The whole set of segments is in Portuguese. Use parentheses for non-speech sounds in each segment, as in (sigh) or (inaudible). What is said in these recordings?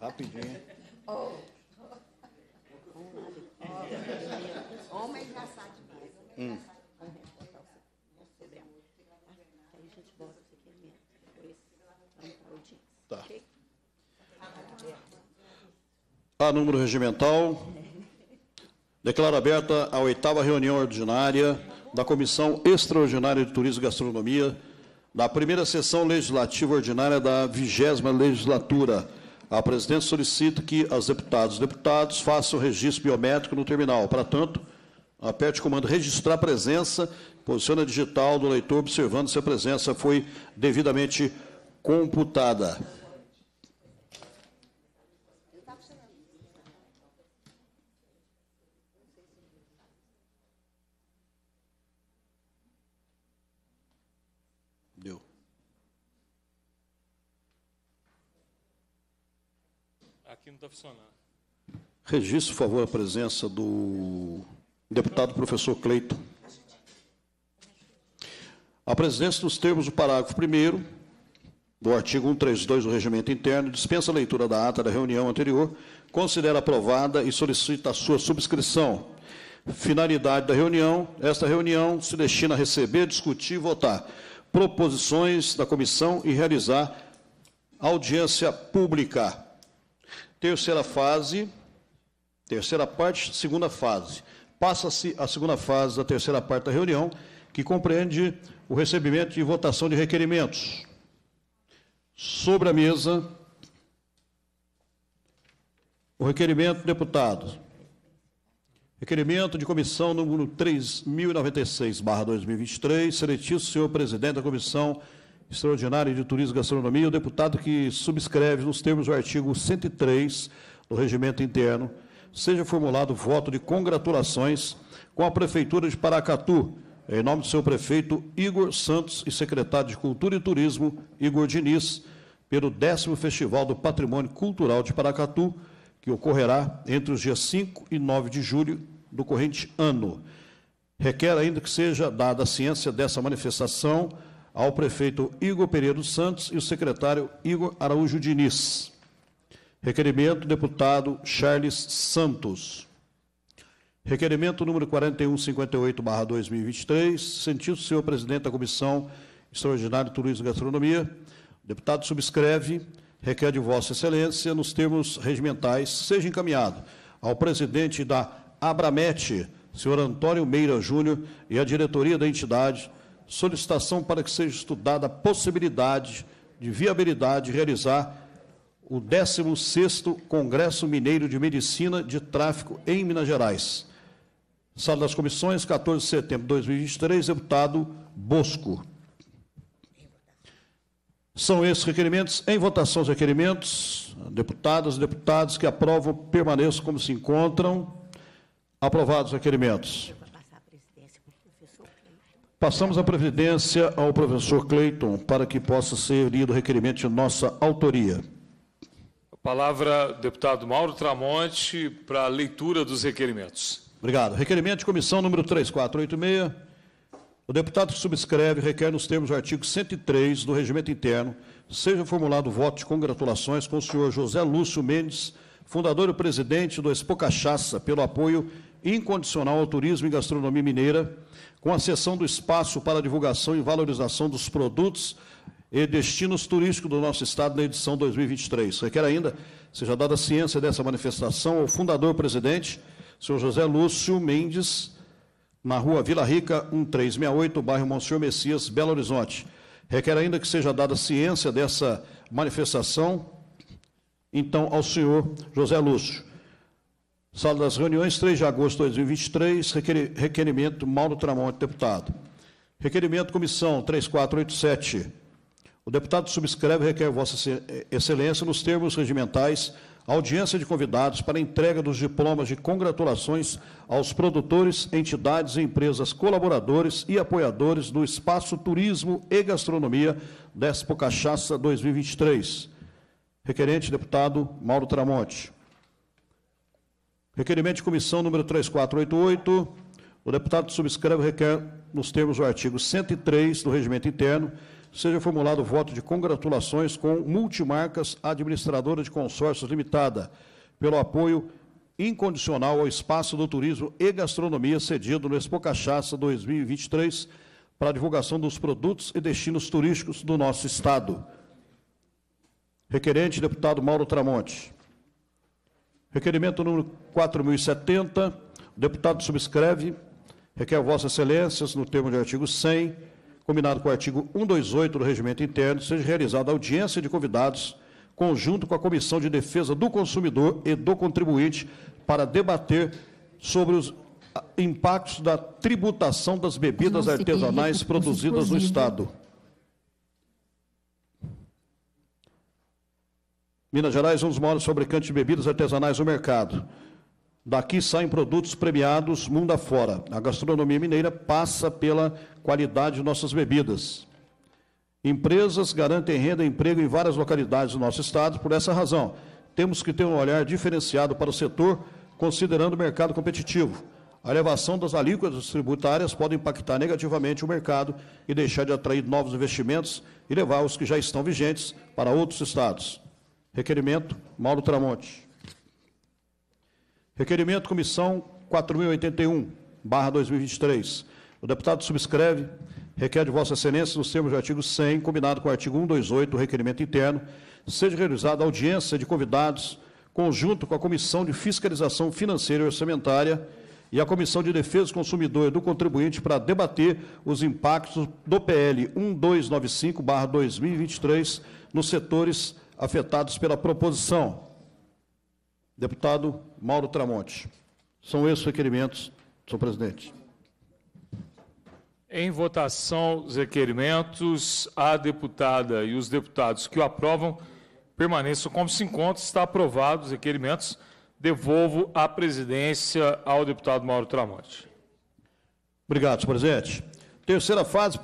Rapidinho. Oh. Oh, homem é engraçado demais. Hum. Tá. A tá. Tá, número regimental. Declaro aberta a oitava reunião ordinária da Comissão Extraordinária de Turismo e Gastronomia, da primeira sessão legislativa ordinária da vigésima legislatura a presidente solicita que as deputadas e deputados façam o registro biométrico no terminal. Para tanto, aperte o comando registrar presença, posiciona digital do leitor, observando se a presença foi devidamente computada. que não está funcionando. Registro, por favor, a presença do deputado professor Cleito. A presidência, nos termos do parágrafo 1 do artigo 132 do Regimento Interno, dispensa a leitura da ata da reunião anterior, considera aprovada e solicita a sua subscrição. Finalidade da reunião: esta reunião se destina a receber, discutir e votar proposições da comissão e realizar audiência pública. Terceira fase, terceira parte, segunda fase. Passa-se a segunda fase da terceira parte da reunião, que compreende o recebimento e votação de requerimentos. Sobre a mesa, o requerimento, deputado. Requerimento de comissão número 3096, barra 2023, seletivo, senhor presidente da comissão Extraordinário de Turismo e Gastronomia, o deputado que subscreve nos termos do artigo 103 do Regimento Interno, seja formulado voto de congratulações com a Prefeitura de Paracatu, em nome do seu prefeito Igor Santos e secretário de Cultura e Turismo, Igor Diniz, pelo décimo Festival do Patrimônio Cultural de Paracatu, que ocorrerá entre os dias 5 e 9 de julho do corrente ano. Requer ainda que seja dada a ciência dessa manifestação ao prefeito Igor Pereira dos Santos e o secretário Igor Araújo Diniz. Requerimento deputado Charles Santos. Requerimento número 4158/2023, sentido senhor presidente da Comissão Extraordinária de Turismo e Gastronomia. deputado subscreve, requer de vossa excelência nos termos regimentais, seja encaminhado ao presidente da Abramete, senhor Antônio Meira Júnior, e à diretoria da entidade solicitação para que seja estudada a possibilidade de viabilidade de realizar o 16º Congresso Mineiro de Medicina de Tráfico em Minas Gerais. Sala das Comissões, 14 de setembro de 2023, deputado Bosco. São esses requerimentos. Em votação os requerimentos, deputadas e deputados que aprovam permaneçam como se encontram. Aprovados os requerimentos. Passamos a previdência ao professor Cleiton para que possa ser lido o requerimento de nossa autoria. A palavra, deputado Mauro Tramonte, para a leitura dos requerimentos. Obrigado. Requerimento de comissão número 3486. O deputado subscreve requer nos termos do artigo 103 do regimento interno seja formulado voto de congratulações com o senhor José Lúcio Mendes, fundador e presidente do Expo Cachaça, pelo apoio incondicional ao turismo e gastronomia mineira com a cessão do espaço para divulgação e valorização dos produtos e destinos turísticos do nosso Estado na edição 2023. Requer ainda seja dada ciência dessa manifestação ao fundador-presidente, senhor José Lúcio Mendes, na rua Vila Rica, 1368, bairro Monsenhor Messias, Belo Horizonte. Requer ainda que seja dada ciência dessa manifestação, então, ao senhor José Lúcio. Sala das reuniões, 3 de agosto de 2023, requerimento Mauro Tramonte, deputado. Requerimento comissão 3487. O deputado subscreve e requer Vossa Excelência, nos termos regimentais, audiência de convidados para entrega dos diplomas de congratulações aos produtores, entidades e empresas colaboradores e apoiadores do Espaço Turismo e Gastronomia Despo Cachaça 2023. Requerente, deputado Mauro Tramonte. Requerimento de comissão número 3488. O deputado subscreve o requer nos termos do artigo 103 do Regimento Interno, seja formulado voto de congratulações com Multimarcas Administradora de Consórcios Limitada, pelo apoio incondicional ao espaço do turismo e gastronomia cedido no Expo Cachaça 2023 para divulgação dos produtos e destinos turísticos do nosso Estado. Requerente, deputado Mauro Tramonte. Requerimento número 4070. O deputado subscreve. Requer vossas Excelências, no termo de artigo 100, combinado com o artigo 128 do Regimento Interno, seja realizada audiência de convidados, conjunto com a Comissão de Defesa do Consumidor e do Contribuinte, para debater sobre os ah, impactos da tributação das bebidas artesanais produzidas no Estado. Minas Gerais é um dos maiores fabricantes de bebidas artesanais do mercado. Daqui saem produtos premiados mundo afora. A gastronomia mineira passa pela qualidade de nossas bebidas. Empresas garantem renda e emprego em várias localidades do nosso estado por essa razão. Temos que ter um olhar diferenciado para o setor, considerando o mercado competitivo. A elevação das alíquotas tributárias pode impactar negativamente o mercado e deixar de atrair novos investimentos e levar os que já estão vigentes para outros estados. Requerimento, Mauro Tramonte. Requerimento, comissão 4081, barra 2023. O deputado subscreve, requer de Vossa Excelência, nos termos do artigo 100, combinado com o artigo 128 do requerimento interno, seja realizada audiência de convidados, conjunto com a Comissão de Fiscalização Financeira e Orçamentária e a Comissão de Defesa do Consumidor e do Contribuinte para debater os impactos do PL 1295-2023 nos setores afetados pela proposição. Deputado Mauro Tramonte. São esses os requerimentos, senhor presidente. Em votação, os requerimentos, a deputada e os deputados que o aprovam permaneçam como se encontram. Está aprovado os requerimentos. Devolvo a presidência ao deputado Mauro Tramonte. Obrigado, senhor presidente. Terceira fase,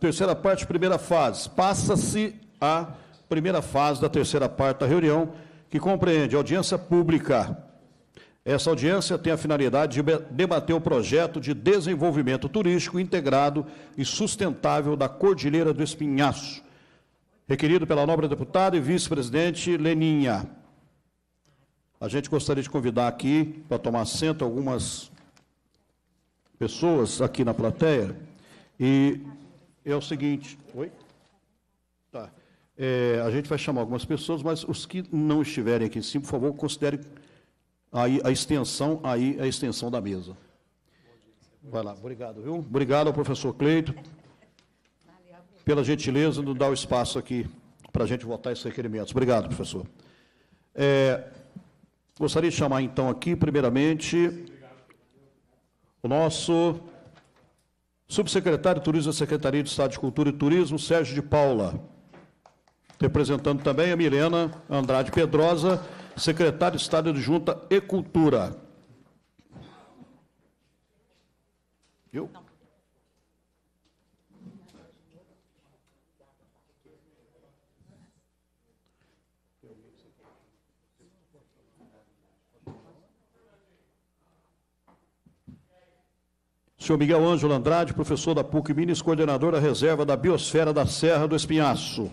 terceira parte, primeira fase. Passa-se a primeira fase da terceira parte da reunião, que compreende audiência pública. Essa audiência tem a finalidade de debater o projeto de desenvolvimento turístico integrado e sustentável da Cordilheira do Espinhaço, requerido pela nobre deputada e vice-presidente Leninha. A gente gostaria de convidar aqui para tomar assento algumas pessoas aqui na plateia. E é o seguinte. Oi? É, a gente vai chamar algumas pessoas, mas os que não estiverem aqui em cima, por favor, considere aí a extensão, aí a extensão da mesa. Vai lá, obrigado, viu? Obrigado ao professor Cleito pela gentileza de dar o espaço aqui para a gente votar esses requerimentos. Obrigado, professor. É, gostaria de chamar então aqui, primeiramente, o nosso subsecretário de Turismo da Secretaria de Estado de Cultura e Turismo, Sérgio de Paula. Representando também a Mirena Andrade Pedrosa, secretária de Estado de Junta e Cultura. Eu? Senhor Miguel Ângelo Andrade, professor da PUC Minas, coordenador da reserva da Biosfera da Serra do Espinhaço.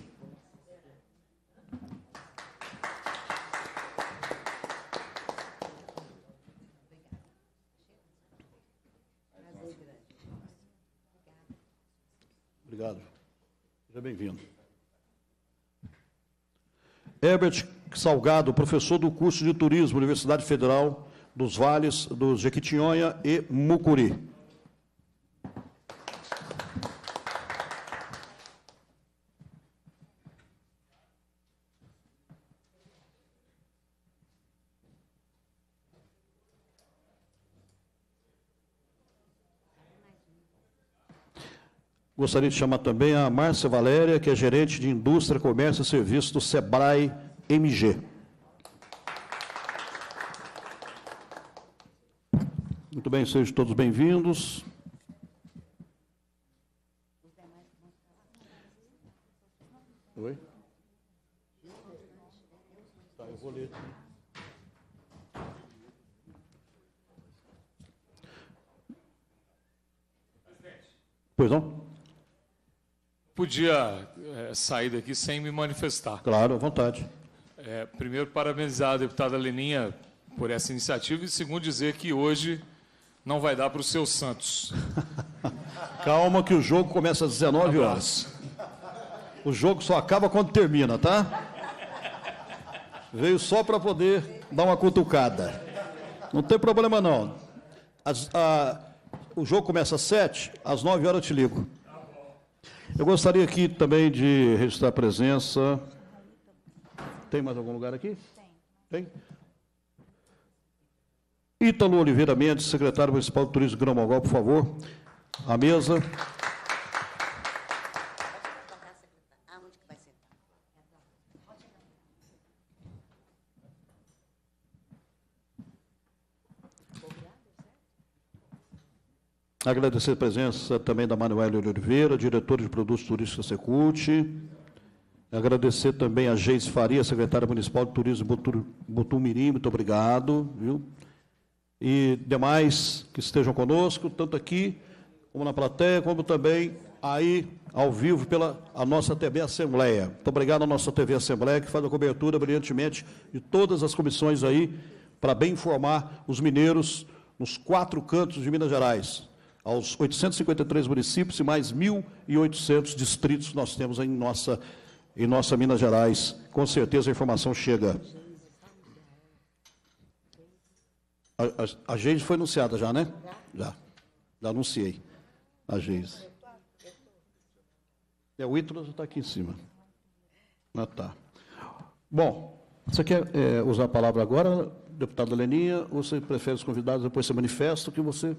Seja bem-vindo. Herbert Salgado, professor do curso de turismo, Universidade Federal dos Vales, do Jequitinhonha e Mucuri. Gostaria de chamar também a Márcia Valéria, que é gerente de Indústria, Comércio e Serviços do SEBRAE MG. Muito bem, sejam todos bem-vindos. Oi? Tá, eu vou ler. Pois não? Podia é, sair daqui sem me manifestar. Claro, à vontade. É, primeiro, parabenizar a deputada Leninha por essa iniciativa e, segundo, dizer que hoje não vai dar para o seu Santos. (laughs) Calma que o jogo começa às 19 horas. O jogo só acaba quando termina, tá? Veio só para poder dar uma cutucada. Não tem problema não. As, a, o jogo começa às 7, às 9 horas eu te ligo. Eu gostaria aqui também de registrar a presença. Tem mais algum lugar aqui? Tem. Ítalo Oliveira Mendes, secretário municipal do Turismo Grão Mogol, por favor. A mesa. Agradecer a presença também da Manuela Oliveira, diretora de produtos turísticos da Secult. Agradecer também a Geis Faria, secretária municipal de turismo Botumirim, muito obrigado, viu? E demais que estejam conosco, tanto aqui como na plateia, como também aí ao vivo pela a nossa TV Assembleia. Muito obrigado à nossa TV Assembleia, que faz a cobertura brilhantemente de todas as comissões aí, para bem informar os mineiros nos quatro cantos de Minas Gerais aos 853 municípios e mais 1.800 distritos nós temos em nossa, em nossa Minas Gerais. Com certeza a informação chega. A, a, a Geise foi anunciada já, né? Já. Já anunciei. A Geise. É, o Ítalo já está aqui em cima. Ah, tá. Bom, você quer é, usar a palavra agora, deputada Leninha, ou você prefere os convidados, depois você manifesta o que você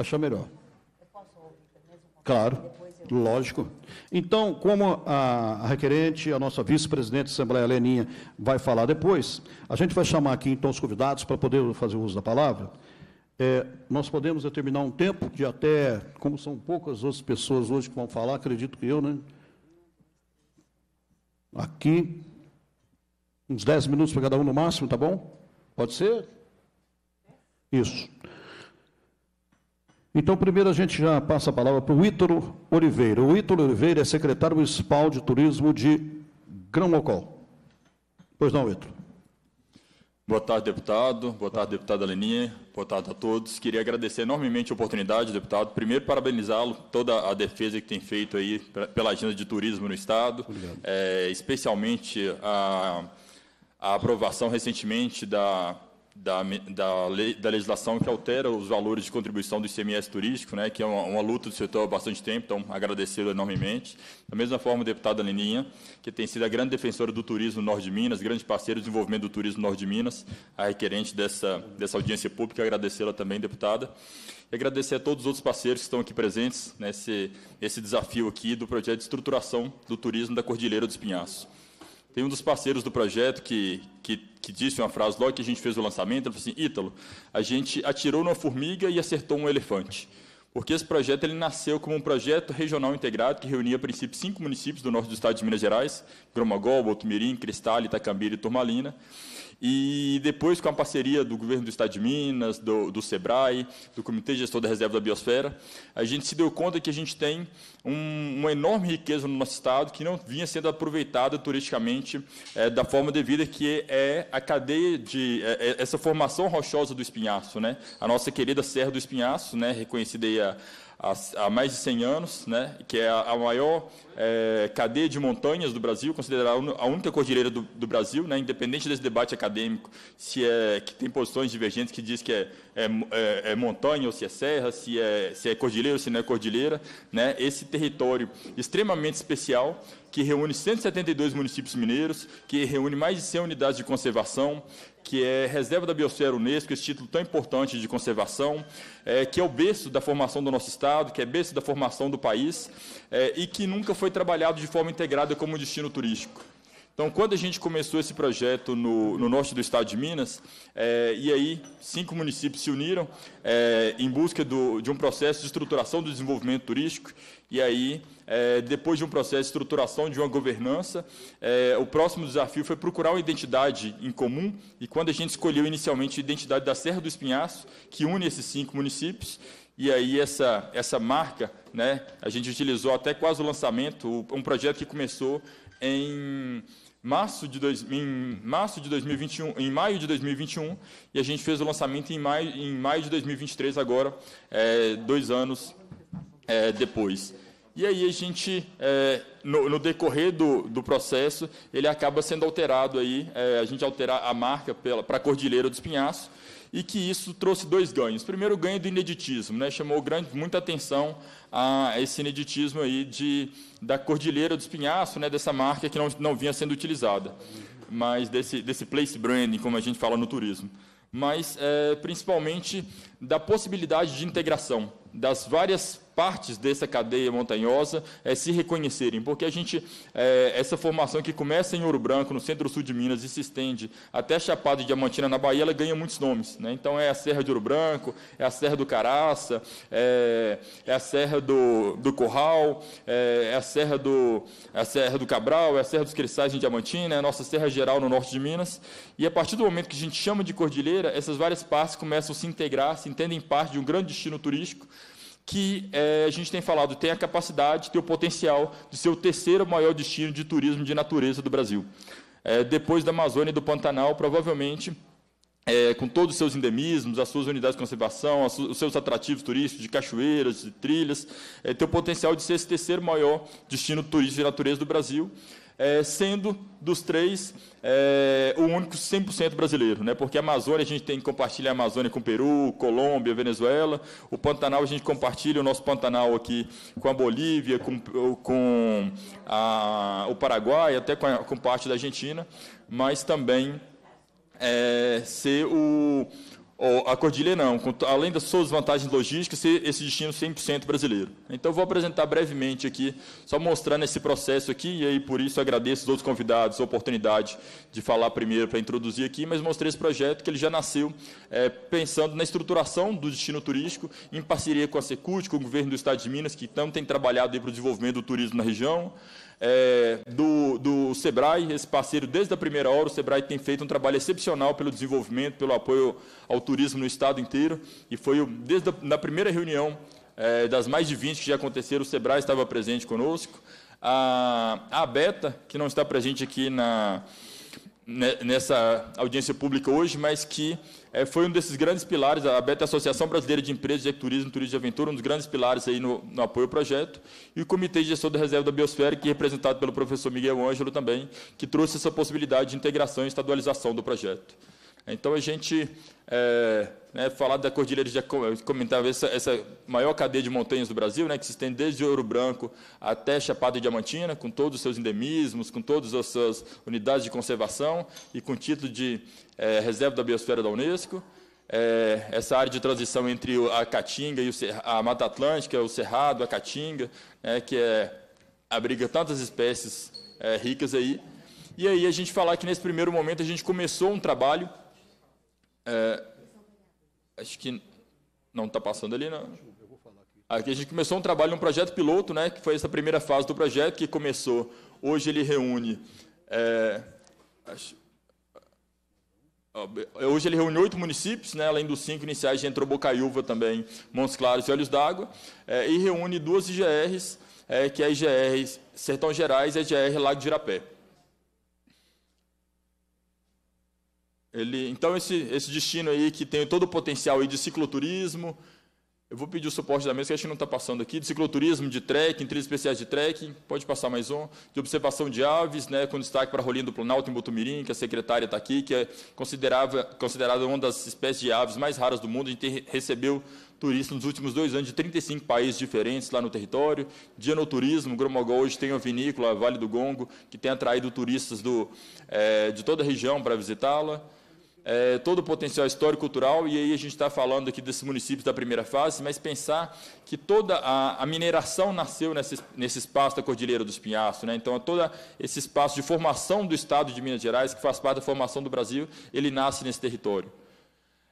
achar melhor. Eu posso ouvir Claro, lógico. Então, como a, requerente, a nossa vice-presidente da Assembleia, Leninha, vai falar depois, a gente vai chamar aqui, então, os convidados para poder fazer uso da palavra. É, nós podemos determinar um tempo de até, como são poucas outras pessoas hoje que vão falar, acredito que eu, né? Aqui, uns 10 minutos para cada um no máximo, tá bom? Pode ser? Isso. Então, primeiro a gente já passa a palavra para o Ítalo Oliveira. O Ítalo Oliveira é secretário municipal de turismo de Grão-Mocol. Pois não, Ítalo. Boa tarde, deputado. Boa tarde, deputada Leninha. Boa tarde a todos. Queria agradecer enormemente a oportunidade, deputado. Primeiro, parabenizá-lo, toda a defesa que tem feito aí pela agenda de turismo no Estado, é, especialmente a, a aprovação recentemente da da, da, da, legislação que altera os valores de contribuição do ICMS turístico, né, que é uma, uma luta do setor há bastante tempo, então agradecê-lo enormemente. Da mesma forma, o deputado Leninha, que tem sido a grande defensora do turismo no Norte de Minas, grande parceira do desenvolvimento do turismo no Norte de Minas, a requerente dessa, dessa audiência pública, agradecê-la também, deputada. E agradecer a todos os outros parceiros que estão aqui presentes nesse, esse desafio aqui do projeto de estruturação do turismo da Cordilheira dos Pinhaços. Tem um dos parceiros do projeto que, que, que, disse uma frase logo que a gente fez o lançamento, ele falou assim, Ítalo, a gente atirou numa formiga e acertou um elefante. Porque esse projeto ele nasceu como um projeto regional integrado que reunia, a princípio, cinco municípios do norte do estado de Minas Gerais, Gromagol, Botumirim, Cristal, Itacambira e Turmalina. E depois, com a parceria do governo do Estado de Minas, do, do SEBRAE, do Comitê Gestor da Reserva da Biosfera, a gente se deu conta que a gente tem um, uma enorme riqueza no nosso Estado que não vinha sendo aproveitada turisticamente é, da forma devida, que é a cadeia de. É, essa formação rochosa do espinhaço, né? a nossa querida Serra do Espinhaço, né? reconhecida aí a há, mais de 100 anos, né, que é a, maior é, cadeia de montanhas do Brasil, considerada a única cordilheira do, do, Brasil, né, independente desse debate acadêmico, se é que tem posições divergentes que diz que é, é, é, é montanha ou se é serra, se é, se é cordilheira ou se não é cordilheira, né, esse território extremamente especial que reúne 172 municípios mineiros, que reúne mais de 100 unidades de conservação, que é Reserva da Biosfera Unesco, esse título tão importante de conservação, é, que é o berço da formação do nosso Estado, que é berço da formação do país, é, e que nunca foi trabalhado de forma integrada como destino turístico. Então, quando a gente começou esse projeto no, no norte do estado de Minas, é, e aí cinco municípios se uniram é, em busca do, de um processo de estruturação do desenvolvimento turístico, e aí, é, depois de um processo de estruturação de uma governança, é, o próximo desafio foi procurar uma identidade em comum. E quando a gente escolheu inicialmente a identidade da Serra do Espinhaço, que une esses cinco municípios, e aí essa, essa marca, né, a gente utilizou até quase o lançamento, um projeto que começou em março de dois, em março de 2021, em maio de 2021, e a gente fez o lançamento em maio, em maio de 2023 agora, é, dois anos é, depois. E aí a gente, é, no, no, decorrer do, do, processo, ele acaba sendo alterado aí, é, a gente altera a marca para a Cordilheira dos Pinhaços, e que isso trouxe dois ganhos. Primeiro, o ganho do ineditismo, né, chamou grande, muita atenção a esse ineditismo aí de, da Cordilheira dos Pinhaços, né, dessa marca que não, não vinha sendo utilizada, mas desse, desse place branding, como a gente fala no turismo mas é, principalmente da possibilidade de integração das várias partes dessa cadeia montanhosa é, se reconhecerem, porque a gente, é, essa formação que começa em Ouro Branco, no centro-sul de Minas, e se estende até Chapada Diamantina, na Bahia, ela ganha muitos nomes. Né? Então, é a Serra de Ouro Branco, é a Serra do Caraça, é, é a Serra do, do Corral, é, é a Serra do, é a Serra do Cabral, é a Serra dos Cristais em Diamantina, é a nossa Serra Geral no norte de Minas. E a partir do momento que a gente chama de cordilheira, essas várias partes começam a se integrar, se entendem parte de um grande destino turístico, que é, a gente tem falado tem a capacidade, tem o potencial de ser o terceiro maior destino de turismo de natureza do Brasil. É, depois da Amazônia e do Pantanal, provavelmente é, com todos os seus endemismos, as suas unidades de conservação, os seus atrativos turísticos, de cachoeiras, de trilhas, é, tem o potencial de ser esse terceiro maior destino turístico de natureza do Brasil é, sendo dos três é, o único 100% brasileiro, né? Porque a Amazônia a gente tem compartilha a Amazônia com o Peru, Colômbia, Venezuela, o Pantanal a gente compartilha o nosso Pantanal aqui com a Bolívia, com, com a, o Paraguai, até com, a, com parte da Argentina, mas também é, ser o a Cordilha não, além das suas vantagens logísticas, esse destino 100% brasileiro. Então, vou apresentar brevemente aqui, só mostrando esse processo aqui, e aí por isso agradeço os outros convidados a oportunidade de falar primeiro para introduzir aqui, mas mostrei esse projeto que ele já nasceu é, pensando na estruturação do destino turístico, em parceria com a Secult, com o governo do Estado de Minas, que tanto tem trabalhado para o desenvolvimento do turismo na região, é, do, do SEBRAE, esse parceiro desde a primeira hora. O SEBRAE tem feito um trabalho excepcional pelo desenvolvimento, pelo apoio ao turismo no estado inteiro. E foi desde a na primeira reunião, é, das mais de 20 que já aconteceram, o SEBRAE estava presente conosco. A, a Beta, que não está presente aqui na, nessa audiência pública hoje, mas que é, foi um desses grandes pilares, a BET, a Associação Brasileira de Empresas de Ecoturismo, Turismo de Aventura, um dos grandes pilares aí no, no, apoio ao projeto, e o Comitê de Gestão da Reserva da Biosfera, que é representado pelo professor Miguel Ângelo também, que trouxe essa possibilidade de integração e estadualização do projeto. Então, a gente, é, né, falar da Cordilheira, já é, comentava essa, essa, maior cadeia de montanhas do Brasil, né, que se estende desde Ouro Branco até Chapada Diamantina, com todos os seus endemismos, com todas as suas unidades de conservação e com título de é, reserva da biosfera da Unesco, é, essa área de transição entre a Caatinga e o, a Mata Atlântica, o Cerrado, a Caatinga, né, que é, abriga tantas espécies é, ricas aí. E aí a gente falar que nesse primeiro momento a gente começou um trabalho, é, acho que não está passando ali, não. Aqui a gente começou um trabalho, um projeto piloto, né, que foi essa primeira fase do projeto que começou. Hoje ele reúne, é, acho, ah, hoje ele reúne oito municípios, né, além dos cinco iniciais, já entrou Bocaiúva também, Montes Claros e Olhos d'Água, é, e reúne duas IGRs, é, eh, que é a IGR Sertão Gerais e a IGR Lago de Irapé. Ele, então, esse, esse destino aí que tem todo o potencial aí de cicloturismo, eu vou pedir o suporte da mesa, que a gente não está passando aqui, de cicloturismo, de trekking, trilhas especiais de trekking, pode passar mais um, de observação de aves, né, com destaque para a rolinha do Planalto em Botumirim, que a secretária está aqui, que é considerada uma das espécies de aves mais raras do mundo, a gente recebeu turistas nos últimos dois anos de 35 países diferentes lá no território, de anoturismo, Gromogol hoje tem a vinícola, Vale do Gongo, que tem atraído turistas do, é, de toda a região para visitá-la, é, todo o potencial histórico cultural, e aí a gente está falando aqui desses municípios da primeira fase, mas pensar que toda a, a mineração nasceu nesse, nesse, espaço da Cordilheira dos Pinhaços, né? então todo esse espaço de formação do Estado de Minas Gerais, que faz parte da formação do Brasil, ele nasce nesse território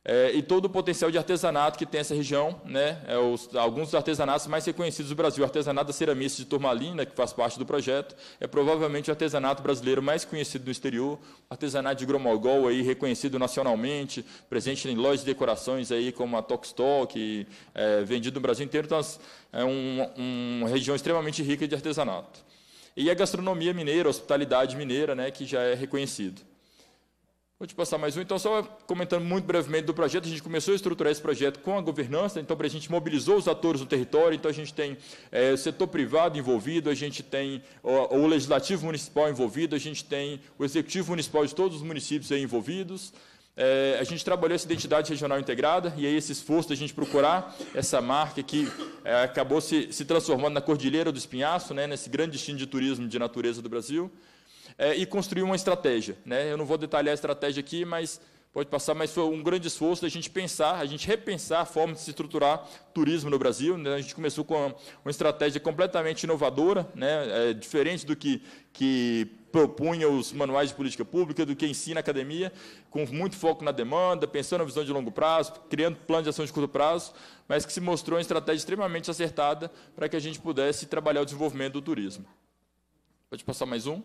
é, e todo o potencial de artesanato que tem essa região, né? É, os, alguns dos artesanatos mais reconhecidos do Brasil, o artesanato da ceramista de Turmalina, né, que faz parte do projeto, é provavelmente o artesanato brasileiro mais conhecido no exterior, artesanato de Gromogol aí reconhecido nacionalmente, presente em lojas de decorações aí como a Tokstok, Talk, é, vendido no Brasil inteiro, então é uma um região extremamente rica de artesanato. E a gastronomia mineira, a hospitalidade mineira, né, que já é reconhecido. Vou te passar mais um. Então, só comentando muito brevemente do projeto, a gente começou a estruturar esse projeto com a governança, então a gente mobilizou os atores do território, então a gente tem é, o setor privado envolvido, a gente tem o, legislativo municipal envolvido, a gente tem o executivo municipal de todos os municípios envolvidos. É, a gente trabalhou essa identidade regional integrada e aí esse esforço da gente procurar essa marca que é, acabou se, se transformando na Cordilheira do Espinhaço, né, nesse grande destino de turismo de natureza do Brasil é, e construir uma estratégia. Né? Eu não vou detalhar a estratégia aqui, mas pode passar, mas foi um grande esforço da gente pensar, a gente repensar a forma de se estruturar turismo no Brasil. Né? A gente começou com uma estratégia completamente inovadora, né? É, diferente do que, que propunha os manuais de política pública, do que ensina a academia, com muito foco na demanda, pensando na visão de longo prazo, criando plano de ação de curto prazo, mas que se mostrou uma estratégia extremamente acertada para que a gente pudesse trabalhar o desenvolvimento do turismo. Pode passar mais um?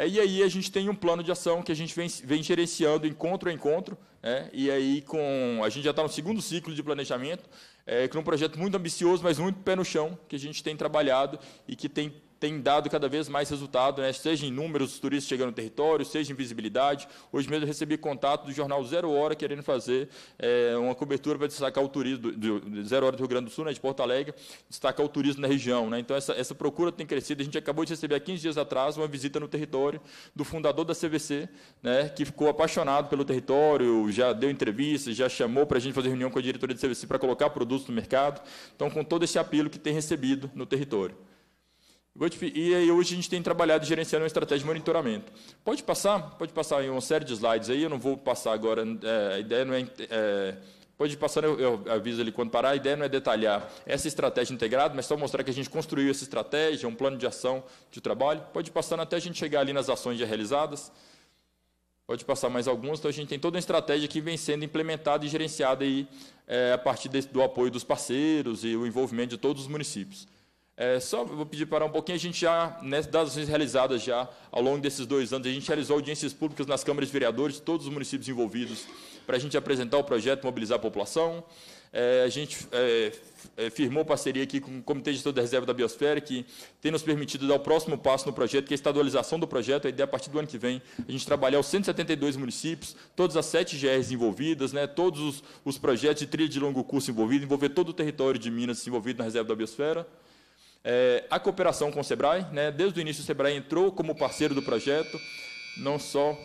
É, e aí a gente tem um plano de ação que a gente vem, vem gerenciando encontro a encontro, né? e aí com a gente já está no segundo ciclo de planejamento, é, com um projeto muito ambicioso, mas muito pé no chão, que a gente tem trabalhado e que tem tem dado cada vez mais resultado, né? seja em números dos turistas chegando no território, seja em visibilidade. Hoje mesmo eu recebi contato do jornal Zero Hora querendo fazer é, uma cobertura para destacar o turismo, do, do, Zero Hora do Rio Grande do Sul, né, de Porto Alegre, destacar o turismo na região. Né? Então, essa, essa procura tem crescido. A gente acabou de receber há 15 dias atrás uma visita no território do fundador da CVC, né, que ficou apaixonado pelo território, já deu entrevistas, já chamou para a gente fazer reunião com a diretoria da CVC para colocar produtos no mercado. Então, com todo esse apelo que tem recebido no território. E aí hoje a gente tem trabalhado gerenciando uma estratégia de monitoramento. Pode passar? Pode passar em uma série de slides aí, eu não vou passar agora, é, a ideia não é, é Pode passar, eu, eu, aviso ali quando parar. A ideia não é detalhar essa estratégia integrada, mas só mostrar que a gente construiu essa estratégia, um plano de ação de trabalho. Pode passar até a gente chegar ali nas ações já realizadas. Pode passar mais algumas. Então, a gente tem toda a estratégia que vem sendo implementada e gerenciada aí, é, a partir desse, do apoio dos parceiros e o envolvimento de todos os municípios. É, só vou pedir para um pouquinho, a gente já, né, das ações realizadas já ao longo desses dois anos, a gente realizou audiências públicas nas câmaras de vereadores, todos os municípios envolvidos, para a gente apresentar o projeto, mobilizar a população. É, a gente é, é firmou parceria aqui com o Comitê de Gestor da Reserva da Biosfera, que tem nos permitido dar o próximo passo no projeto, que é a estadualização do projeto. A ideia, a partir do ano que vem, a gente trabalhar os 172 municípios, todas as sete GRs envolvidas, né, todos os, os projetos de trilha de longo curso envolvidos, envolver todo o território de Minas envolvido na Reserva da Biosfera. É, a cooperação com o SEBRAE, né? desde o início o SEBRAE entrou como parceiro do projeto, não só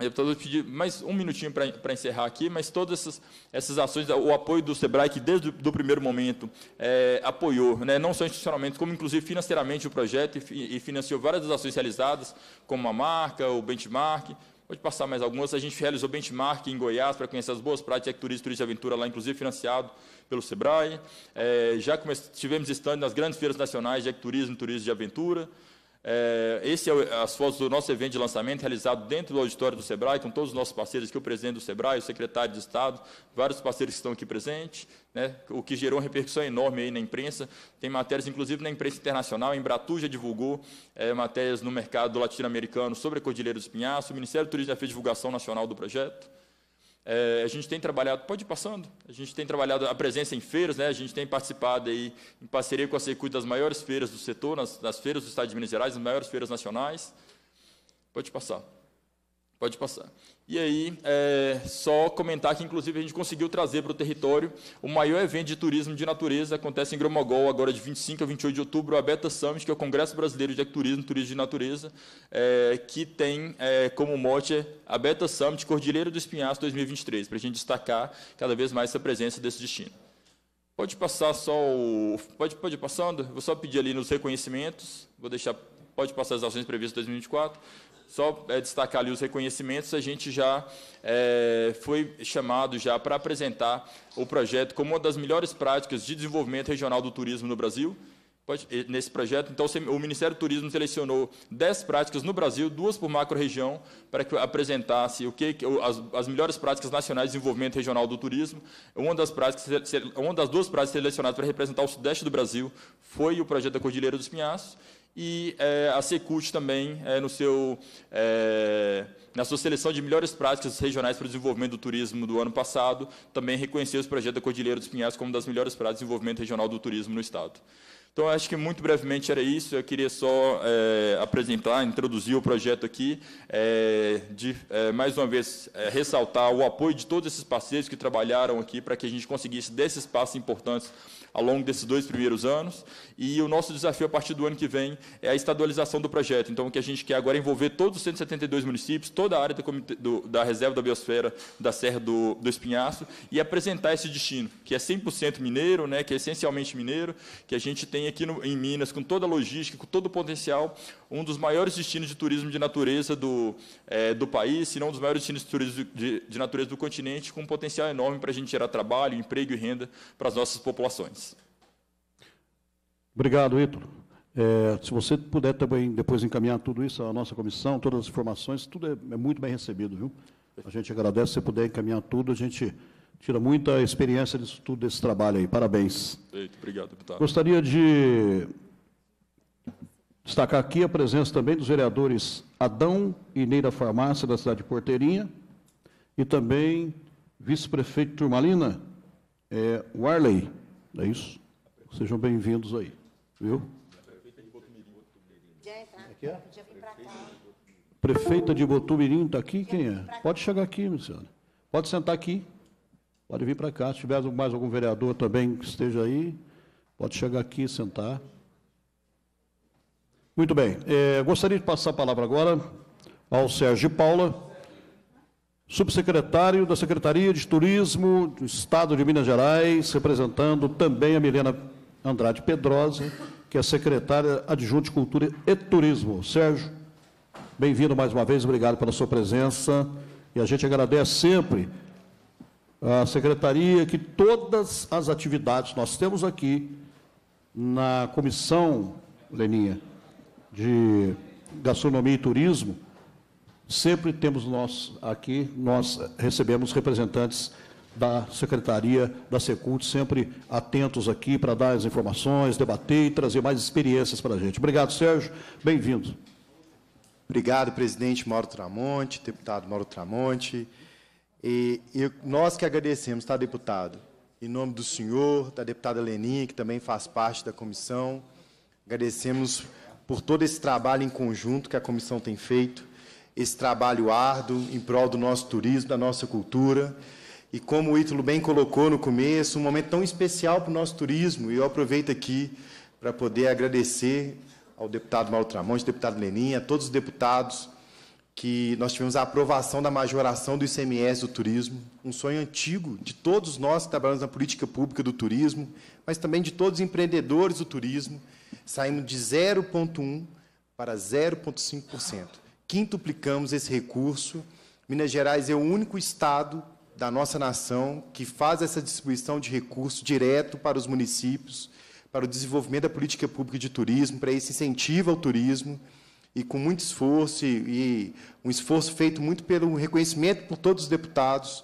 Deputado, pedir mais um minutinho para encerrar aqui, mas todas essas, essas, ações, o apoio do SEBRAE, que desde o primeiro momento é, apoiou, né, não só institucionalmente, como inclusive financeiramente o projeto e, e, financiou várias das ações realizadas, como a marca, o benchmark, Pode passar mais algumas. A gente realizou benchmark em Goiás para conhecer as boas práticas de turismo, turismo de aventura lá, inclusive financiado pelo SEBRAE. É, já tivemos stand nas grandes feiras nacionais de turismo, turismo de aventura. É, esse é as fotos do nosso evento de lançamento realizado dentro do auditório do Sebrae, com todos os nossos parceiros aqui, o presidente do Sebrae, o secretário de Estado, vários parceiros que estão aqui presentes, né, o que gerou uma repercussão enorme aí na imprensa. Tem matérias, inclusive, na imprensa internacional, a Bratuja já divulgou é, matérias no mercado latino-americano sobre a Cordilheira dos Pinhaços, o Ministério do Turismo já fez divulgação nacional do projeto. É, a gente tem trabalhado, pode ir passando, a gente tem trabalhado a presença em feiras, né? a gente tem participado aí, em parceria com a Circuito das maiores feiras do setor, nas, nas feiras do Estado de Minas Gerais, as maiores feiras nacionais. Pode passar. Pode passar. E aí, é, só comentar que, inclusive, a gente conseguiu trazer para o território o maior evento de turismo de natureza, acontece em Gromogol, agora de 25 a 28 de outubro, a Beta Summit, que é o Congresso Brasileiro de Ecoturismo e Turismo de Natureza, é, que tem é, como mote a Beta Summit Cordilheira do Espinhaço 2023, para a gente destacar cada vez mais essa presença desse destino. Pode passar só o... Pode, pode ir passando? Vou só pedir ali nos reconhecimentos, vou deixar... Pode passar as ações previstas 2024 só é, destacar ali os reconhecimentos, a gente já é, foi chamado já para apresentar o projeto como uma das melhores práticas de desenvolvimento regional do turismo no Brasil. Pode, nesse projeto, então o Ministério do Turismo selecionou 10 práticas no Brasil, duas por macro-região, para que apresentasse o que as, as, melhores práticas nacionais de desenvolvimento regional do turismo. Uma das, práticas, uma das duas práticas selecionadas para representar o Sudeste do Brasil foi o projeto da Cordilheira dos Pinhaços, e é, a Secult também é, no seu, é, na sua seleção de melhores práticas regionais para o desenvolvimento do turismo do ano passado, também reconheceu os projetos da Cordilheira dos Pinhais como das melhores práticas de desenvolvimento regional do turismo no Estado. Então, acho que muito brevemente era isso. Eu queria só é, apresentar, introduzir o projeto aqui, é, de é, mais uma vez é, ressaltar o apoio de todos esses parceiros que trabalharam aqui para que a gente conseguisse desses passos importantes ao longo desses dois primeiros anos. E o nosso desafio a partir do ano que vem é a estadualização do projeto. Então, o que a gente quer agora é envolver todos os 172 municípios, toda a área do, do, da reserva da biosfera da Serra do, do Espinhaço e apresentar esse destino, que é 100% mineiro, né, que é essencialmente mineiro, que a gente tem tem aqui no, em Minas, com toda a logística, com todo o potencial, um dos maiores destinos de turismo de natureza do, é, do país, se não um dos maiores destinos de turismo de, de natureza do continente, com um potencial enorme para a gente gerar trabalho, emprego e renda para as nossas populações. Obrigado, Ítalo. É, se você puder também depois encaminhar tudo isso à nossa comissão, todas as informações, tudo é, é muito bem recebido, viu? A gente agradece. Se você puder encaminhar tudo, a gente tira muita experiência disso tudo, desse trabalho aí. Parabéns. Eita, obrigado, deputado. Gostaria de destacar aqui a presença também dos vereadores Adão e Neira Farmácia, da cidade de Porteirinha, e também vice-prefeito Turmalina, é, Warley. É isso? Sejam bem-vindos aí. Viu? é? Prefeita de Botumirim está aqui? Quem é? Pode chegar aqui, senhora Pode sentar aqui. Pode vir para cá. Se tiver mais algum vereador também que esteja aí, pode chegar aqui e sentar. Muito bem. É, gostaria de passar a palavra agora ao Sérgio Paula, subsecretário da Secretaria de Turismo do Estado de Minas Gerais, representando também a Milena Andrade Pedrosa, que é secretária adjunta de Cultura e Turismo. Sérgio, bem-vindo mais uma vez, obrigado pela sua presença. E a gente agradece sempre a secretaria, que todas as atividades, nós temos aqui na comissão, Leninha, de gastronomia e turismo, sempre temos nós aqui, nós recebemos representantes da Secretaria da Secult, sempre atentos aqui para dar as informações, debater e trazer mais experiências para a gente. Obrigado, Sérgio. Bem-vindo. Obrigado, presidente Mauro Tramonte, deputado Mauro Tramonte. E, e nós que agradecemos, tá, deputado? Em nome do senhor, da deputada Leninha que também faz parte da comissão, agradecemos por todo esse trabalho em conjunto que a comissão tem feito, esse trabalho árduo em prol do nosso turismo, da nossa cultura. E como o Ítalo bem colocou no começo, um momento tão especial para o nosso turismo, e eu aproveito aqui para poder agradecer ao deputado Mauro Tramonte, deputado Leninha a todos os deputados que nós tivemos a aprovação da majoração do ICMS do turismo, um sonho antigo de todos nós que trabalhamos na política pública do turismo, mas também de todos os empreendedores do turismo, saímos de 0,1% para 0,5%. Quintuplicamos esse recurso. Minas Gerais é o único estado da nossa nação que faz essa distribuição de recursos direto para os municípios, para o desenvolvimento da política pública de turismo, para esse incentivo ao turismo e com muito esforço, e, um esforço feito muito pelo reconhecimento por todos os deputados,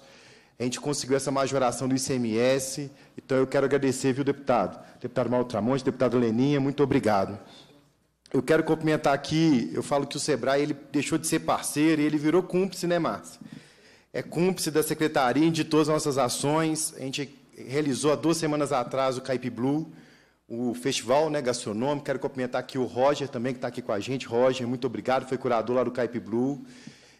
a gente conseguiu essa majoração do ICMS. Então, eu quero agradecer, viu, deputado? Deputado Mauro deputado Leninha, muito obrigado. Eu quero cumprimentar aqui, eu falo que o SEBRAE ele deixou de ser parceiro e ele virou cúmplice, né, Márcia? É cúmplice da secretaria de todas as nossas ações. A gente realizou há duas semanas atrás o Caip Blue, o festival né, gastronômico. Quero cumprimentar aqui o Roger também, que está aqui com a gente. Roger, muito obrigado, foi curador lá do Caipi Blue.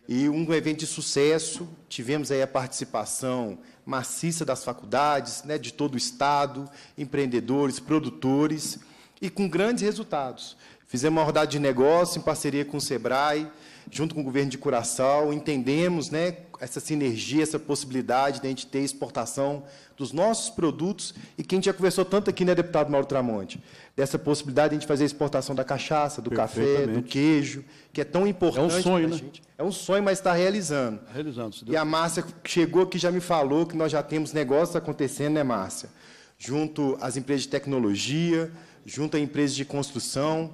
E um evento de sucesso, tivemos aí a participação maciça das faculdades, né, de todo o Estado, empreendedores, produtores, e com grandes resultados. Fizemos uma rodada de negócio em parceria com o SEBRAE, junto com o governo de Curaçao, entendemos né, essa sinergia, essa possibilidade de a gente ter exportação dos nossos produtos e que a gente já conversou tanto aqui, né, deputado Mauro Tramonte? Dessa possibilidade de a gente fazer a exportação da cachaça, do café, do queijo, que é tão importante. É um sonho, né? Gente. É um sonho, mas está realizando. Tá realizando, se Deus. E a Márcia chegou aqui já me falou que nós já temos negócios acontecendo, né, Márcia? Junto às empresas de tecnologia, junto a empresas de construção.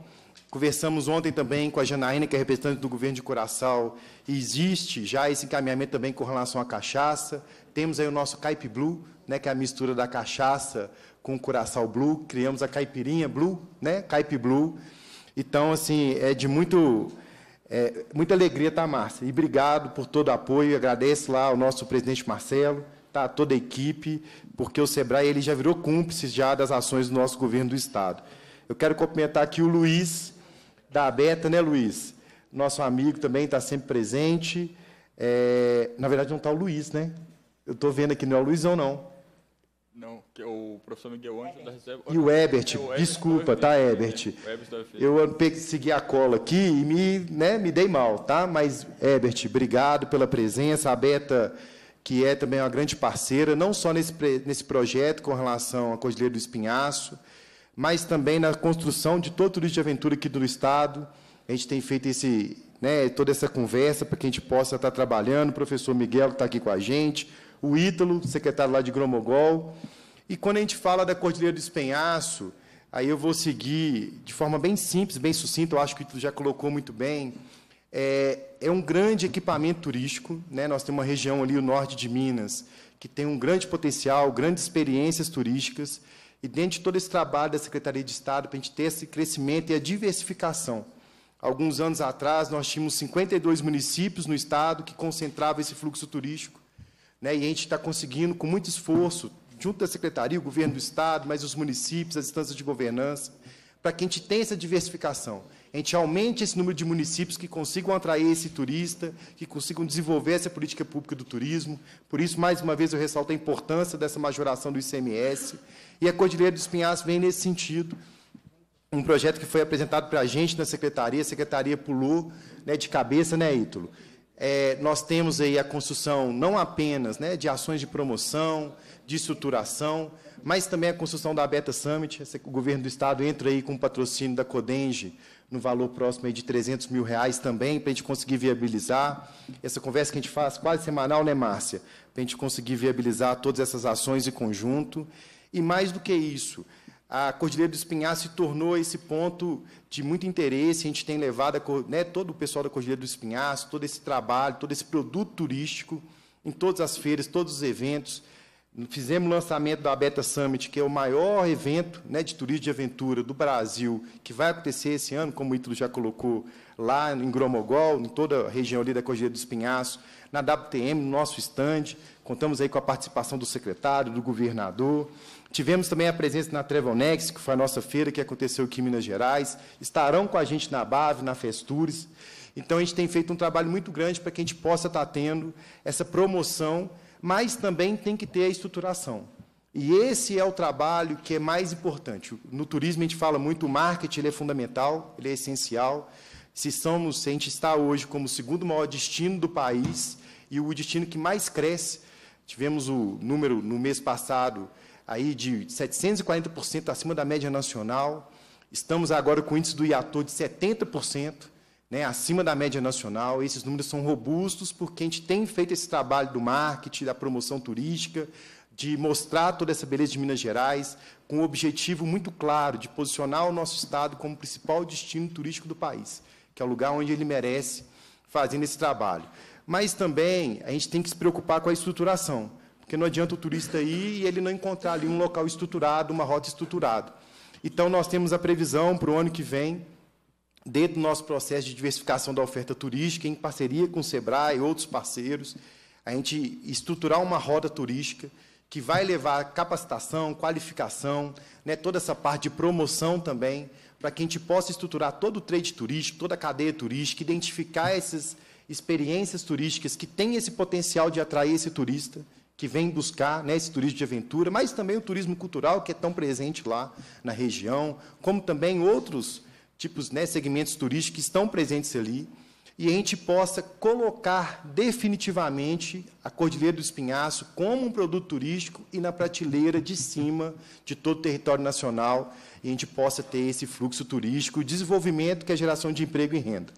Conversamos ontem também com a Janaína, que é representante do governo de Curaçao, e existe já esse encaminhamento também com relação à cachaça. Temos aí o nosso Caipe Blue, né, que é a mistura da cachaça com o Curaçao Blue. Criamos a caipirinha Blue, né, Caipe Blue. Então, assim, é de muito, é, muita alegria estar, tá, Márcia. E obrigado por todo o apoio. Agradeço lá ao nosso presidente Marcelo, tá, toda a equipe, porque o SEBRAE ele já virou cúmplice já das ações do nosso governo do Estado. Eu quero cumprimentar aqui o Luiz, da Beta, né, Luiz? Nosso amigo também está sempre presente. É, na verdade, não está o Luiz, né? Eu estou vendo aqui, não é o Luizão, não. Não, que é o professor Miguel Ângelo é. da Reserva. E o Ebert, é, desculpa, tá, Ebert? É, Eu segui a cola aqui e me, né, me dei mal, tá? Mas, Ebert, obrigado pela presença. A Beta, que é também uma grande parceira, não só nesse, nesse projeto com relação à Cordilheira do Espinhaço, mas também na construção de todo o turismo de aventura aqui do Estado. A gente tem feito esse, né, toda essa conversa para que a gente possa estar trabalhando. O professor Miguel está aqui com a gente, o Ítalo, secretário lá de Gromogol. E quando a gente fala da Cordilheira do Espenhaço, aí eu vou seguir de forma bem simples, bem sucinta, eu acho que o Ítalo já colocou muito bem. É, é um grande equipamento turístico. Né? Nós temos uma região ali, o norte de Minas, que tem um grande potencial, grandes experiências turísticas. E dentro de todo esse trabalho da Secretaria de Estado, para a gente ter esse crescimento e a diversificação. Alguns anos atrás, nós tínhamos 52 municípios no Estado que concentravam esse fluxo turístico. Né? E a gente está conseguindo, com muito esforço, junto da Secretaria, o Governo do Estado, mas os municípios, as instâncias de governança, para que a gente tenha essa diversificação a gente aumente esse número de municípios que consigam atrair esse turista, que consigam desenvolver essa política pública do turismo. Por isso, mais uma vez, eu ressalto a importância dessa majoração do ICMS. E a Cordilheira dos Pinhaços vem nesse sentido. Um projeto que foi apresentado para a gente na secretaria, a secretaria pulou né, de cabeça, né, Ítalo? É, nós temos aí a construção não apenas né, de ações de promoção, de estruturação, mas também a construção da Beta Summit. O governo do Estado entra aí com o patrocínio da Codenge no valor próximo de 300 mil reais também, para a gente conseguir viabilizar. Essa conversa que a gente faz quase semanal, né, Márcia? Para a gente conseguir viabilizar todas essas ações em conjunto. E mais do que isso, a Cordilheira do Espinhar se tornou esse ponto de muito interesse. A gente tem levado né, todo o pessoal da Cordilheira do Espinhaço, todo esse trabalho, todo esse produto turístico, em todas as feiras, todos os eventos. Fizemos o lançamento da Beta Summit, que é o maior evento né, de turismo de aventura do Brasil, que vai acontecer esse ano, como o Ítalo já colocou, lá em Gromogol, em toda a região ali da Cordilheira do Espinhaço, na WTM, no nosso estande. Contamos aí com a participação do secretário, do governador. Tivemos também a presença na Trevonex, que foi a nossa feira que aconteceu aqui em Minas Gerais. Estarão com a gente na BAV, na Festures. Então, a gente tem feito um trabalho muito grande para que a gente possa estar tendo essa promoção mas também tem que ter a estruturação. E esse é o trabalho que é mais importante. No turismo a gente fala muito, o marketing ele é fundamental, ele é essencial. Se somos, se a gente está hoje como o segundo maior destino do país e o destino que mais cresce, tivemos o número no mês passado aí de 740% acima da média nacional. Estamos agora com o índice do IATO de 70% né, acima da média nacional. Esses números são robustos porque a gente tem feito esse trabalho do marketing, da promoção turística, de mostrar toda essa beleza de Minas Gerais, com o um objetivo muito claro de posicionar o nosso estado como principal destino turístico do país, que é o lugar onde ele merece fazendo esse trabalho. Mas também a gente tem que se preocupar com a estruturação, porque não adianta o turista ir e ele não encontrar ali um local estruturado, uma rota estruturada. Então, nós temos a previsão para o ano que vem dentro do nosso processo de diversificação da oferta turística, em parceria com o SEBRAE e outros parceiros, a gente estruturar uma roda turística que vai levar capacitação, qualificação, né, toda essa parte de promoção também, para que a gente possa estruturar todo o trade turístico, toda a cadeia turística, identificar essas experiências turísticas que têm esse potencial de atrair esse turista, que vem buscar né, esse turismo de aventura, mas também o turismo cultural que é tão presente lá na região, como também outros tipos, né, segmentos turísticos que estão presentes ali, e a gente possa colocar definitivamente a Cordilheira do Espinhaço como um produto turístico e na prateleira de cima de todo o território nacional, e a gente possa ter esse fluxo turístico, desenvolvimento que é geração de emprego e renda.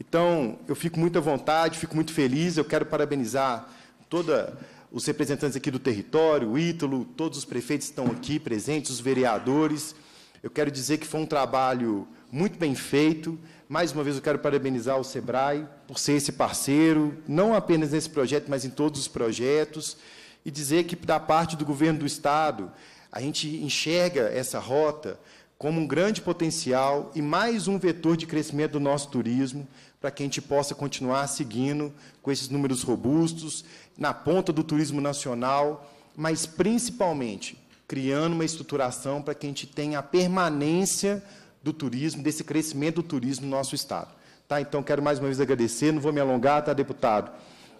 Então, eu fico muito à vontade, fico muito feliz, eu quero parabenizar toda os representantes aqui do território, o Ítalo, todos os prefeitos estão aqui presentes, os vereadores. Eu quero dizer que foi um trabalho muito bem feito. Mais uma vez eu quero parabenizar o Sebrae por ser esse parceiro, não apenas nesse projeto, mas em todos os projetos, e dizer que da parte do governo do estado, a gente enxerga essa rota como um grande potencial e mais um vetor de crescimento do nosso turismo, para que a gente possa continuar seguindo com esses números robustos, na ponta do turismo nacional, mas principalmente criando uma estruturação para que a gente tenha a permanência do turismo, desse crescimento do turismo no nosso Estado. Tá, então, quero mais uma vez agradecer, não vou me alongar, tá, deputado?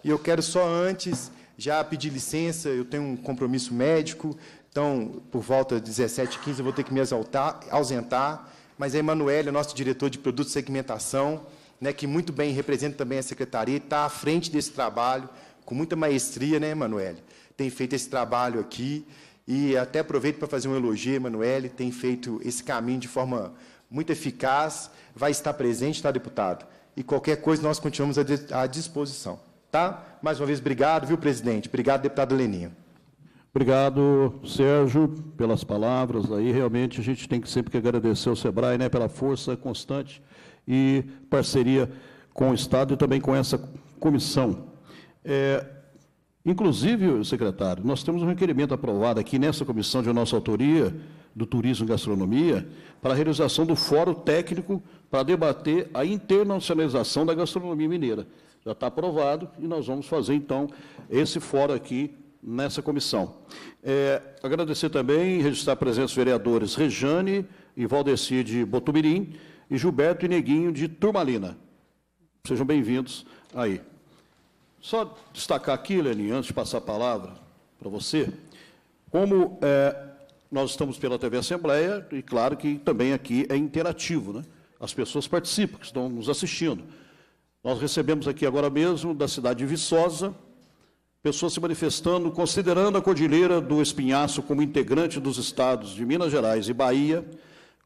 E eu quero só antes já pedir licença, eu tenho um compromisso médico, então, por volta de 17h15, eu vou ter que me exaltar, ausentar, mas a Emanuele, nosso diretor de produto e segmentação, né, que muito bem representa também a secretaria, está à frente desse trabalho, com muita maestria, né, Emanuele? Tem feito esse trabalho aqui, e até aproveito para fazer um elogio, Emanuele, tem feito esse caminho de forma muito eficaz, vai estar presente, tá, deputado? E qualquer coisa nós continuamos à disposição, tá? Mais uma vez, obrigado, viu, presidente? Obrigado, deputado Leninho. Obrigado, Sérgio, pelas palavras aí. Realmente a gente tem que sempre que agradecer ao Sebrae, né, pela força constante e parceria com o Estado e também com essa comissão. É, inclusive, secretário, nós temos um requerimento aprovado aqui nessa comissão de nossa autoria, do Turismo e Gastronomia para a realização do Fórum Técnico para debater a internacionalização da gastronomia mineira. Já está aprovado e nós vamos fazer, então, esse fórum aqui nessa comissão. É, agradecer também e registrar a presença dos vereadores Rejane e Valdeci de Botumirim e Gilberto e Neguinho de Turmalina. Sejam bem-vindos aí. Só destacar aqui, Lenin, antes de passar a palavra para você, como é, nós estamos pela TV Assembleia e, claro, que também aqui é interativo, né? As pessoas participam, que estão nos assistindo. Nós recebemos aqui agora mesmo, da cidade de Viçosa, pessoas se manifestando, considerando a Cordilheira do Espinhaço como integrante dos estados de Minas Gerais e Bahia,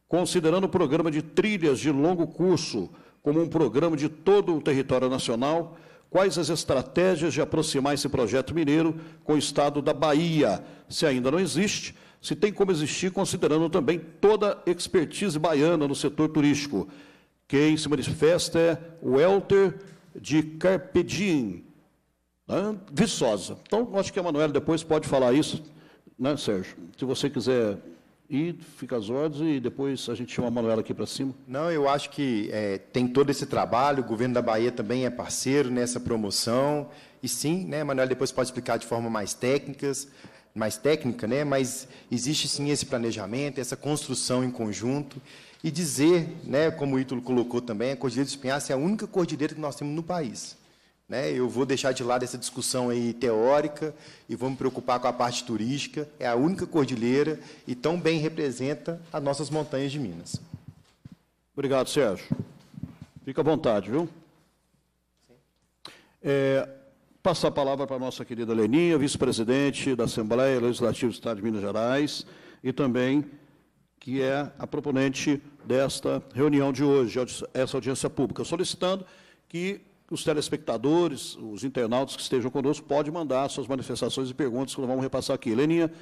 considerando o programa de trilhas de longo curso como um programa de todo o território nacional, quais as estratégias de aproximar esse projeto mineiro com o estado da Bahia, se ainda não existe, se tem como existir, considerando também toda a expertise baiana no setor turístico. Quem se manifesta é o Elter de Carpedim, né? Viçosa. Então, acho que a Manuela depois pode falar isso, né, Sérgio? Se você quiser ir fica às ordens e depois a gente chama a Manuela aqui para cima. Não, eu acho que é, tem todo esse trabalho, o governo da Bahia também é parceiro nessa promoção. E sim, né, Manuela depois pode explicar de forma mais técnicas, mais técnica, né? mas existe sim esse planejamento, essa construção em conjunto. E dizer, né, como o Ítalo colocou também, a Cordilheira dos Pinhaços é a única cordilheira que nós temos no país. Né? Eu vou deixar de lado essa discussão aí teórica e vou me preocupar com a parte turística. É a única cordilheira e tão bem representa as nossas montanhas de Minas. Obrigado, Sérgio. Fica à vontade, viu? É, Passo a palavra para a nossa querida Leninha, vice-presidente da Assembleia Legislativa do Estado de Minas Gerais, e também que é a proponente desta reunião de hoje, essa audiência pública, solicitando que os telespectadores, os internautas que estejam conosco, podem mandar suas manifestações e perguntas que nós vamos repassar aqui. Leninha,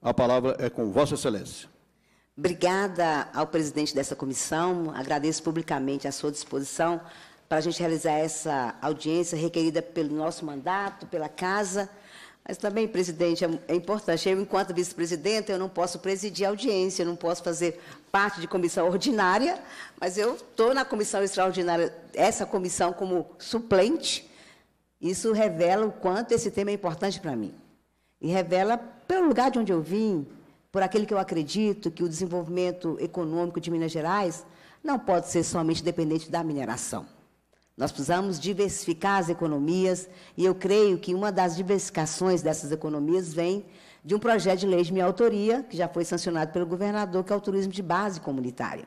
a palavra é com Vossa Excelência. Obrigada ao presidente dessa comissão, agradeço publicamente a sua disposição para a gente realizar essa audiência requerida pelo nosso mandato, pela Casa. Mas também, presidente, é, é importante. Eu, enquanto vice-presidenta, eu não posso presidir a audiência, eu não posso fazer parte de comissão ordinária, mas eu estou na comissão extraordinária, essa comissão como suplente. Isso revela o quanto esse tema é importante para mim. E revela pelo lugar de onde eu vim, por aquele que eu acredito que o desenvolvimento econômico de Minas Gerais não pode ser somente dependente da mineração. Nós precisamos diversificar as economias, e eu creio que uma das diversificações dessas economias vem de um projeto de lei de minha autoria, que já foi sancionado pelo governador, que é o turismo de base comunitária.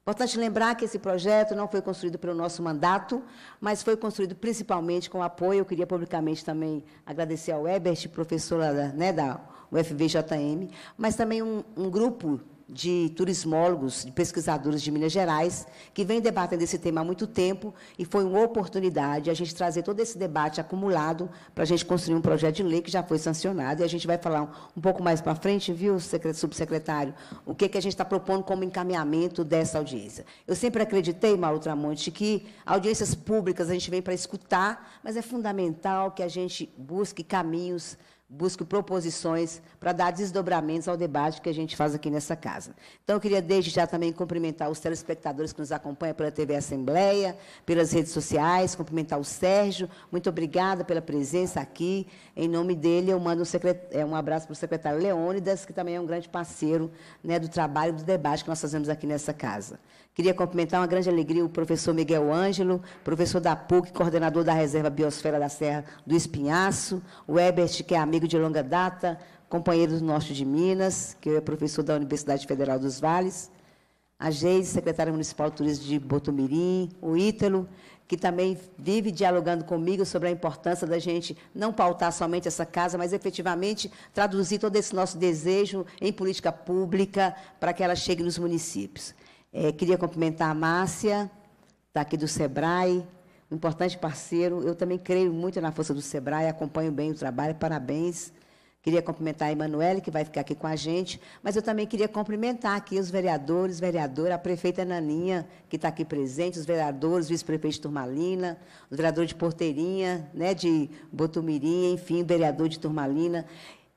Importante lembrar que esse projeto não foi construído pelo nosso mandato, mas foi construído principalmente com apoio. Eu queria publicamente também agradecer ao Ebert, professora da, né, da UFVJM, mas também um, um grupo de turismólogos, de pesquisadores de Minas Gerais, que vem debatendo esse tema há muito tempo e foi uma oportunidade a gente trazer todo esse debate acumulado para a gente construir um projeto de lei que já foi sancionado e a gente vai falar um, pouco mais para frente, viu, subsecretário, o que, que a gente está propondo como encaminhamento dessa audiência. Eu sempre acreditei, Mauro Tramonte, que audiências públicas a gente vem para escutar, mas é fundamental que a gente busque caminhos busco proposições para dar desdobramentos ao debate que a gente faz aqui nessa casa. Então, eu queria desde já também cumprimentar os telespectadores que nos acompanham pela TV Assembleia, pelas redes sociais, cumprimentar o Sérgio. Muito obrigada pela presença aqui. Em nome dele, eu mando um, secret... É, um abraço para o secretário Leônidas, que também é um grande parceiro né, do trabalho e do debate que nós fazemos aqui nessa casa. Queria cumprimentar uma grande alegria o professor Miguel Ângelo, professor da PUC, coordenador da Reserva Biosfera da Serra do Espinhaço, o Ebert, que é amigo de longa data, companheiro do Norte de Minas, que é professor da Universidade Federal dos Vales, a Geise, secretária municipal de turismo de Botumirim, o Ítalo, que também vive dialogando comigo sobre a importância da gente não pautar somente essa casa, mas efetivamente traduzir todo esse nosso desejo em política pública para que ela chegue nos municípios. É, queria cumprimentar a Márcia, está aqui do SEBRAE, um importante parceiro. Eu também creio muito na força do SEBRAE, acompanho bem o trabalho, parabéns. Queria cumprimentar a Emanuele, que vai ficar aqui com a gente, mas eu também queria cumprimentar aqui os vereadores, vereadora, a prefeita Naninha, que está aqui presente, os vereadores, vice-prefeito de Turmalina, os vereadores de Porteirinha, né, de Botumirim, enfim, vereador de Turmalina.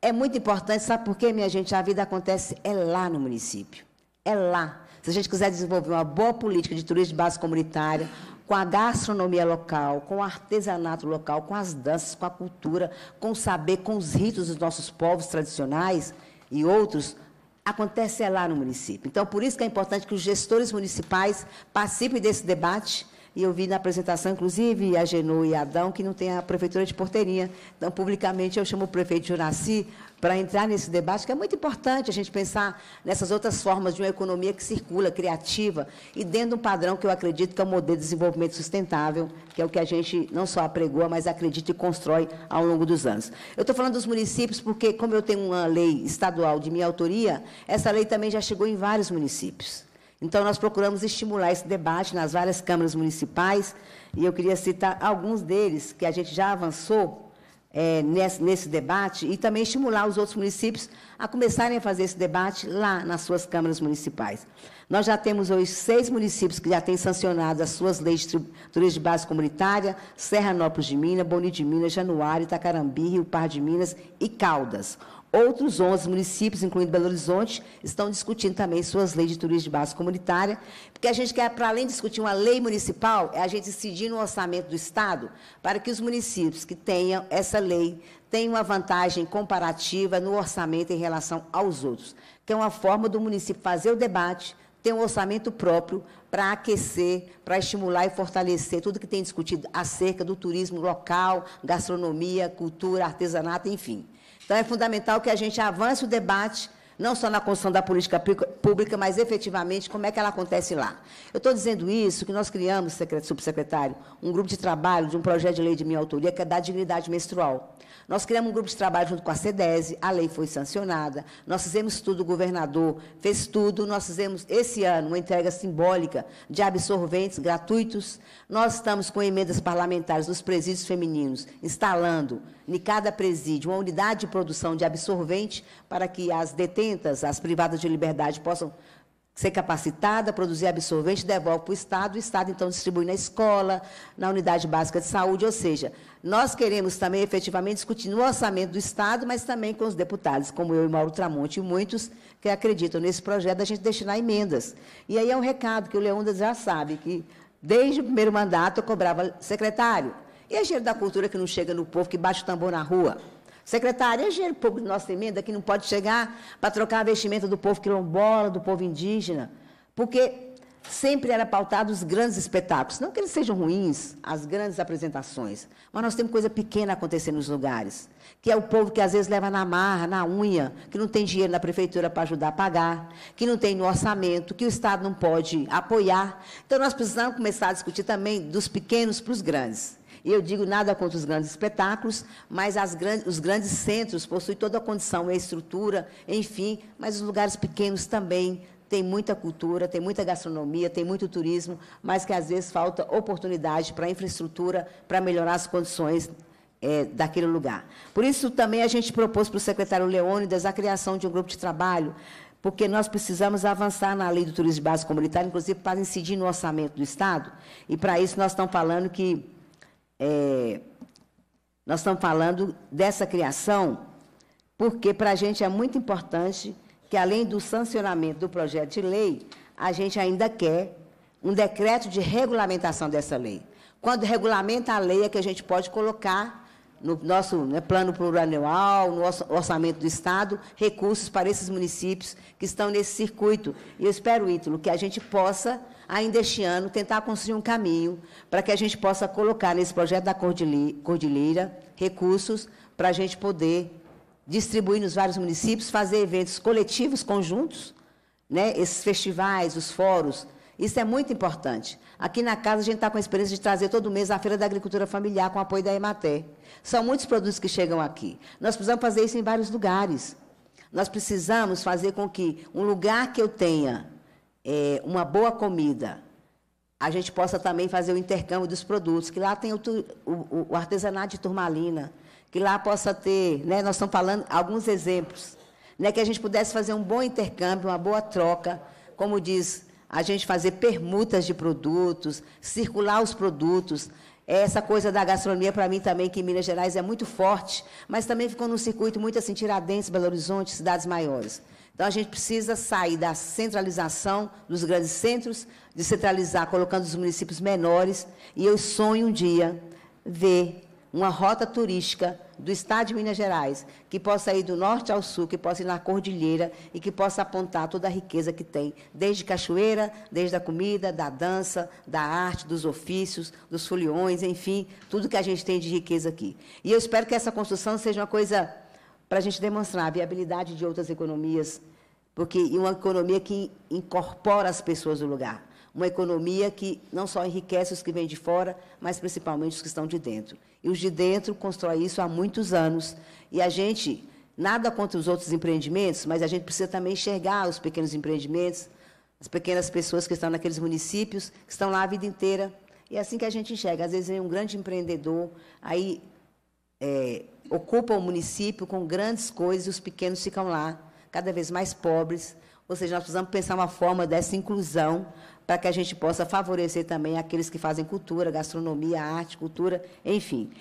É muito importante, sabe por quê, minha gente? A vida acontece é lá no município, é lá. Se a gente quiser desenvolver uma boa política de turismo de base comunitária, com a gastronomia local, com o artesanato local, com as danças, com a cultura, com o saber, com os ritos dos nossos povos tradicionais e outros, acontece é lá no município. Então, por isso que é importante que os gestores municipais participem desse debate. E eu vi na apresentação, inclusive, a Genu e Adão, que não tem a Prefeitura de Porteirinha. Então, publicamente, eu chamo o prefeito Juraci para entrar nesse debate, que é muito importante a gente pensar nessas outras formas de uma economia que circula, criativa, e dentro de um padrão que eu acredito que é o modelo de desenvolvimento sustentável, que é o que a gente não só apregoa, mas acredita e constrói ao longo dos anos. Eu estou falando dos municípios porque, como eu tenho uma lei estadual de minha autoria, essa lei também já chegou em vários municípios. Então, nós procuramos estimular esse debate nas várias câmaras municipais, e eu queria citar alguns deles que a gente já avançou é, nesse, nesse, debate e também estimular os outros municípios a começarem a fazer esse debate lá nas suas câmaras municipais. Nós já temos hoje seis municípios que já têm sancionado as suas leis de estruturas de base comunitária, Serra Nópolis de Minas, Bonito de Minas, Januário, Itacarambi, Rio Par de Minas e Caldas. Outros 11 municípios, incluindo Belo Horizonte, estão discutindo também suas leis de turismo de base comunitária, porque a gente quer, para além de discutir uma lei municipal, é a gente incidir no orçamento do Estado para que os municípios que tenham essa lei tenham uma vantagem comparativa no orçamento em relação aos outros, que é uma forma do município fazer o debate, ter um orçamento próprio para aquecer, para estimular e fortalecer tudo que tem discutido acerca do turismo local, gastronomia, cultura, artesanato, enfim. Então, é fundamental que a gente avance o debate, não só na construção da política pública, mas efetivamente como é que ela acontece lá. Eu estou dizendo isso, que nós criamos, subsecretário, um grupo de trabalho de um projeto de lei de minha autoria, que é da dignidade menstrual. Nós criamos um grupo de trabalho junto com a CEDESE, a lei foi sancionada, nós fizemos tudo, o governador fez tudo, nós fizemos esse ano uma entrega simbólica de absorventes gratuitos, nós estamos com emendas parlamentares nos presídios femininos, instalando em cada presídio uma unidade de produção de absorvente para que as detentas, as privadas de liberdade, possam ser capacitada, produzir absorvente, devolve para o Estado, o Estado então distribui na escola, na unidade básica de saúde, ou seja, nós queremos também efetivamente discutir no orçamento do Estado, mas também com os deputados, como eu e Mauro Tramonte e muitos que acreditam nesse projeto, a gente destinar emendas. E aí é um recado que o Leondas já sabe, que desde o primeiro mandato eu cobrava secretário, e é dinheiro da cultura que não chega no povo, que bate o tambor na rua? Secretária, é dinheiro público de nossa emenda que não pode chegar para trocar a vestimenta do povo quilombola, do povo indígena? Porque sempre era pautado os grandes espetáculos. Não que eles sejam ruins, as grandes apresentações, mas nós temos coisa pequena acontecendo nos lugares, que é o povo que às vezes leva na marra, na unha, que não tem dinheiro na prefeitura para ajudar a pagar, que não tem no orçamento, que o Estado não pode apoiar. Então, nós precisamos começar a discutir também dos pequenos para os grandes. Eu digo nada contra os grandes espetáculos, mas grandes, os grandes centros possuem toda a condição, a estrutura, enfim, mas os lugares pequenos também têm muita cultura, têm muita gastronomia, têm muito turismo, mas que às vezes falta oportunidade para a infraestrutura, para melhorar as condições é, daquele lugar. Por isso, também a gente propôs para o secretário Leônidas a criação de um grupo de trabalho, porque nós precisamos avançar na lei do turismo de base comunitária, inclusive para incidir no orçamento do Estado, e para isso nós estamos falando que é, nós estamos falando dessa criação porque, para a gente, é muito importante que, além do sancionamento do projeto de lei, a gente ainda quer um decreto de regulamentação dessa lei. Quando regulamenta a lei, é que a gente pode colocar no nosso né, plano plurianual, no orçamento do Estado, recursos para esses municípios que estão nesse circuito. E eu espero, Ítalo, que a gente possa ainda este ano, tentar construir um caminho para que a gente possa colocar nesse projeto da Cordilheira recursos para a gente poder distribuir nos vários municípios, fazer eventos coletivos, conjuntos, né? esses festivais, os fóruns. Isso é muito importante. Aqui na casa, a gente está com a experiência de trazer todo mês a Feira da Agricultura Familiar com apoio da Emater. São muitos produtos que chegam aqui. Nós precisamos fazer isso em vários lugares. Nós precisamos fazer com que um lugar que eu tenha é, uma boa comida, a gente possa também fazer o intercâmbio dos produtos, que lá tem o, o, o artesanato de turmalina, que lá possa ter, né, nós estamos falando alguns exemplos, né, que a gente pudesse fazer um bom intercâmbio, uma boa troca, como diz, a gente fazer permutas de produtos, circular os produtos, é essa coisa da gastronomia, para mim também, que em Minas Gerais é muito forte, mas também ficou num circuito muito assim, Tiradentes, Belo Horizonte, cidades maiores. Então, a gente precisa sair da centralização dos grandes centros, descentralizar, colocando os municípios menores. E eu sonho um dia ver uma rota turística do estado de Minas Gerais, que possa ir do norte ao sul, que possa ir na cordilheira e que possa apontar toda a riqueza que tem, desde cachoeira, desde a comida, da dança, da arte, dos ofícios, dos foliões, enfim, tudo que a gente tem de riqueza aqui. E eu espero que essa construção seja uma coisa para a gente demonstrar a viabilidade de outras economias porque uma economia que incorpora as pessoas no lugar. Uma economia que não só enriquece os que vêm de fora, mas principalmente os que estão de dentro. E os de dentro constroem isso há muitos anos. E a gente, nada contra os outros empreendimentos, mas a gente precisa também enxergar os pequenos empreendimentos, as pequenas pessoas que estão naqueles municípios, que estão lá a vida inteira. E é assim que a gente enxerga. Às vezes vem um grande empreendedor, aí é, ocupa o município com grandes coisas e os pequenos ficam lá cada vez mais pobres. Ou seja, nós precisamos pensar uma forma dessa inclusão para que a gente possa favorecer também aqueles que fazem cultura, gastronomia, arte, cultura, enfim.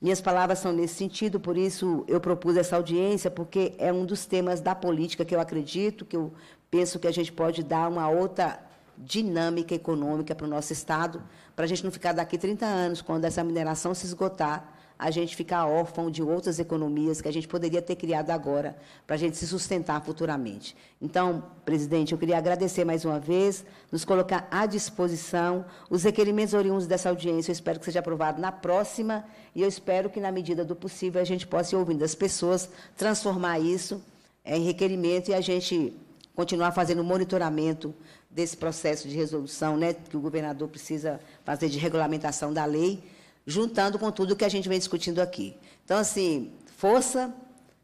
Minhas palavras são nesse sentido, por isso eu propus essa audiência, porque é um dos temas da política que eu acredito, que eu penso que a gente pode dar uma outra dinâmica econômica para o nosso Estado, para a gente não ficar daqui 30 anos, quando essa mineração se esgotar, a gente ficar órfão de outras economias que a gente poderia ter criado agora, para a gente se sustentar futuramente. Então, presidente, eu queria agradecer mais uma vez, nos colocar à disposição. Os requerimentos oriundos dessa audiência, eu espero que seja aprovado na próxima, e eu espero que, na medida do possível, a gente possa ir ouvindo as pessoas, transformar isso em requerimento e a gente continuar fazendo monitoramento desse processo de resolução, né, que o governador precisa fazer de regulamentação da lei juntando com tudo que a gente vem discutindo aqui. Então, assim, força,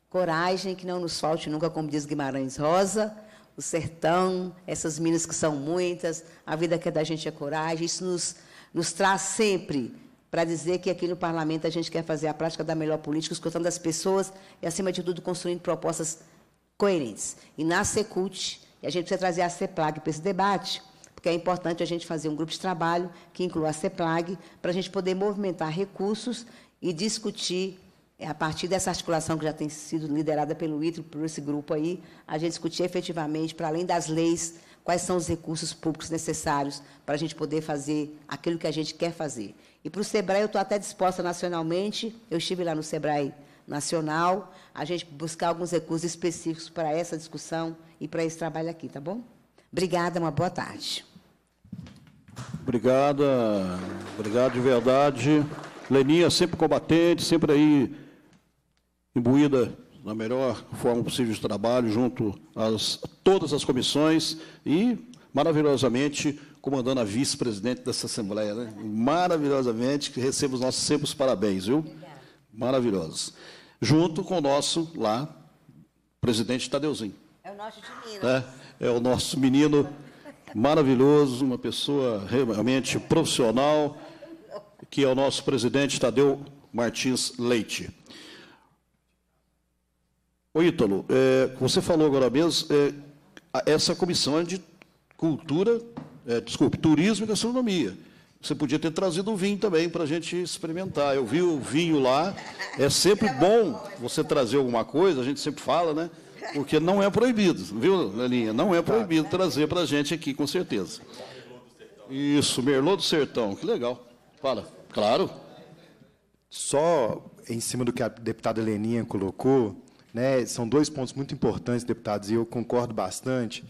coragem, que não nos falte nunca, como diz Guimarães Rosa, o sertão, essas minas que são muitas, a vida que é da gente é coragem, isso nos, nos traz sempre para dizer que aqui no parlamento a gente quer fazer a prática da melhor política, escutando as pessoas e, acima de tudo, construindo propostas coerentes. E na Secult, a gente precisa trazer a CEPLAG para esse debate, porque é importante a gente fazer um grupo de trabalho que inclua a CEPLAG, para a gente poder movimentar recursos e discutir, é, a partir dessa articulação que já tem sido liderada pelo ITRO, por esse grupo aí, a gente discutir efetivamente, para além das leis, quais são os recursos públicos necessários para a gente poder fazer aquilo que a gente quer fazer. E para o SEBRAE, eu estou até disposta nacionalmente, eu estive lá no SEBRAE Nacional, a gente buscar alguns recursos específicos para essa discussão e para esse trabalho aqui, tá bom? Obrigada, uma boa tarde. Obrigada, ah, obrigado de verdade. Leninha sempre combatente, sempre aí imbuída na melhor forma possível de trabalho, junto às todas as comissões e, maravilhosamente, comandando a vice-presidente dessa Assembleia. Né? Maravilhosamente, que receba os nossos sempre os parabéns, viu? Maravilhosos. Junto com o nosso lá, presidente Tadeuzinho. É o nosso menino. É, né? é o nosso menino Tá maravilhoso, uma pessoa realmente profissional, que é o nosso presidente Tadeu Martins Leite. O Ítalo, é, você falou agora mesmo, é, essa comissão é de cultura, é, desculpe, turismo e gastronomia. Você podia ter trazido o um vinho também para a gente experimentar. Eu vi o vinho lá, é sempre (laughs) é é bom você trazer alguma coisa, a gente sempre fala, né? Porque não é proibido, viu, Lelinha? Não é proibido tá. trazer para a gente aqui, com certeza. Isso, Merlot do Sertão, que legal. Fala, claro. Só em cima do que a deputada Leninha colocou, né, são dois pontos muito importantes, deputados, e eu concordo bastante.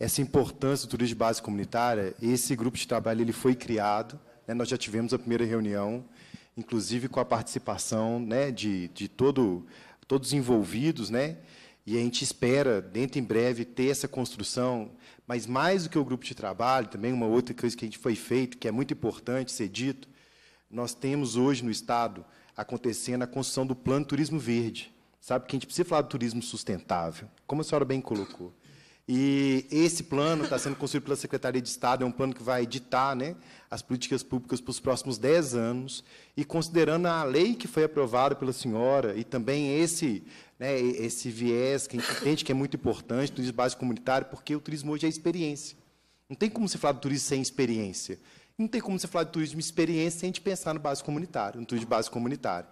Essa importância do turismo de base comunitária, esse grupo de trabalho ele foi criado, né, nós já tivemos a primeira reunião, inclusive com a participação né, de, de todo, todos envolvidos, né, e a gente espera, dentro em breve, ter essa construção, mas mais do que o grupo de trabalho, também uma outra coisa que a gente foi feito, que é muito importante ser dito, nós temos hoje no Estado acontecendo a construção do Plano Turismo Verde. Sabe que a gente precisa falar do turismo sustentável, como a senhora bem colocou. E esse plano está sendo construído pela Secretaria de Estado, é um plano que vai editar né, as políticas públicas para os próximos 10 anos. E considerando a lei que foi aprovada pela senhora e também esse né, esse viés que a gente entende que é muito importante, turismo base comunitário, porque o turismo hoje é experiência. Não tem como você falar de turismo sem experiência. Não tem como você falar de turismo experiência sem a gente pensar no base comunitário, no turismo base comunitário.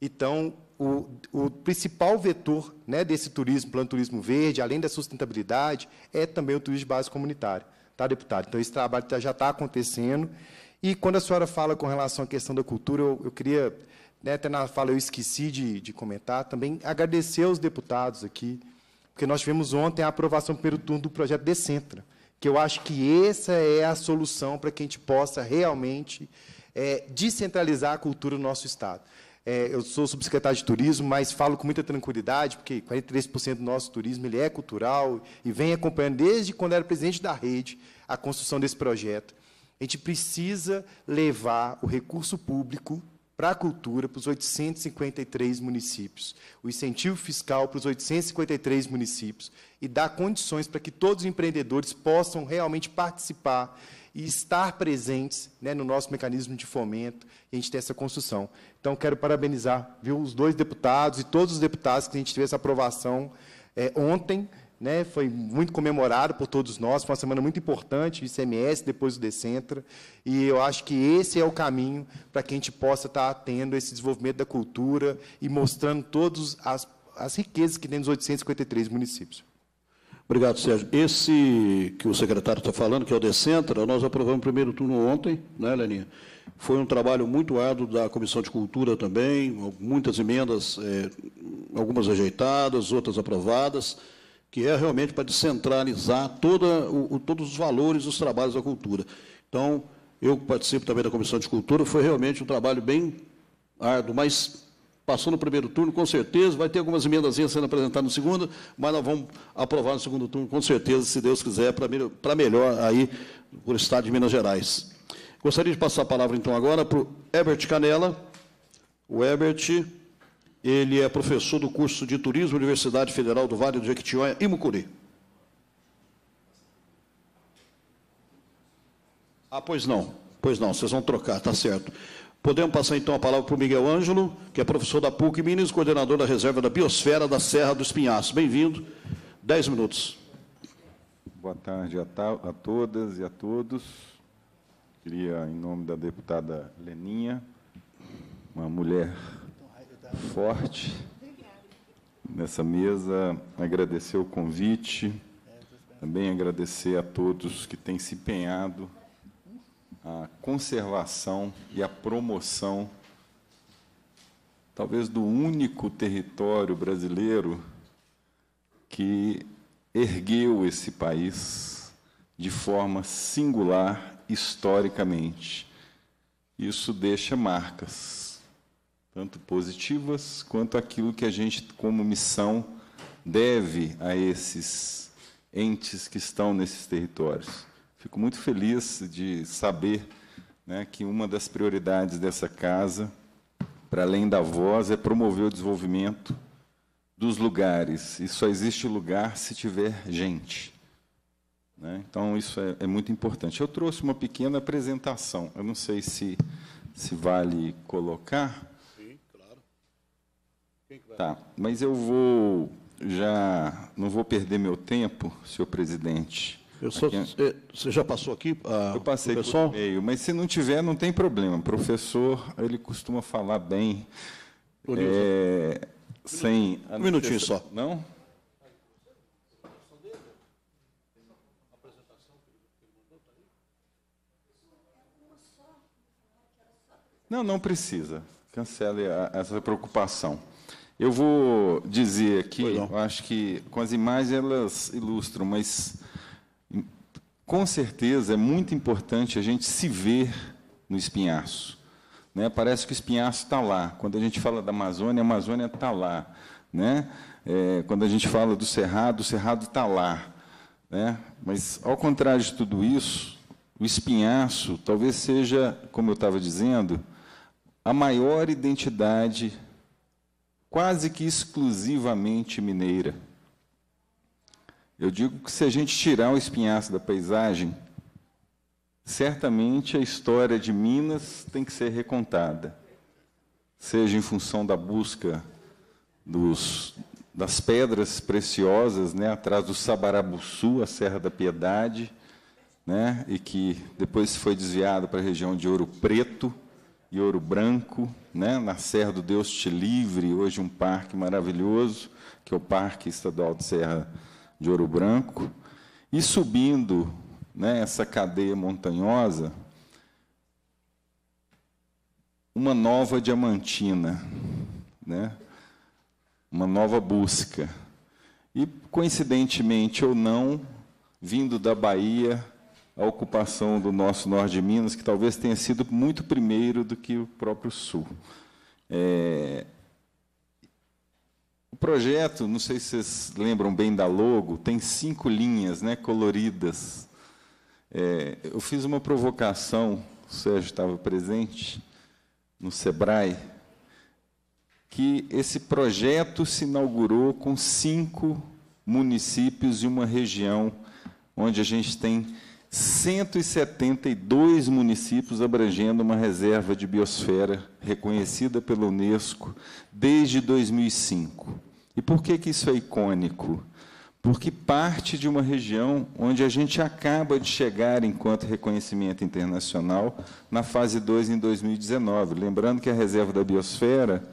Então, o, o principal vetor né, desse turismo, plano turismo verde, além da sustentabilidade, é também o turismo base comunitário. Tá, deputado? Então, esse trabalho tá, já está acontecendo. E quando a senhora fala com relação à questão da cultura, eu, eu queria né, até na fala eu esqueci de, de comentar, também agradecer aos deputados aqui, porque nós tivemos ontem a aprovação pelo turno do projeto Decentra, que eu acho que essa é a solução para que a gente possa realmente é, descentralizar a cultura do nosso Estado. É, eu sou subsecretário de turismo, mas falo com muita tranquilidade, porque 43% do nosso turismo ele é cultural e vem acompanhando desde quando era presidente da rede a construção desse projeto. A gente precisa levar o recurso público para a cultura, para os 853 municípios, o incentivo fiscal para os 853 municípios e dar condições para que todos os empreendedores possam realmente participar e estar presentes né, no nosso mecanismo de fomento e a gente ter essa construção. Então, quero parabenizar viu, os dois deputados e todos os deputados que a gente teve essa aprovação é, ontem né, foi muito comemorado por todos nós, foi uma semana muito importante, o ICMS, depois o Decentra, e eu acho que esse é o caminho para que a gente possa estar tá tendo esse desenvolvimento da cultura e mostrando todas as, riquezas que tem nos 853 municípios. Obrigado, Sérgio. Esse que o secretário está falando, que é o Decentra, nós aprovamos o primeiro turno ontem, né, Leninha? Foi um trabalho muito árduo da Comissão de Cultura também, muitas emendas, é, algumas rejeitadas, outras aprovadas que é realmente para descentralizar toda, o, todos os valores dos trabalhos da cultura. Então, eu participo também da Comissão de Cultura, foi realmente um trabalho bem árduo, mas passou no primeiro turno, com certeza, vai ter algumas emendas sendo apresentadas no segundo, mas nós vamos aprovar no segundo turno, com certeza, se Deus quiser, para melhor, para melhor aí o Estado de Minas Gerais. Gostaria de passar a palavra, então, agora para o Herbert Canela. O Herbert... Ele é professor do curso de Turismo, Universidade Federal do Vale do Jequitinhonha e Mucuri. Ah, pois não. Pois não, vocês vão trocar, tá certo. Podemos passar então a palavra para o Miguel Ângelo, que é professor da PUC Minas, coordenador da Reserva da Biosfera da Serra do Espinhaço. Bem-vindo. Dez minutos. Boa tarde a, a todas e a todos. Queria, em nome da deputada Leninha, uma mulher forte nessa mesa, agradecer o convite, também agradecer a todos que têm se empenhado a conservação e a promoção, talvez, do único território brasileiro que ergueu esse país de forma singular historicamente. Isso deixa marcas tanto positivas quanto aquilo que a gente, como missão, deve a esses entes que estão nesses territórios. Fico muito feliz de saber né, que uma das prioridades dessa casa, para além da voz, é promover o desenvolvimento dos lugares. E só existe lugar se tiver gente. Né? Então, isso é, é muito importante. Eu trouxe uma pequena apresentação, eu não sei se, se vale colocar. Tá, mas eu vou já não vou perder meu tempo, senhor presidente. Sou, aqui, é- é, você já passou aqui? Ah, eu passei por meio, mas se não tiver, não tem problema. O professor, ele costuma falar bem. É, sem um minutinho só. Não? Não, não precisa. Cancele a, essa preocupação. Eu vou dizer aqui, eu acho que com as imagens elas ilustram, mas hum, com certeza é muito importante a gente se ver no espinhaço. Né? Parece que o espinhaço está lá. Quando a gente fala da Amazônia, a Amazônia está lá. Né? É, quando a gente fala do Cerrado, o Cerrado está lá. Né? Mas, ao contrário de tudo isso, o espinhaço talvez seja, como eu estava dizendo, a maior identidade quase que exclusivamente mineira. Eu digo que se a gente tirar o espinhaço da paisagem, certamente a história de Minas tem que ser recontada, seja em função da busca dos, das pedras preciosas, né, atrás do Sabarabuçu, a Serra da Piedade, né, e que depois foi desviado para a região de Ouro Preto, e Ouro Branco, né? na Serra do Deus Te Livre, hoje um parque maravilhoso, que é o Parque Estadual de Serra de Ouro Branco, e subindo né, essa cadeia montanhosa, uma nova diamantina, né? uma nova busca. E, coincidentemente ou não, vindo da Bahia, a ocupação do nosso norte de Minas, que talvez tenha sido muito primeiro do que o próprio sul. É... O projeto, não sei se vocês lembram bem da logo, tem cinco linhas né, coloridas. É... Eu fiz uma provocação, o Sérgio estava presente, no Sebrae, que esse projeto se inaugurou com cinco municípios e uma região onde a gente tem 172 municípios abrangendo uma reserva de biosfera reconhecida pela Unesco desde 2005. E por que, que isso é icônico? Porque parte de uma região onde a gente acaba de chegar, enquanto reconhecimento internacional, na fase 2 em 2019. Lembrando que a reserva da biosfera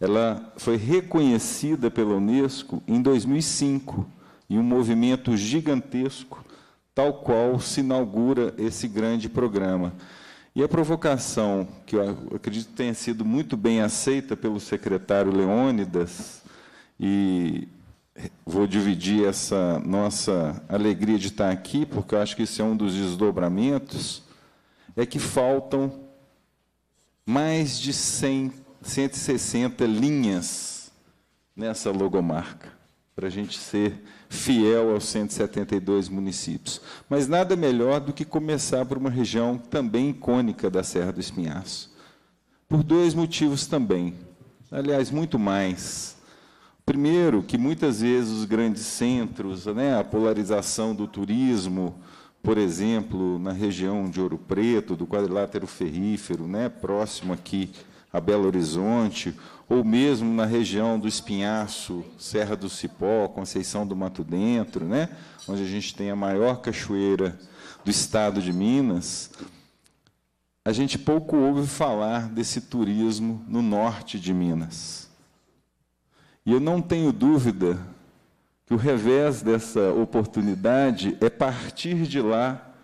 ela foi reconhecida pela Unesco em 2005, em um movimento gigantesco tal qual se inaugura esse grande programa. E a provocação, que eu acredito tenha sido muito bem aceita pelo secretário Leônidas, e vou dividir essa nossa alegria de estar aqui, porque eu acho que isso é um dos desdobramentos, é que faltam mais de 100, 160 linhas nessa logomarca, para a gente ser fiel aos 172 municípios. Mas nada melhor do que começar por uma região também icônica da Serra do Espinhaço. Por dois motivos também. Aliás, muito mais. Primeiro, que muitas vezes os grandes centros, né, a polarização do turismo, por exemplo, na região de Ouro Preto, do quadrilátero ferrífero, né, próximo aqui a Belo Horizonte, ou mesmo na região do Espinhaço, Serra do Cipó, Conceição do Mato Dentro, né? onde a gente tem a maior cachoeira do estado de Minas, a gente pouco ouve falar desse turismo no norte de Minas. E eu não tenho dúvida que o revés dessa oportunidade é partir de lá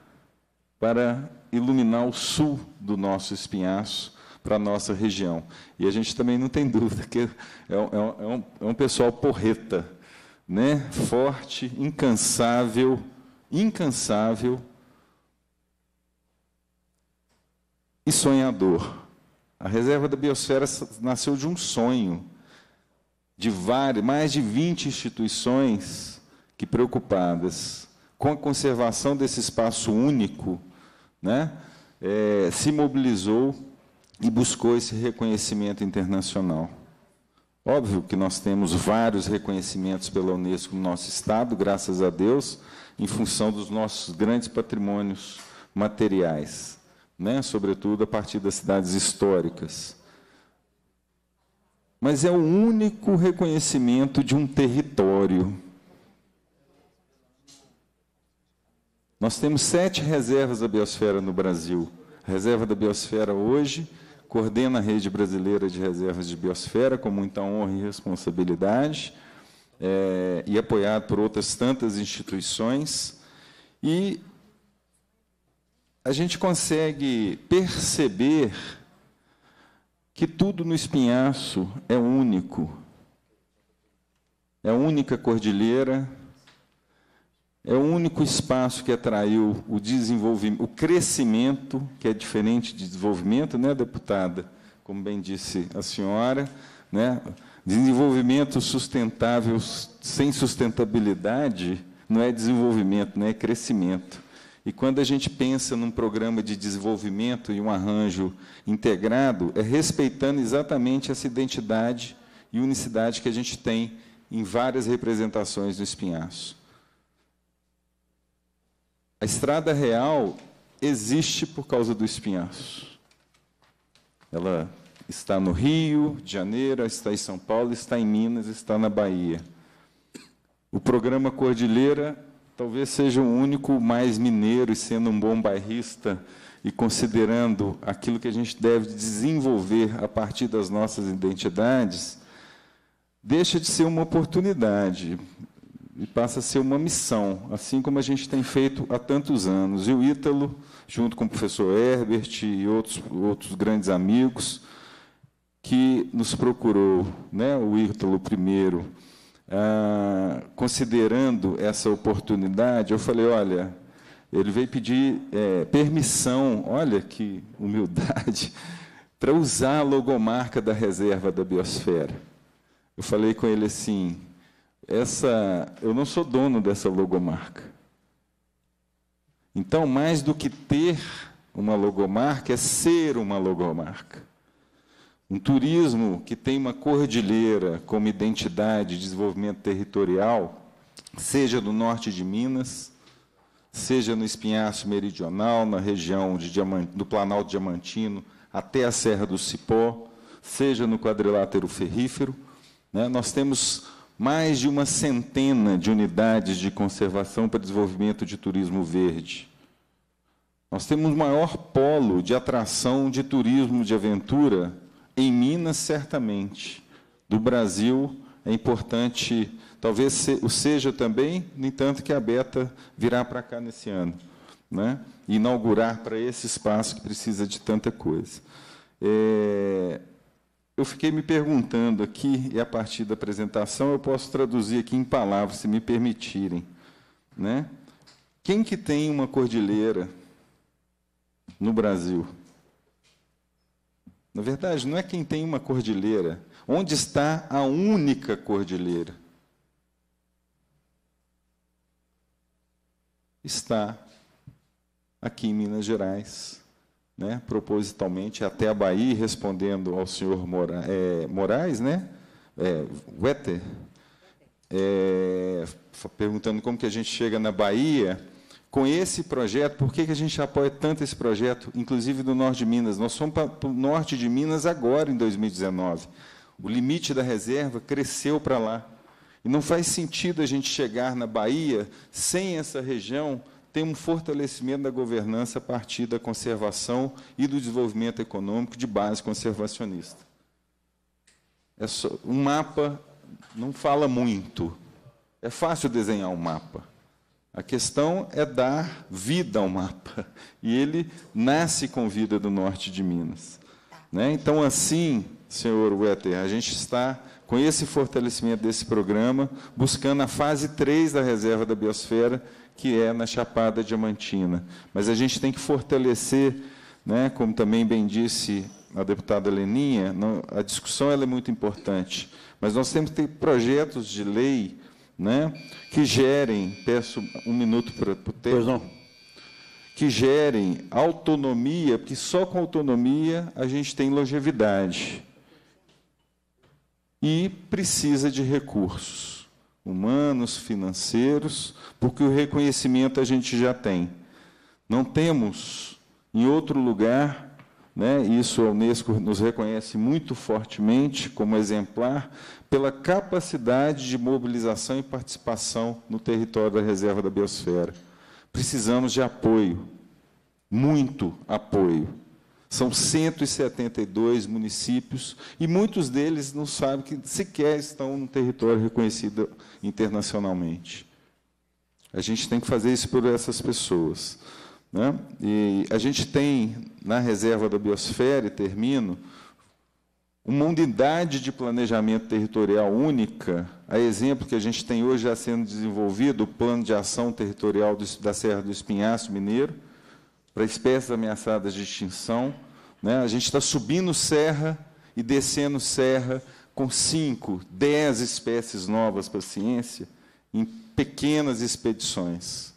para iluminar o sul do nosso espinhaço, para a nossa região. E a gente também não tem (laughs) dúvida que é, é um, é um, é um pessoal porreta, né? forte, incansável, incansável e sonhador. A reserva da biosfera nasceu de um sonho de várias, mais de 20 instituições que preocupadas com a conservação desse espaço único, né, é, se mobilizou e buscou esse reconhecimento internacional. Óbvio que nós temos vários reconhecimentos pela Unesco no nosso estado, graças a Deus, em função dos nossos grandes patrimônios materiais, né? sobretudo a partir das cidades históricas. Mas é o único reconhecimento de um território. Nós temos sete reservas da biosfera no Brasil. A reserva da biosfera hoje coordena a Rede Brasileira de Reservas de Biosfera, com muita honra e responsabilidade, é, e apoiado por outras tantas instituições. E a gente consegue perceber que tudo no espinhaço é único. É a única cordilheira, é o único espaço que atraiu o desenvolvimento, o crescimento, que é diferente de desenvolvimento, né, deputada? Como bem disse a senhora, né? Desenvolvimento sustentável sem sustentabilidade não é desenvolvimento, não né, é crescimento. E quando a gente pensa num programa de desenvolvimento e um arranjo integrado, é respeitando exatamente essa identidade e unicidade que a gente tem em várias representações do espinhaço. A estrada real existe por causa do espinhaço. Ela está no Rio de Janeiro, está em São Paulo, está em Minas, está na Bahia. O programa Cordilheira talvez seja o único mais mineiro, e sendo um bom bairrista e considerando aquilo que a gente deve desenvolver a partir das nossas identidades, deixa de ser uma oportunidade e passa a ser uma missão, assim como a gente tem feito há tantos anos. E o Ítalo, junto com o professor Herbert e outros, outros grandes amigos, que nos procurou, né, o Ítalo primeiro, ah, considerando essa oportunidade, eu falei, olha, ele veio pedir é, permissão, olha que humildade, (laughs) para usar a logomarca da reserva da biosfera. Eu falei com ele assim, essa, eu não sou dono dessa logomarca. Então, mais do que ter uma logomarca, é ser uma logomarca. Um turismo que tem uma cordilheira como identidade de desenvolvimento territorial, seja no norte de Minas, seja no espinhaço meridional, na região Diamant... do Planalto Diamantino até a Serra do Cipó, seja no quadrilátero ferrífero. Né? Nós temos mais de uma centena de unidades de conservação para desenvolvimento de turismo verde. Nós temos o maior polo de atração de turismo de aventura em Minas, certamente. Do Brasil, é importante, talvez o seja também, no entanto que a Beta virá para cá nesse ano, né? inaugurar para esse espaço que precisa de tanta coisa. É, eu fiquei me perguntando aqui, e a partir da apresentação eu posso traduzir aqui em palavras, se me permitirem. Né? Quem que tem uma cordilheira no Brasil? Na verdade, não é quem tem uma cordilheira. Onde está a única cordilheira? Está aqui em Minas Gerais né, propositalmente até a Bahia, respondendo ao senhor Mora, é, Moraes, né, é, Wetter, é, perguntando como que a gente chega na Bahia com esse projeto, por que, que a gente apoia tanto esse projeto, inclusive do norte de Minas? Nós fomos para o norte de Minas agora, em 2019. O limite da reserva cresceu para lá. E não faz sentido a gente chegar na Bahia sem essa região tem um fortalecimento da governança a partir da conservação e do desenvolvimento econômico de base conservacionista. É só, um mapa não fala muito. É fácil desenhar um mapa. A questão é dar vida ao mapa. E ele nasce com vida do norte de Minas. Né? Então, assim, senhor Wetter, a gente está, com esse fortalecimento desse programa, buscando a fase 3 da reserva da biosfera, que é na Chapada Diamantina. Mas a gente tem que fortalecer, né, como também bem disse a deputada Leninha, a discussão ela é muito importante, mas nós temos que ter projetos de lei né, que gerem, peço um minuto para o tempo, que gerem autonomia, porque só com autonomia a gente tem longevidade e precisa de recursos humanos, financeiros, porque o reconhecimento a gente já tem. Não temos em outro lugar, né, isso a Unesco nos reconhece muito fortemente como exemplar, pela capacidade de mobilização e participação no território da reserva da biosfera. Precisamos de apoio, muito apoio. São 172 municípios e muitos deles não sabem que sequer estão num território reconhecido internacionalmente. A gente tem que fazer isso por essas pessoas. Né? E a gente tem na reserva da biosfera, e termino, uma unidade de planejamento territorial única, a exemplo que a gente tem hoje já sendo desenvolvido, o Plano de Ação Territorial da Serra do Espinhaço Mineiro, para espécies ameaçadas de extinção. Né? A gente está subindo serra e descendo serra com cinco, dez espécies novas para a ciência em pequenas expedições.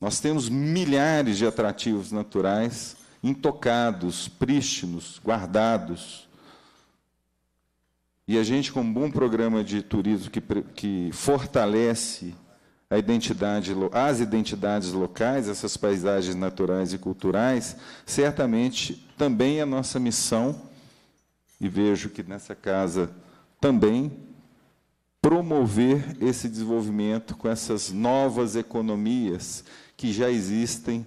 Nós temos milhares de atrativos naturais intocados, prístinos, guardados. E a gente, com um bom programa de turismo que, que fortalece Identidade, as identidades locais, essas paisagens naturais e culturais, certamente também é nossa missão, e vejo que nessa casa também, promover esse desenvolvimento com essas novas economias que já existem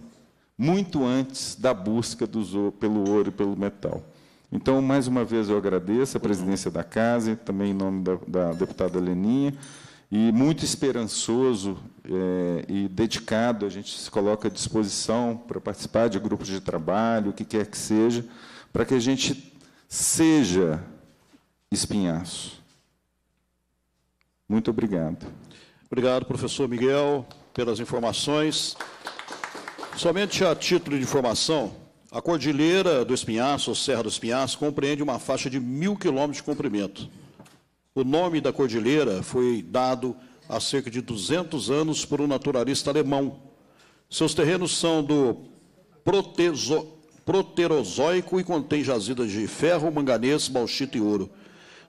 muito antes da busca do, pelo ouro e pelo metal. Então, mais uma vez, eu agradeço a presidência da casa, também em nome da, da deputada Leninha e muito esperançoso é, e dedicado. A gente se coloca à disposição para participar de grupos de trabalho, o que quer que seja, para que a gente seja espinhaço. Muito obrigado. Obrigado, professor Miguel, pelas informações. Somente a título de informação, a Cordilheira do Espinhaço, ou Serra do Espinhaço, compreende uma faixa de mil quilômetros de comprimento o nome da cordilheira foi dado há cerca de 200 anos por um naturalista alemão. Seus terrenos são do protezo, proterozoico e contém jazidas de ferro, manganês, bauxita e ouro.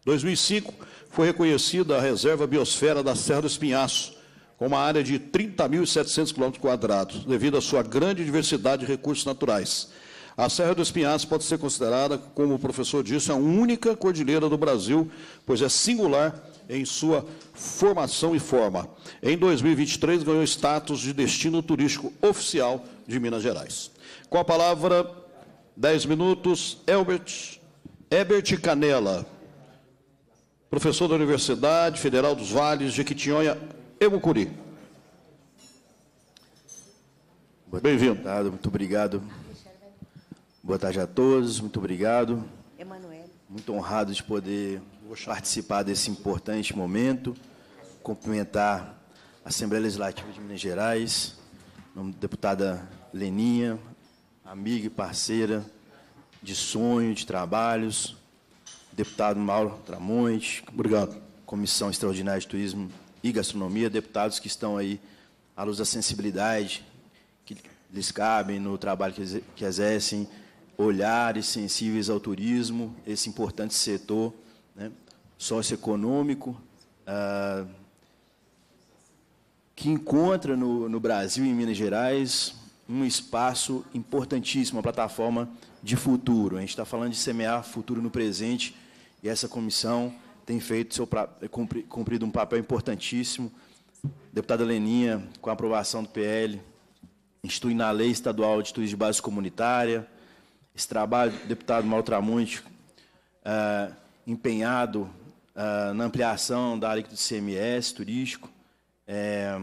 2005 foi reconhecida a Reserva Biosfera da Serra do Espinhaço, com uma área de 30.700 km, devido à sua grande diversidade de recursos naturais. A Serra dos Pinhaços pode ser considerada, como o professor disse, a única cordilheira do Brasil, pois é singular em sua formação e forma. Em 2023, ganhou status de destino turístico oficial de Minas Gerais. Com a palavra, 10 minutos, Elbert, Ebert Canela, professor da Universidade Federal dos Vales, Quitinhonha, Emucuri. Bem-vindo. Muito obrigado. Boa tarde a todos, muito obrigado. Emanuel. Muito honrado de poder participar desse importante momento, cumprimentar a Assembleia Legislativa de Minas Gerais, em nome da deputada Leninha, amiga e parceira de sonho, de trabalhos, deputado Mauro Tramonte, obrigado. Comissão Extraordinária de Turismo e Gastronomia, deputados que estão aí à luz da sensibilidade que lhes cabem no trabalho que exercem, olhares sensíveis ao turismo, esse importante setor né, socioeconômico, ah, que encontra no, no Brasil e em Minas Gerais um espaço importantíssimo, uma plataforma de futuro. A gente está falando de semear futuro no presente e essa comissão tem feito seu cumprido um papel importantíssimo. Deputada Leninha, com a aprovação do PL, institui na lei estadual de turismo de base comunitária, esse trabalho do deputado Maltramonte, uh, é, empenhado uh, na ampliação da área do CMS turístico, é,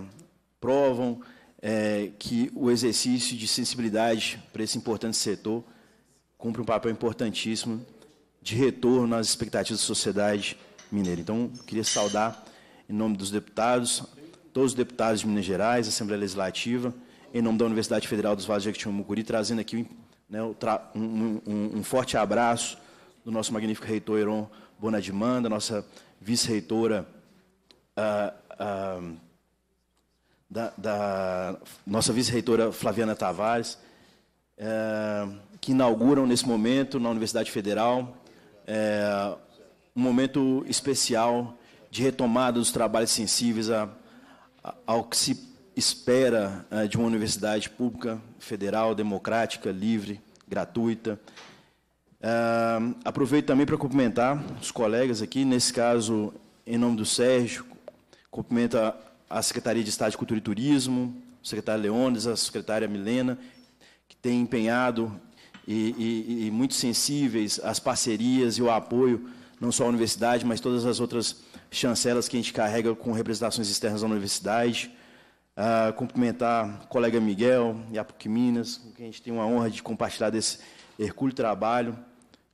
provam é, que o exercício de sensibilidade para esse importante setor cumpre um papel importantíssimo de retorno às expectativas da sociedade mineira. Então, queria saudar, em nome dos deputados, todos os deputados de Minas Gerais, Assembleia Legislativa, em nome da Universidade Federal dos Vales de Jequitinhonha Mucuri, trazendo aqui né, um, um, um, forte abraço do nosso magnífico reitor Heron Bonadimanda, nossa vice-reitora ah, ah, da, da, nossa vice-reitora Flaviana Tavares, eh, que inauguram nesse momento na Universidade Federal eh, um momento especial de retomada dos trabalhos sensíveis a, a, ao que se espera ah, de uma universidade pública, federal, democrática, livre, gratuita. Ah, aproveito também para cumprimentar os colegas aqui, nesse caso, em nome do Sérgio, cumprimenta a Secretaria de Estado de Cultura e Turismo, o secretário Leônidas, a secretária Milena, que tem empenhado e, e, e, muito sensíveis às parcerias e o apoio, não só à universidade, mas todas as outras chancelas que a gente carrega com representações externas da universidade. Uh, cumprimentar o colega Miguel, Iapuc Minas, com quem a gente tem uma honra de compartilhar desse hercúleo trabalho,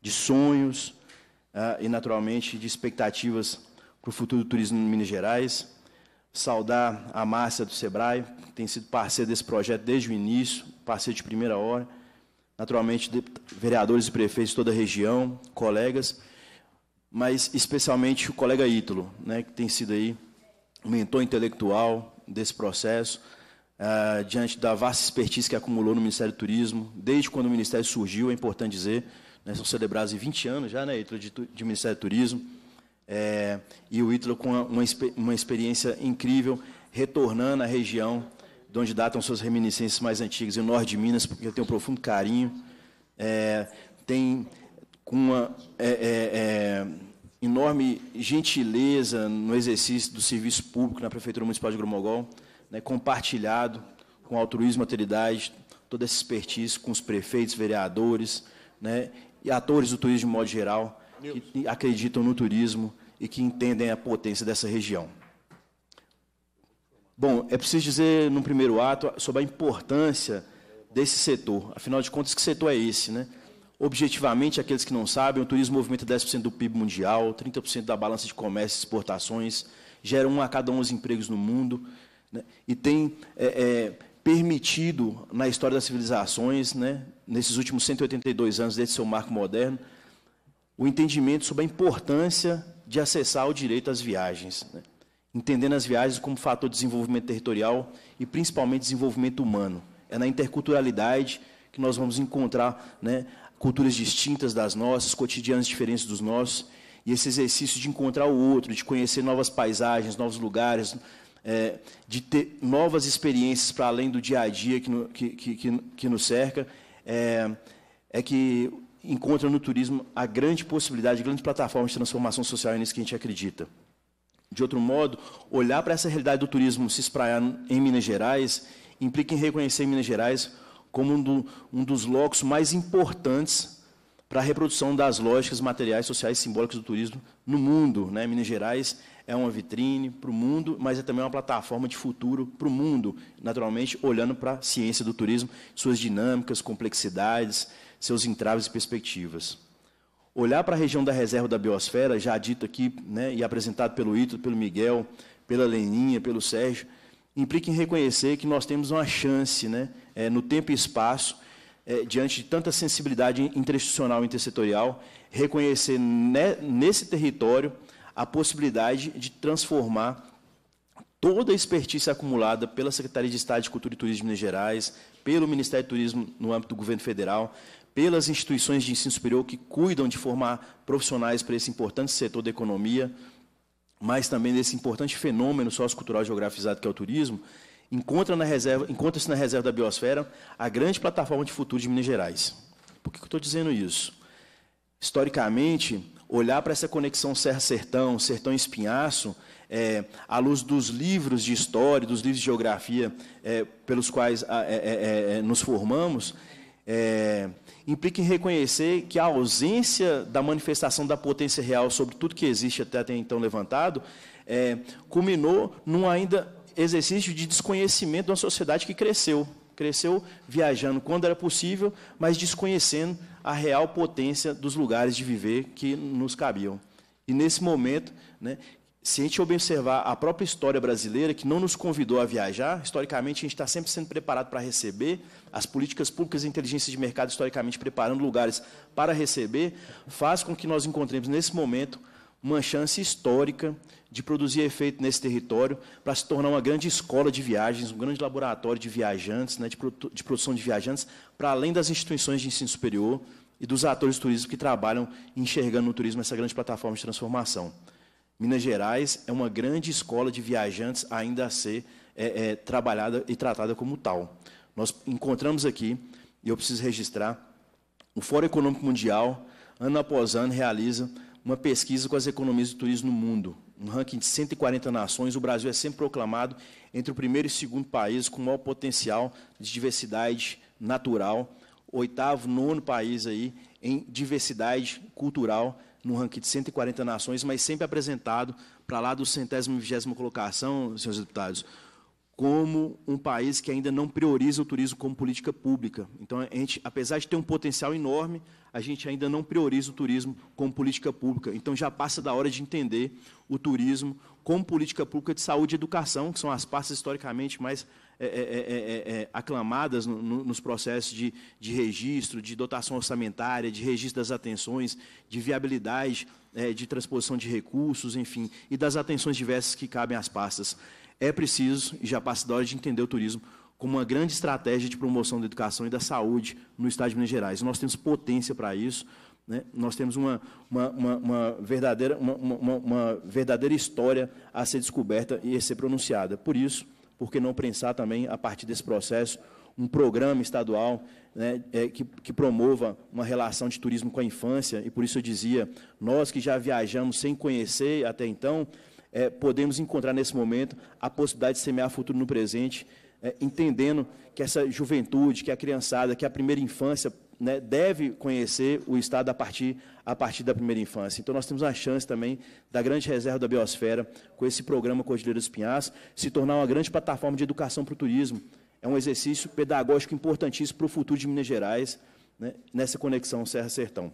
de sonhos uh, e, naturalmente, de expectativas para o futuro do turismo em Minas Gerais. Saudar a Márcia do Sebrae, que tem sido parceira desse projeto desde o início, parceira de primeira hora. Naturalmente, vereadores e prefeitos de toda a região, colegas, mas especialmente o colega Ítalo, né, que tem sido aí mentor intelectual, desse processo, uh, diante da vasta expertise que acumulou no Ministério do Turismo, desde quando o Ministério surgiu, é importante dizer, né, são celebrados em 20 anos já, né, Ítalo, de, de, Ministério do Turismo, é, e o Ítalo com uma, uma experiência incrível, retornando à região de onde datam suas reminiscências mais antigas, e o norte de Minas, porque eu tenho um profundo carinho, é, tem com uma... É, é, é enorme gentileza no exercício do serviço público na Prefeitura Municipal de Gromogol, né, compartilhado com altruísmo, autoridade, toda essa expertise com os prefeitos, vereadores né, e atores do turismo de modo geral, que acreditam no turismo e que entendem a potência dessa região. Bom, é preciso dizer, num primeiro ato, sobre a importância desse setor. Afinal de contas, que setor é esse? Né? Objetivamente, aqueles que não sabem, o turismo movimenta 10% do PIB mundial, 30% da balança de comércio e exportações, gera um a cada 11 empregos no mundo, né? e tem é, é, permitido, na história das civilizações, né? nesses últimos 182 anos, desde seu marco moderno, o entendimento sobre a importância de acessar o direito às viagens, né? entendendo as viagens como fator de desenvolvimento territorial e, principalmente, desenvolvimento humano. É na interculturalidade que nós vamos encontrar né, culturas distintas das nossas, cotidianos diferentes dos nossos, e esse exercício de encontrar o outro, de conhecer novas paisagens, novos lugares, é, de ter novas experiências para além do dia a dia que, no, que, que, que nos cerca, é, é, que encontra no turismo a grande possibilidade, a grande plataforma de transformação social é nisso que a gente acredita. De outro modo, olhar para essa realidade do turismo se espraiar em Minas Gerais implica em reconhecer Minas Gerais como um, do, um dos locos mais importantes para a reprodução das lógicas materiais, sociais e simbólicas do turismo no mundo. Né? Minas Gerais é uma vitrine para o mundo, mas é também uma plataforma de futuro para o mundo, naturalmente olhando para a ciência do turismo, suas dinâmicas, complexidades, seus entraves e perspectivas. Olhar para a região da reserva da biosfera, já dito aqui né, e apresentado pelo Ito, pelo Miguel, pela Leninha, pelo Sérgio, implica em reconhecer que nós temos uma chance né, é, no tempo e espaço, é, diante de tanta sensibilidade interinstitucional e intersetorial, reconhecer ne, nesse território a possibilidade de transformar toda a expertise acumulada pela Secretaria de Estado de Cultura e Turismo de Minas Gerais, pelo Ministério do Turismo no âmbito do governo federal, pelas instituições de ensino superior que cuidam de formar profissionais para esse importante setor da economia, mas também desse importante fenômeno sociocultural geografizado que é o turismo, encontra-se na, reserva, encontra na reserva da biosfera a grande plataforma de futuro de Minas Gerais. Por que, eu estou dizendo isso? Historicamente, olhar para essa conexão serra-sertão, sertão-espinhaço, é, à luz dos livros de história, dos livros de geografia é, pelos quais é, é, é, é, nos formamos, implica em reconhecer que a ausência da manifestação da potência real sobre tudo que existe até, até então levantado culminou num ainda exercício de desconhecimento de uma sociedade que cresceu. Cresceu viajando quando era possível, mas desconhecendo a real potência dos lugares de viver que nos cabiam. E nesse momento, né, se a gente observar a própria história brasileira, que não nos convidou a viajar, historicamente a gente está sempre sendo preparado para receber, as políticas públicas e inteligência de mercado historicamente preparando lugares para receber, faz com que nós encontremos nesse momento uma chance histórica de produzir efeito nesse território para se tornar uma grande escola de viagens, um grande laboratório de viajantes, né, de, produ de produção de viajantes, para além das instituições de ensino superior e dos atores do turismo que trabalham enxergando no turismo essa grande plataforma de transformação. Minas Gerais é uma grande escola de viajantes ainda a ser é, é, trabalhada e tratada como tal. Nós encontramos aqui, e eu preciso registrar, o Fórum Econômico Mundial, ano após ano, realiza uma pesquisa com as economias do turismo no mundo um ranking de 140 nações, o Brasil é sempre proclamado entre o primeiro e segundo país com maior potencial de diversidade natural, oitavo, nono país aí em diversidade cultural no ranking de 140 nações, mas sempre apresentado para lá do centésimo vigésimo colocação, senhores deputados, como um país que ainda não prioriza o turismo como política pública. Então, a gente, apesar de ter um potencial enorme, a gente ainda não prioriza o turismo como política pública. Então, já passa da hora de entender o turismo como política pública de saúde e educação, que são as partes historicamente mais é, é, é, aclamadas no, no, nos processos de, de, registro, de dotação orçamentária, de registro das atenções, de viabilidade, eh, de transposição de recursos, enfim, e das atenções diversas que cabem às pastas é preciso, e já passa da hora de entender o turismo como uma grande estratégia de promoção da educação e da saúde no Estado de Minas Gerais. Nós temos potência para isso, né? nós temos uma, uma, uma, uma verdadeira, uma, verdadeira história a ser descoberta e a ser pronunciada. Por isso, por que não pensar também, a partir desse processo, um programa estadual né, é, que, que, promova uma relação de turismo com a infância, e por isso eu dizia, nós que já viajamos sem conhecer até então, é, podemos encontrar nesse momento a possibilidade de semear futuro no presente, é, entendendo que essa juventude, que a criançada, que a primeira infância né, deve conhecer o Estado a partir, a partir da primeira infância. Então, nós temos a chance também da grande reserva da biosfera, com esse programa Cordilheira dos Pinhais, se tornar uma grande plataforma de educação para o turismo. É um exercício pedagógico importantíssimo para o futuro de Minas Gerais, né, nessa conexão Serra-Sertão.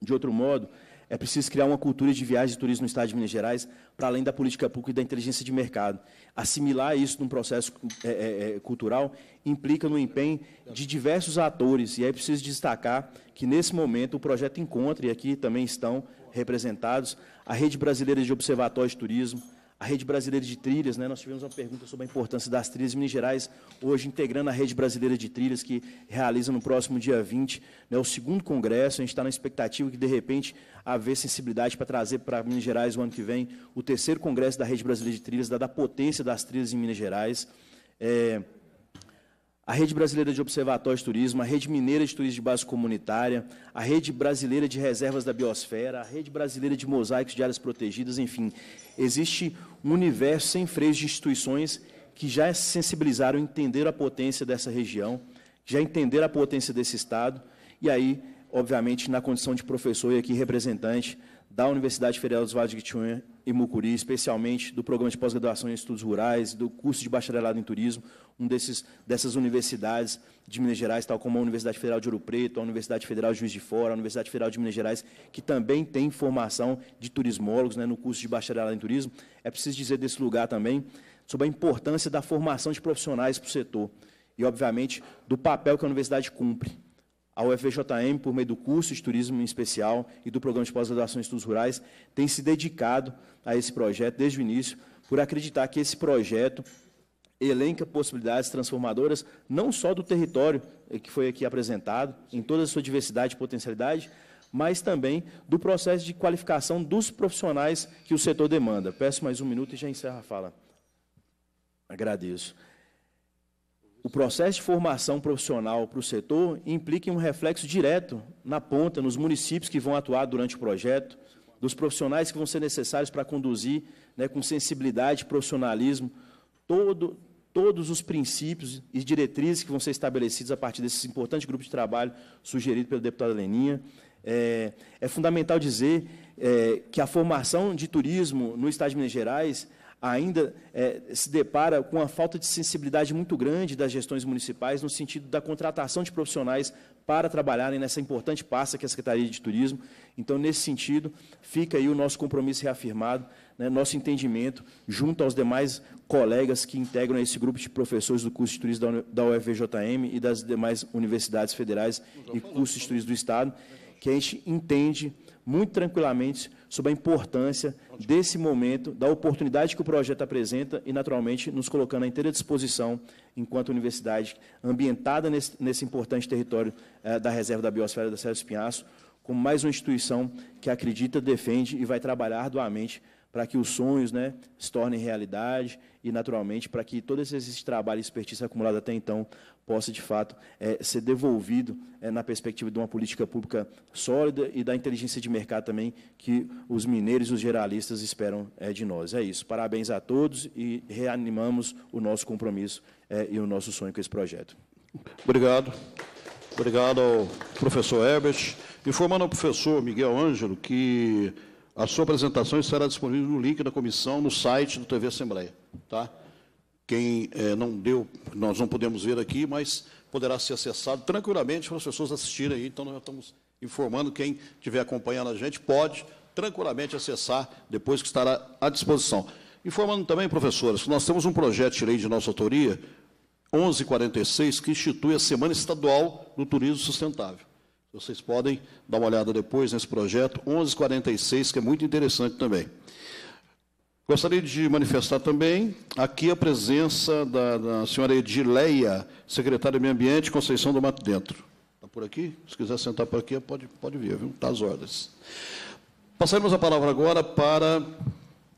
De outro modo, é preciso criar uma cultura de viagens e turismo no Estado de Minas Gerais, para além da política pública e da inteligência de mercado. Assimilar isso num processo é, é, é cultural implica no empenho de diversos atores, e é preciso destacar que, nesse momento, o projeto encontra, e aqui também estão representados, a Rede Brasileira de Observatórios de Turismo, a Rede Brasileira de Trilhas, né? Nós tivemos uma pergunta sobre a importância das trilhas em Minas Gerais, hoje integrando a Rede Brasileira de Trilhas, que realiza no próximo dia 20, né, o segundo congresso. A gente está na expectativa que, de repente, haver sensibilidade para trazer para Minas Gerais o ano que vem o terceiro congresso da Rede Brasileira de Trilhas, da, potência das trilhas em Minas Gerais. É, a Rede Brasileira de Observatórios de Turismo, a Rede Mineira de Turismo de Base Comunitária, a Rede Brasileira de Reservas da Biosfera, a Rede Brasileira de Mosaicos de Áreas Protegidas, enfim, existe um universo sem freios de instituições que já se sensibilizaram, entenderam a potência dessa região, já entenderam a potência desse Estado, e aí, obviamente, na condição de professor e aqui representante da Universidade Federal dos Vales de Quitunha e Mucuri, especialmente do Programa de Pós-Graduação em Estudos Rurais, do curso de Bacharelado em Turismo, um desses, dessas universidades de Minas Gerais, tal como a Universidade Federal de Ouro Preto, a Universidade Federal de Juiz de Fora, a Universidade Federal de Minas Gerais, que também tem formação de turismólogos né, no curso de bacharelado em turismo. É preciso dizer desse lugar também sobre a importância da formação de profissionais para o setor e, obviamente, do papel que a universidade cumpre. A UFJM, por meio do curso de turismo em especial e do programa de pós-graduação em estudos rurais, tem se dedicado a esse projeto desde o início, por acreditar que esse projeto elenca possibilidades transformadoras, não só do território eh, que foi aqui apresentado, em toda a sua diversidade e potencialidade, mas também do processo de qualificação dos profissionais que o setor demanda. Peço mais um minuto e já encerro a fala. Agradeço. O processo de formação profissional para o setor implica um reflexo direto na ponta, nos municípios que vão atuar durante o projeto, dos profissionais que vão ser necessários para conduzir né, com sensibilidade, profissionalismo, todo, todos os princípios e diretrizes que vão ser estabelecidos a partir desses importantes grupos de trabalho sugerido pelo deputado Leninha. É, é fundamental dizer é, que a formação de turismo no Estado de Minas Gerais ainda é, se depara com uma falta de sensibilidade muito grande das gestões municipais no sentido da contratação de profissionais para trabalharem nessa importante pasta que é a Secretaria de Turismo. Então, nesse sentido, fica aí o nosso compromisso reafirmado né, nosso entendimento junto aos demais colegas que integram esse grupo de professores do curso de turismo da UFVJM e das demais universidades federais e cursos de turismo do Estado, que a gente entende muito tranquilamente sobre a importância desse momento, da oportunidade que o projeto apresenta e, naturalmente, nos colocando à inteira disposição, enquanto universidade ambientada nesse, nesse importante território eh, da Reserva da Biosfera da Serra do Espinhaço, como mais uma instituição que acredita, defende e vai trabalhar arduamente para que os sonhos né, se tornem realidade e, naturalmente, para que todo esse, trabalho e expertise acumulado até então possa, de fato, é, ser devolvido é, na perspectiva de uma política pública sólida e da inteligência de mercado também que os mineiros e os geralistas esperam é, de nós. É isso. Parabéns a todos e reanimamos o nosso compromisso é, e o nosso sonho com esse projeto. Obrigado. Obrigado ao professor Herbert. Informando ao professor Miguel Ângelo que a sua apresentação estará disponível no link da comissão no site do TV Assembleia. Tá? Quem é, não deu, nós não podemos ver aqui, mas poderá ser acessado tranquilamente para as pessoas assistirem aí. Então, nós estamos informando quem estiver acompanhando a gente pode tranquilamente acessar depois que estará à disposição. Informando também, professores, que nós temos um projeto de lei de nossa autoria, 1146, que institui a Semana Estadual do Turismo Sustentável. Vocês podem dar uma olhada depois nesse projeto 1146, que é muito interessante também. Gostaria de manifestar também aqui a presença da, da senhora Edileia, secretária de Meio Ambiente, Conceição do Mato Dentro. Está por aqui? Se quiser sentar por aqui, pode, pode vir, viu? Está às ordens. Passaremos a palavra agora para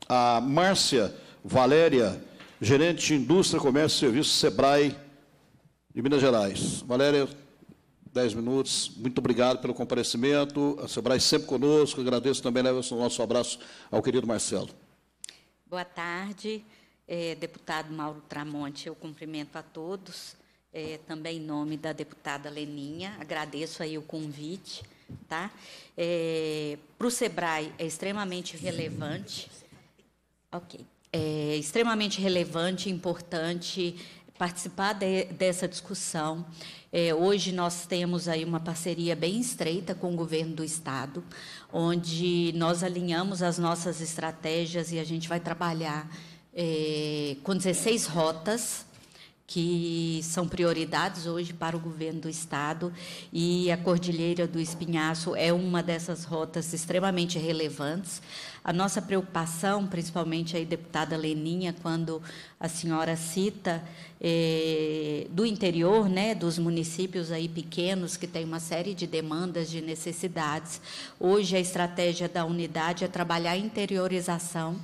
a Márcia Valéria, gerente de Indústria, Comércio e Serviços, SEBRAE, de Minas Gerais. Valéria, 10 minutos. Muito obrigado pelo comparecimento. A Sebrae sempre conosco. Agradeço também, né, leva o nosso abraço ao querido Marcelo. Boa tarde, é, deputado Mauro Tramonte. Eu cumprimento a todos, é, também em nome da deputada Leninha. Agradeço aí o convite. Tá? É, Para o SEBRAE é extremamente relevante. Ok. É extremamente relevante, importante participar de, dessa discussão. É, hoje nós temos aí uma parceria bem estreita com o governo do estado, onde nós alinhamos as nossas estratégias e a gente vai trabalhar é, com 16 rotas que são prioridades hoje para o governo do estado e a Cordilheira do Espinhaço é uma dessas rotas extremamente relevantes. A nossa preocupação, principalmente aí deputada Leninha, quando a senhora cita eh, do interior, né, dos municípios aí pequenos que tem uma série de demandas, de necessidades. Hoje a estratégia da unidade é trabalhar a interiorização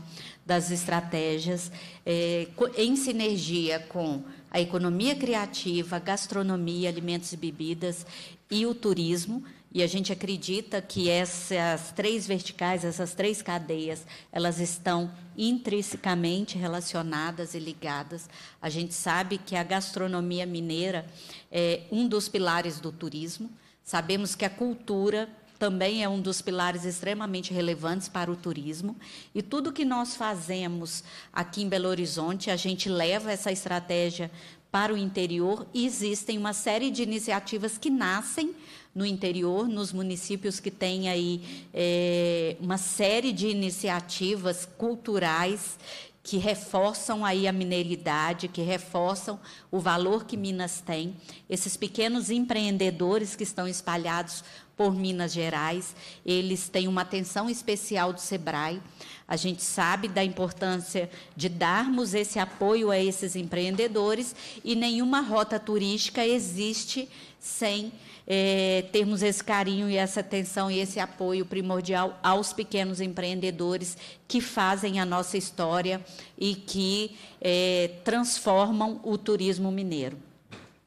das estratégias eh, em sinergia com a economia criativa, gastronomia, alimentos e bebidas e o turismo. E a gente acredita que essas três verticais, essas três cadeias, elas estão intrinsecamente relacionadas e ligadas. A gente sabe que a gastronomia mineira é um dos pilares do turismo. Sabemos que a cultura também é um dos pilares extremamente relevantes para o turismo. E tudo que nós fazemos aqui em Belo Horizonte, a gente leva essa estratégia para o interior e existem uma série de iniciativas que nascem no interior, nos municípios que têm aí é, uma série de iniciativas culturais que reforçam aí a mineridade, que reforçam o valor que Minas tem. Esses pequenos empreendedores que estão espalhados por Minas Gerais. Eles têm uma atenção especial do SEBRAE. A gente sabe da importância de darmos esse apoio a esses empreendedores e nenhuma rota turística existe sem é, termos esse carinho e essa atenção e esse apoio primordial aos pequenos empreendedores que fazem a nossa história e que é, transformam o turismo mineiro.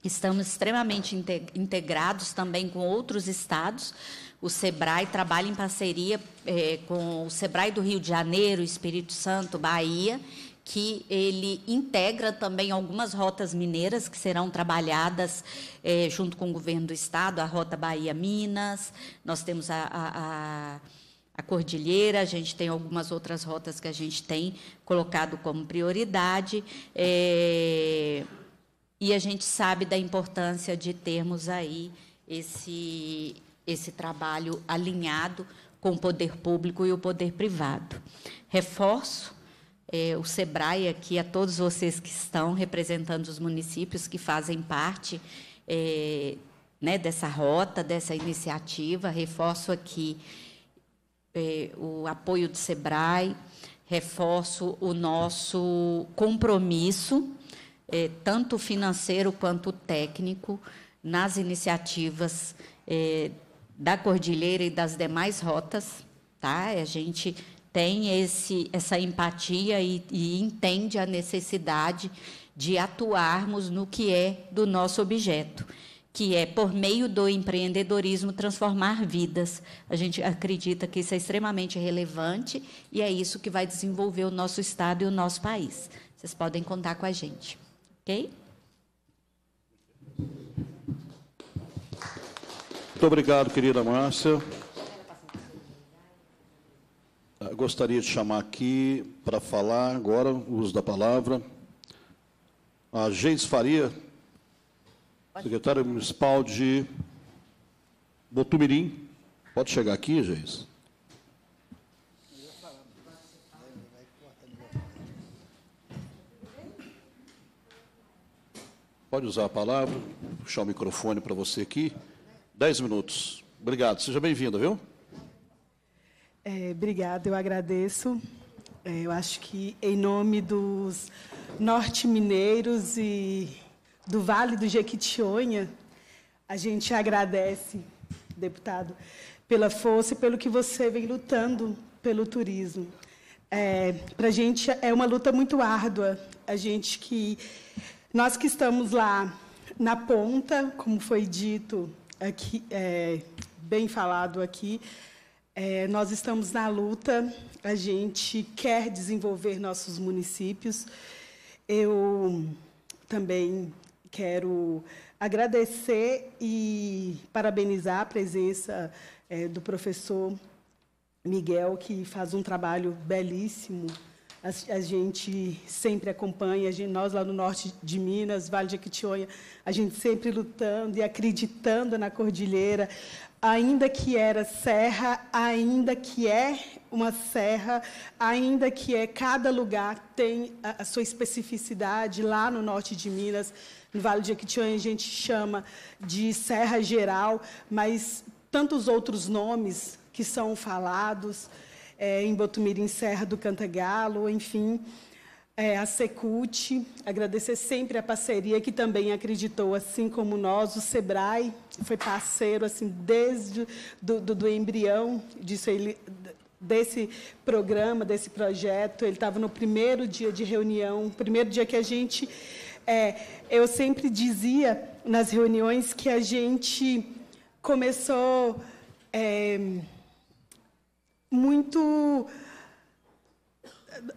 Estamos extremamente integrados também com outros estados. O SEBRAE trabalha em parceria eh, com o SEBRAE do Rio de Janeiro, Espírito Santo, Bahia, que ele integra também algumas rotas mineiras que serão trabalhadas eh, junto com o governo do estado, a Rota Bahia-Minas, nós temos a, a, a a cordilheira, a gente tem algumas outras rotas que a gente tem colocado como prioridade. É, e a gente sabe da importância de termos aí esse, esse trabalho alinhado com o poder público e o poder privado. Reforço é, o SEBRAE aqui a todos vocês que estão representando os municípios que fazem parte é, né, dessa rota, dessa iniciativa. Reforço aqui é, o apoio do SEBRAE, reforço o nosso compromisso é, tanto financeiro quanto técnico, nas iniciativas é, da Cordilheira e das demais rotas. Tá? A gente tem esse, essa empatia e, e entende a necessidade de atuarmos no que é do nosso objeto que é por meio do empreendedorismo transformar vidas. A gente acredita que isso é extremamente relevante e é isso que vai desenvolver o nosso estado e o nosso país. Vocês podem contar com a gente. Ok? Muito obrigado, querida Márcia. Ah, gostaria de chamar aqui para falar agora, o uso da palavra, a Geis Faria, secretária municipal de Botumirim. Pode chegar aqui, Geis. Pode usar a palavra, puxar o microfone para você aqui. Dez minutos. Obrigado. Seja bem-vinda, viu? É, obrigada, eu agradeço. É, eu acho que, em nome dos norte-mineiros e do Vale do Jequitinhonha, a gente agradece, deputado, pela força e pelo que você vem lutando pelo turismo. É, para a gente é uma luta muito árdua. A gente que nós que estamos lá na ponta, como foi dito aqui, é, bem falado aqui, é, nós estamos na luta, a gente quer desenvolver nossos municípios. Eu também quero agradecer e parabenizar a presença é, do professor Miguel, que faz um trabalho belíssimo a, a gente sempre acompanha, gente, nós lá no norte de Minas, Vale de Jequitinhonha, a gente sempre lutando e acreditando na cordilheira, ainda que era serra, ainda que é uma serra, ainda que é cada lugar tem a, a sua especificidade. Lá no norte de Minas, no Vale de Jequitinhonha, a gente chama de Serra Geral, mas tantos outros nomes que são falados é, em Botumirim, Serra do Cantagalo, enfim, é, a Secult. Agradecer sempre a parceria que também acreditou, assim como nós, o SEBRAE, foi parceiro assim desde do, do, do embrião, disso ele desse programa, desse projeto. Ele estava no primeiro dia de reunião, primeiro dia que a gente. É, eu sempre dizia nas reuniões que a gente começou. É, muito.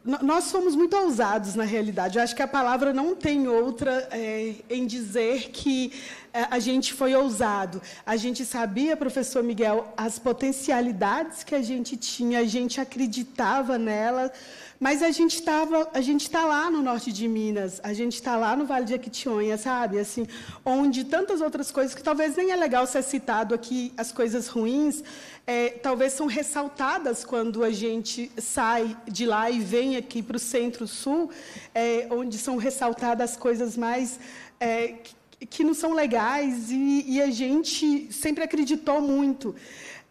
Nós somos muito ousados na realidade. Eu acho que a palavra não tem outra é, em dizer que é, a gente foi ousado. A gente sabia, professor Miguel, as potencialidades que a gente tinha, a gente acreditava nelas mas a gente estava, a gente está lá no norte de Minas, a gente está lá no Vale de Jequitinhonha, sabe? Assim, onde tantas outras coisas que talvez nem é legal ser citado aqui, as coisas ruins, é, talvez são ressaltadas quando a gente sai de lá e vem aqui para o Centro-Sul, é, onde são ressaltadas as coisas mais é, que, que não são legais e, e, a gente sempre acreditou muito.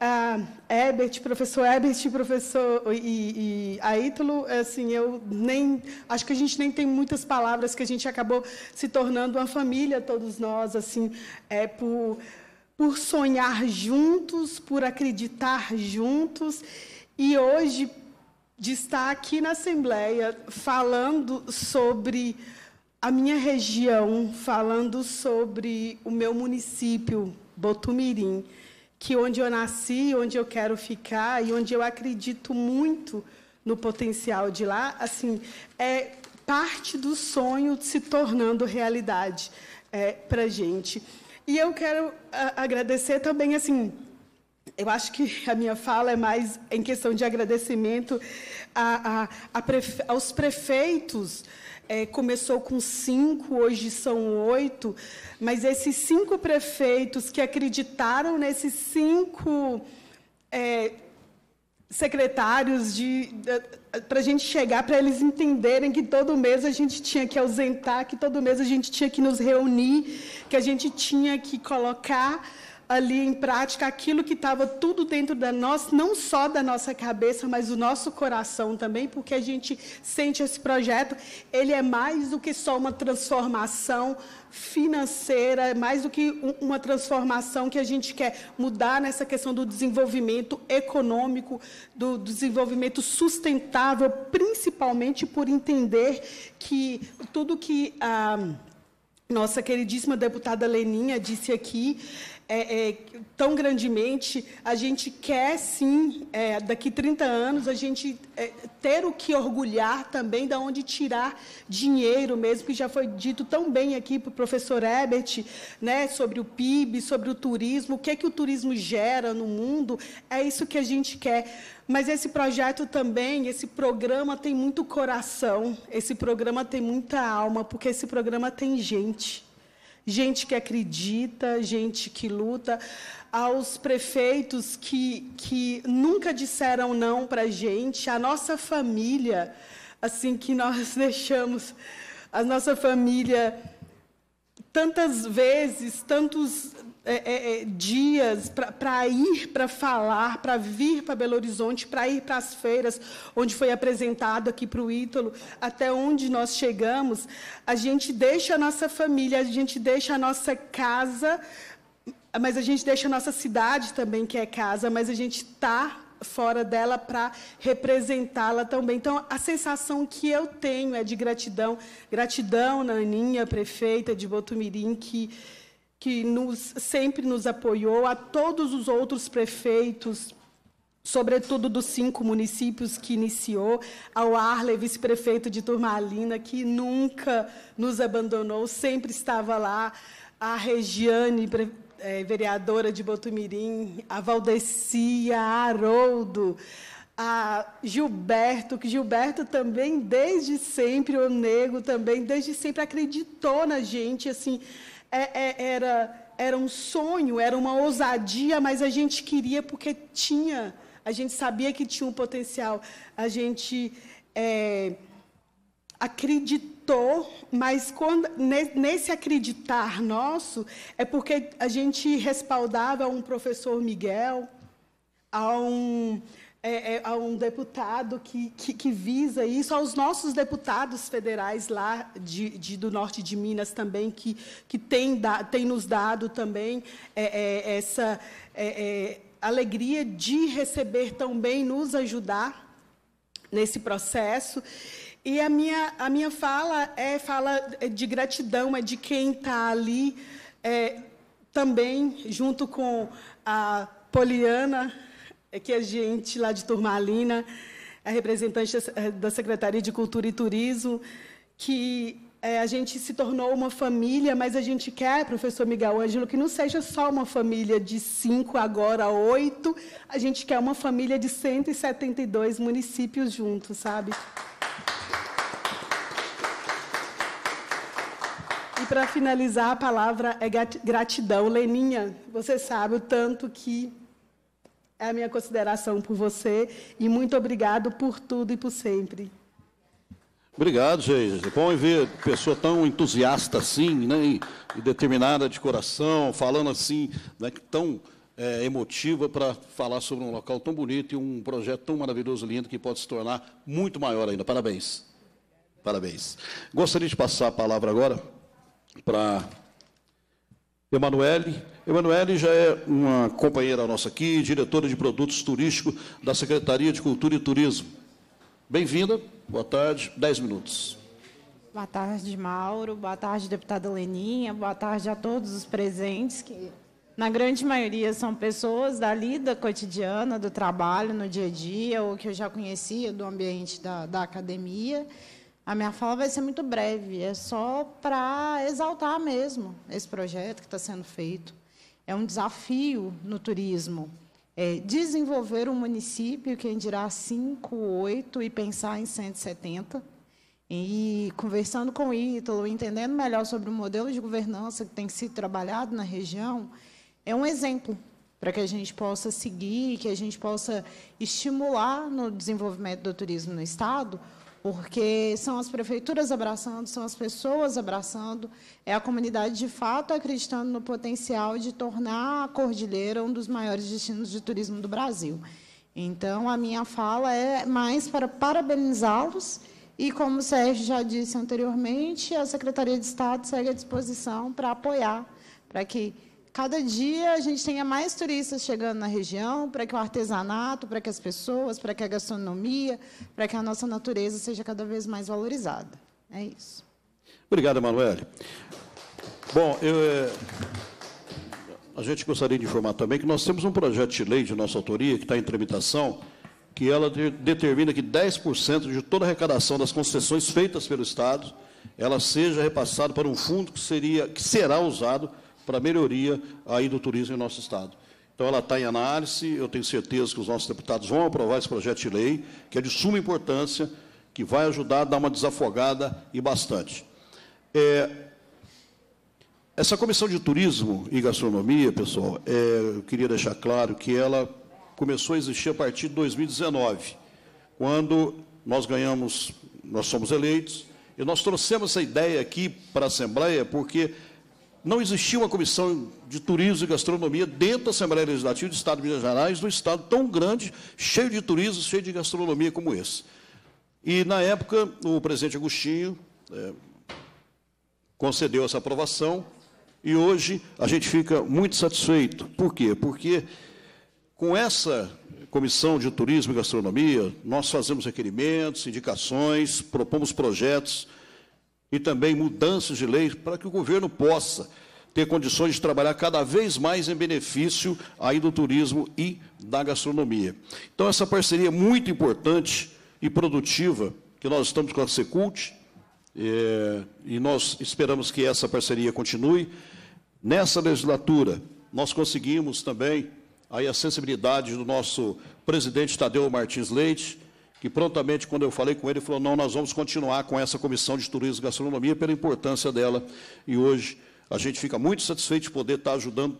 Ah, Ebert, professor Ebert professor, e, e a é assim, eu nem. Acho que a gente nem tem muitas palavras que a gente acabou se tornando uma família, todos nós, assim, é, por, por sonhar juntos, por acreditar juntos. E hoje, de estar aqui na Assembleia falando sobre a minha região, falando sobre o meu município, Botumirim que onde eu nasci, onde eu quero ficar e onde eu acredito muito no potencial de lá, assim, é parte do sonho se tornando realidade é, para gente. E eu quero agradecer também, assim, eu acho que a minha fala é mais em questão de agradecimento a, a, prefe, aos prefeitos é, começou com cinco, hoje são oito, mas esses cinco prefeitos que acreditaram nesses cinco é, secretários de para a gente chegar para eles entenderem que todo mês a gente tinha que ausentar, que todo mês a gente tinha que nos reunir, que a gente tinha que colocar ali em prática aquilo que estava tudo dentro da nossa, não só da nossa cabeça, mas do nosso coração também, porque a gente sente esse projeto, ele é mais do que só uma transformação financeira, é mais do que uma transformação que a gente quer mudar nessa questão do desenvolvimento econômico, do desenvolvimento sustentável, principalmente por entender que tudo que a nossa queridíssima deputada Leninha disse aqui, é, é, tão grandemente. A gente quer, sim, é, daqui 30 anos, a gente é, ter o que orgulhar também, da onde tirar dinheiro mesmo, que já foi dito tão bem aqui para o professor Ebert, né, sobre o PIB, sobre o turismo, o que, é que o turismo gera no mundo. É isso que a gente quer. Mas esse projeto também, esse programa tem muito coração, esse programa tem muita alma, porque esse programa tem gente gente que acredita, gente que luta, aos prefeitos que, que nunca disseram não para a gente, a nossa família, assim que nós (laughs) deixamos a nossa família tantas vezes, tantos, é, é, é, dias para ir para falar, para vir para Belo Horizonte, para ir para as feiras, onde foi apresentado aqui para o Ítalo, até onde nós chegamos, a gente deixa a nossa família, a gente deixa a nossa casa, mas a gente deixa a nossa cidade também, que é casa, mas a gente está fora dela para representá-la também. Então, a sensação que eu tenho é de gratidão, gratidão Naninha prefeita de Botumirim, que que nos, sempre nos apoiou, a todos os outros prefeitos, sobretudo dos cinco municípios que iniciou, ao Arle, vice-prefeito de Turmalina, que nunca nos abandonou, sempre estava lá, a Regiane, é, vereadora de Botumirim, a Valdecia, a Haroldo, a Gilberto, que Gilberto também, desde sempre, o Nego também, desde sempre acreditou na gente, assim, é, é, era, era um sonho, era uma ousadia, mas a gente queria porque tinha, a gente sabia que tinha um potencial, a gente é, acreditou, mas quando, nesse acreditar nosso, é porque a gente respaldava um professor Miguel, a um é, é, a um deputado que, que, que, visa isso, aos nossos deputados federais lá de, de, do norte de Minas também, que, que tem, da, tem nos dado também é, é essa é, é, alegria de receber também, nos ajudar nesse processo. E a minha, a minha fala é fala de gratidão, é de quem está ali também, junto com a Poliana, é que a gente lá de Turmalina, a é representante da Secretaria de Cultura e Turismo, que é, a gente se tornou uma família, mas a gente quer, professor Miguel Ângelo, que não seja só uma família de cinco, agora oito, a gente quer uma família de 172 municípios juntos, sabe? E para finalizar, a palavra é gratidão. Leninha, você sabe o tanto que é a minha consideração por você e muito obrigado por tudo e por sempre. Obrigado, gente. É bom ver pessoa tão entusiasta assim, né, e determinada de coração, falando assim, né, tão é, emotiva para falar sobre um local tão bonito e um projeto tão maravilhoso, lindo, que pode se tornar muito maior ainda. Parabéns. Parabéns. Gostaria de passar a palavra agora para Emanuele. Emanuele já é uma companheira nossa aqui, diretora de produtos turísticos da Secretaria de Cultura e Turismo. Bem-vinda, boa tarde, 10 minutos. Boa tarde, Mauro, boa tarde, deputada Leninha, boa tarde a todos os presentes, que na grande maioria são pessoas da lida cotidiana, do trabalho, no dia a dia, ou que eu já conhecia do ambiente da, da academia. A minha fala vai ser muito breve, é só para exaltar mesmo esse projeto que está sendo feito. É um desafio no turismo é desenvolver um município, quem dirá 5, 8 e pensar em 170. E conversando com o Ítalo, entendendo melhor sobre o modelo de governança que tem sido trabalhado na região, é um exemplo para que a gente possa seguir, que a gente possa estimular no desenvolvimento do turismo no Estado porque são as prefeituras abraçando, são as pessoas abraçando, é a comunidade de fato acreditando no potencial de tornar a Cordilheira um dos maiores destinos de turismo do Brasil. Então, a minha fala é mais para parabenizá-los e, como o Sérgio já disse anteriormente, a Secretaria de Estado segue à disposição para apoiar, para que cada dia a gente tenha mais turistas chegando na região, para que o artesanato, para que as pessoas, para que a gastronomia, para que a nossa natureza seja cada vez mais valorizada. É isso. Obrigado, Emanuele. Bom, eu, é... a gente gostaria de informar também que nós temos um projeto de lei de nossa autoria, que está em tramitação, que ela determina que 10% de toda a arrecadação das concessões feitas pelo Estado, ela seja repassada para um fundo que, seria, que será usado para melhoria aí do turismo em nosso Estado. Então, ela está em análise, eu tenho certeza que os nossos deputados vão aprovar esse projeto de lei, que é de suma importância, que vai ajudar a dar uma desafogada e bastante. É, essa comissão de turismo e gastronomia, pessoal, é, eu queria deixar claro que ela começou a existir a partir de 2019, quando nós ganhamos, nós somos eleitos, e nós trouxemos essa ideia aqui para a Assembleia, porque não existia uma comissão de turismo e gastronomia dentro da Assembleia Legislativa do Estado de Minas Gerais, num Estado tão grande, cheio de turismo, cheio de gastronomia como esse. E, na época, o presidente Agostinho é, concedeu essa aprovação e hoje a gente fica muito satisfeito. Por quê? Porque com essa comissão de turismo e gastronomia, nós fazemos requerimentos, indicações, propomos projetos e também mudanças de leis para que o governo possa ter condições de trabalhar cada vez mais em benefício aí do turismo e da gastronomia. Então, essa parceria é muito importante e produtiva que nós estamos com a Secult, é, e nós esperamos que essa parceria continue. Nessa legislatura, nós conseguimos também aí a sensibilidade do nosso presidente Tadeu Martins Leite, que prontamente, quando eu falei com ele, falou: não, nós vamos continuar com essa comissão de turismo e gastronomia pela importância dela. E hoje a gente fica muito satisfeito de poder estar ajudando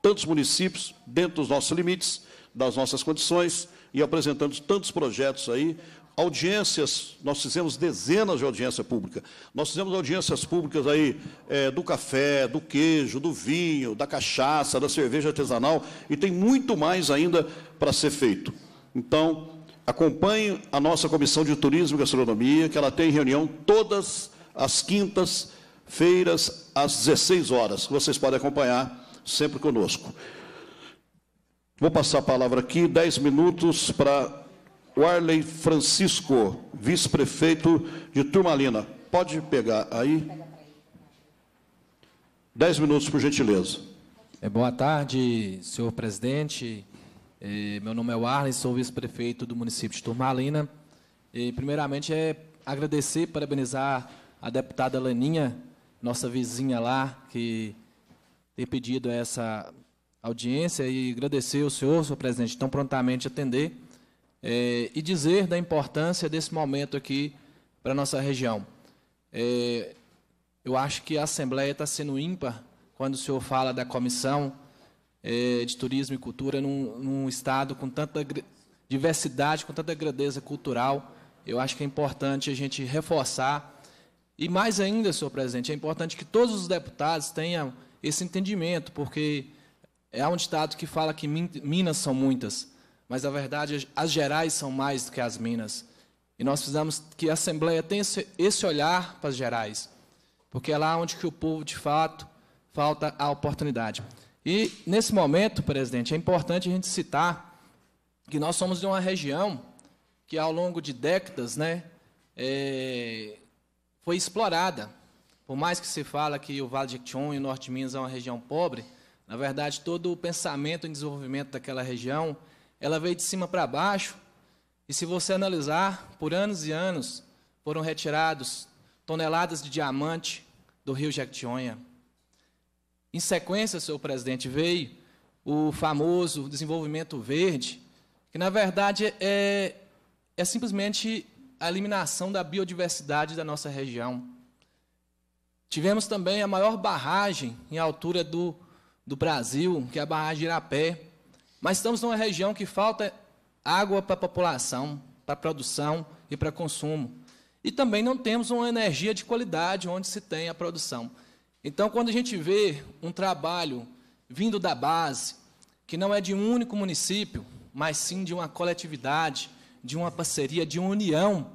tantos municípios dentro dos nossos limites, das nossas condições e apresentando tantos projetos aí. Audiências, nós fizemos dezenas de audiência pública. Nós fizemos audiências públicas aí é, do café, do queijo, do vinho, da cachaça, da cerveja artesanal e tem muito mais ainda para ser feito. Então, Acompanhe a nossa Comissão de Turismo e Gastronomia, que ela tem reunião todas as quintas-feiras, às 16 horas. Vocês podem acompanhar sempre conosco. Vou passar a palavra aqui, 10 minutos para Warley Francisco, vice-prefeito de Turmalina. Pode pegar aí. 10 minutos, por gentileza. É, boa tarde, senhor presidente, meu nome é Warner, sou vice-prefeito do município de Turmalina. E, primeiramente, é agradecer, parabenizar a deputada Laninha, nossa vizinha lá, que ter pedido essa audiência e agradecer o senhor, senhor presidente, tão prontamente atender é, e dizer da importância desse momento aqui para a nossa região. É, eu acho que a Assembleia está sendo ímpar quando o senhor fala da comissão, é, de turismo e cultura num, num, estado com tanta diversidade, com tanta grandeza cultural. Eu acho que é importante a gente reforçar. E mais ainda, senhor presidente, é importante que todos os deputados tenham esse entendimento, porque é um ditado que fala que minas são muitas, mas na verdade as gerais são mais do que as minas. E nós precisamos que a Assembleia tenha esse olhar para as gerais, porque é lá onde que o povo, de fato, falta a oportunidade. E, nesse momento, presidente, é importante a gente citar que nós somos de uma região que, ao longo de décadas, né, é, foi explorada. Por mais que se fala que o Vale de Quion e o Norte de Minas é uma região pobre, na verdade, todo o pensamento em desenvolvimento daquela região, ela veio de cima para baixo. E se você analisar, por anos e anos, foram retirados toneladas de diamante do rio Jequitinhonha, em sequência, senhor presidente, veio o famoso desenvolvimento verde, que na verdade é, é simplesmente a eliminação da biodiversidade da nossa região. Tivemos também a maior barragem em altura do, do Brasil, que é a barragem Irapé. Mas estamos numa região que falta água para a população, para a produção e para consumo. E também não temos uma energia de qualidade onde se tem a produção. Então, quando a gente vê um trabalho vindo da base, que não é de um único município, mas sim de uma coletividade, de uma parceria, de uma união,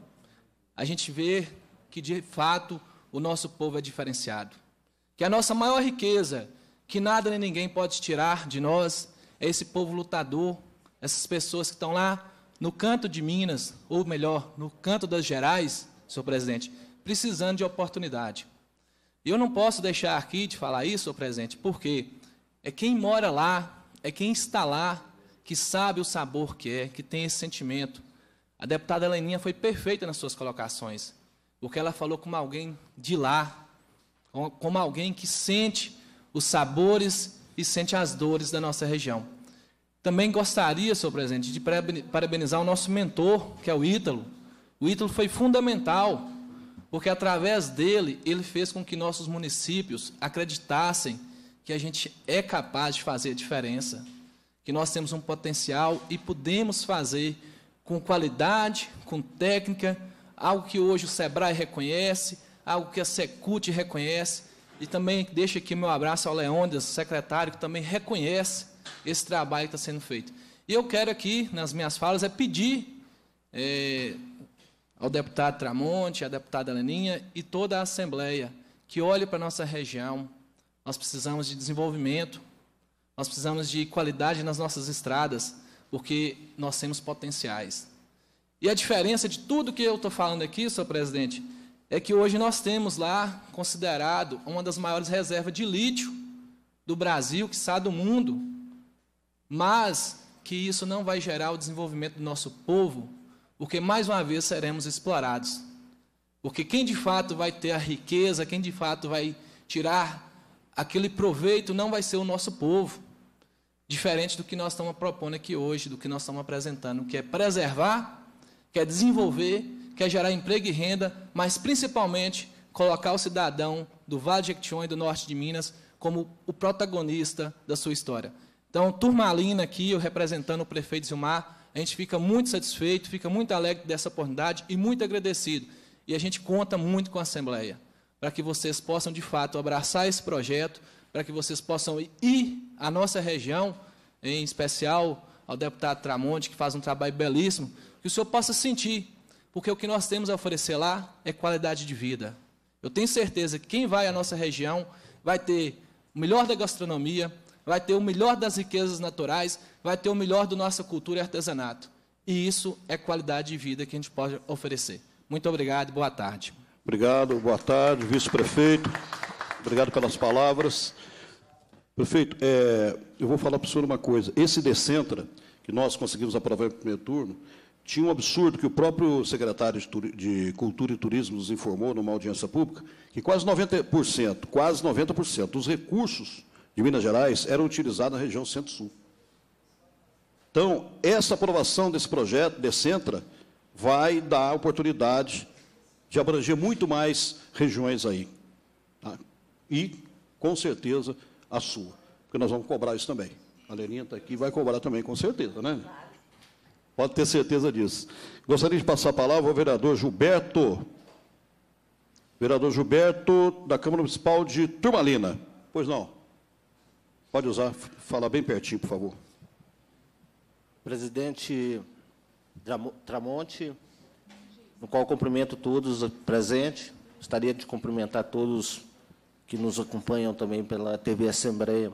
a gente vê que, de fato, o nosso povo é diferenciado. Que a nossa maior riqueza, que nada nem ninguém pode tirar de nós, é esse povo lutador, essas pessoas que estão lá no canto de Minas, ou melhor, no canto das Gerais, senhor presidente, precisando de oportunidade. E eu não posso deixar aqui de falar isso, presente, porque é quem mora lá, é quem está lá, que sabe o sabor que é, que tem esse sentimento. A deputada Leninha foi perfeita nas suas colocações, porque ela falou como alguém de lá, como alguém que sente os sabores e sente as dores da nossa região. Também gostaria, senhor presidente, de parabenizar o nosso mentor, que é o Ítalo. O Ítalo foi fundamental porque através dele ele fez com que nossos municípios acreditassem que a gente é capaz de fazer a diferença, que nós temos um potencial e podemos fazer com qualidade, com técnica, algo que hoje o Sebrae reconhece, algo que a Secut reconhece, e também deixo aqui meu abraço ao Leônidas, secretário, que também reconhece esse trabalho que está sendo feito. E eu quero aqui, nas minhas falas, é pedir é, ao deputado Tramonte, à deputada Leninha e toda a Assembleia que olhe para a nossa região. Nós precisamos de desenvolvimento, nós precisamos de qualidade nas nossas estradas, porque nós temos potenciais. E a diferença de tudo que eu estou falando aqui, senhor presidente, é que hoje nós temos lá considerado uma das maiores reservas de lítio do Brasil, que está do mundo, mas que isso não vai gerar o desenvolvimento do nosso povo porque mais uma vez seremos explorados. Porque quem de fato vai ter a riqueza, quem de fato vai tirar aquele proveito, não vai ser o nosso povo. Diferente do que nós estamos propondo aqui hoje, do que nós estamos apresentando, que é preservar, que é desenvolver, que é gerar emprego e renda, mas principalmente colocar o cidadão do Vale de Jequitinhonha e do norte de Minas como o protagonista da sua história. Então, Turmalina aqui, eu representando o prefeito Zilmar, a gente fica muito satisfeito, fica muito alegre dessa oportunidade e muito agradecido. E a gente conta muito com a Assembleia, para que vocês possam, de fato, abraçar esse projeto, para que vocês possam ir à nossa região, em especial ao deputado Tramonte, que faz um trabalho belíssimo, que o senhor possa sentir, porque o que nós temos a oferecer lá é qualidade de vida. Eu tenho certeza que quem vai à nossa região vai ter o melhor da gastronomia, vai ter o melhor das riquezas naturais, vai ter o melhor da nossa cultura e artesanato. E isso é qualidade de vida que a gente pode oferecer. Muito obrigado e boa tarde. Obrigado, boa tarde, vice-prefeito. Obrigado pelas palavras. Prefeito, é, eu vou falar para o senhor uma coisa. Esse Decentra, que nós conseguimos aprovar no primeiro turno, tinha um absurdo que o próprio secretário de, Cultura e Turismo nos informou numa audiência pública, que quase 90%, quase 90% dos recursos de Minas Gerais era utilizado na região centro-sul. Então, essa aprovação desse projeto, de Centra, vai dar oportunidade de abranger muito mais regiões aí. Tá? E, com certeza, a sua. Porque nós vamos cobrar isso também. A Leninha está aqui e vai cobrar também, com certeza, né? Pode ter certeza disso. Gostaria de passar a palavra ao vereador Gilberto. Vereador Gilberto, da Câmara Municipal de Turmalina. Pois não. Pode usar, falar bem pertinho, por favor. Presidente Tramonte, no qual cumprimento todos presentes, gostaria de cumprimentar todos que nos acompanham também pela TV Assembleia.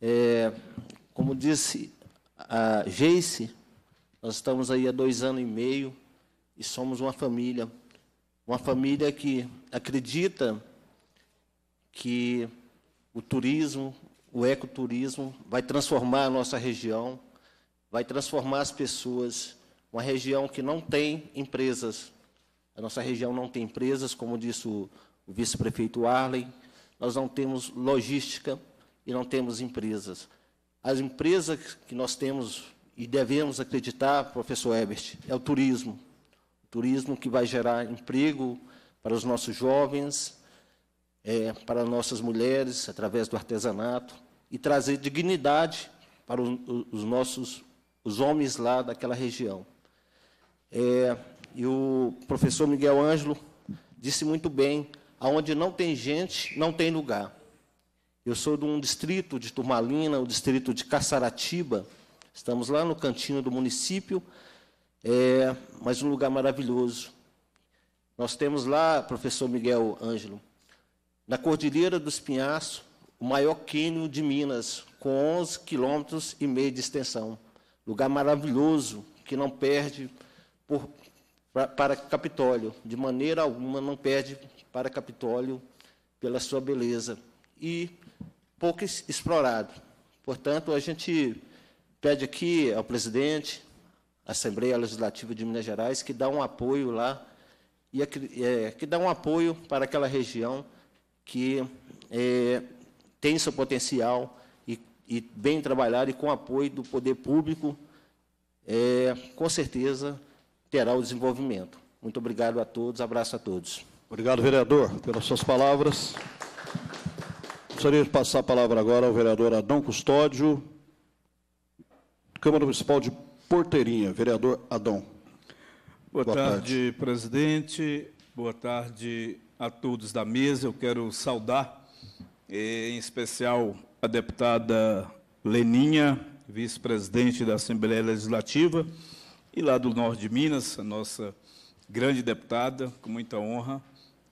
É, como disse a Geice, nós estamos aí há dois anos e meio e somos uma família, uma família que acredita que o turismo, o ecoturismo, vai transformar a nossa região, vai transformar as pessoas. Uma região que não tem empresas. A nossa região não tem empresas, como disse o, o vice-prefeito Arlen, Nós não temos logística e não temos empresas. As empresas que nós temos e devemos acreditar, professor Ebert, é o turismo. O turismo que vai gerar emprego para os nossos jovens, é, para nossas mulheres, através do artesanato, e trazer dignidade para os, os nossos os homens lá daquela região. É, e o professor Miguel Ângelo disse muito bem: aonde não tem gente, não tem lugar. Eu sou de um distrito de Turmalina, o distrito de Caçaratiba. Estamos lá no cantinho do município, é, mas um lugar maravilhoso. Nós temos lá, professor Miguel Ângelo, na Cordilheira dos Pinhaços, o maior cânion de Minas, com 11 quilômetros e meio de extensão. Lugar maravilhoso, que não perde por, pra, para Capitólio, de maneira alguma não perde para Capitólio pela sua beleza. E pouco explorado. Portanto, a gente pede aqui ao presidente, à Assembleia Legislativa de Minas Gerais, que dá um apoio lá, e é, que dá um apoio para aquela região que é, tem seu potencial e, e, bem trabalhado e com apoio do poder público, é, com certeza terá o desenvolvimento. Muito obrigado a todos, abraço a todos. Obrigado, vereador, pelas suas palavras. Gostaria de passar a palavra agora ao vereador Adão Custódio, Câmara Municipal de Porteirinha. Vereador Adão. Boa, Boa tarde, tarde, presidente. Boa tarde, a todos da mesa. Eu quero saudar, eh, em especial, a deputada Leninha, vice-presidente da Assembleia Legislativa, e lá do Norte de Minas, a nossa grande deputada, com muita honra,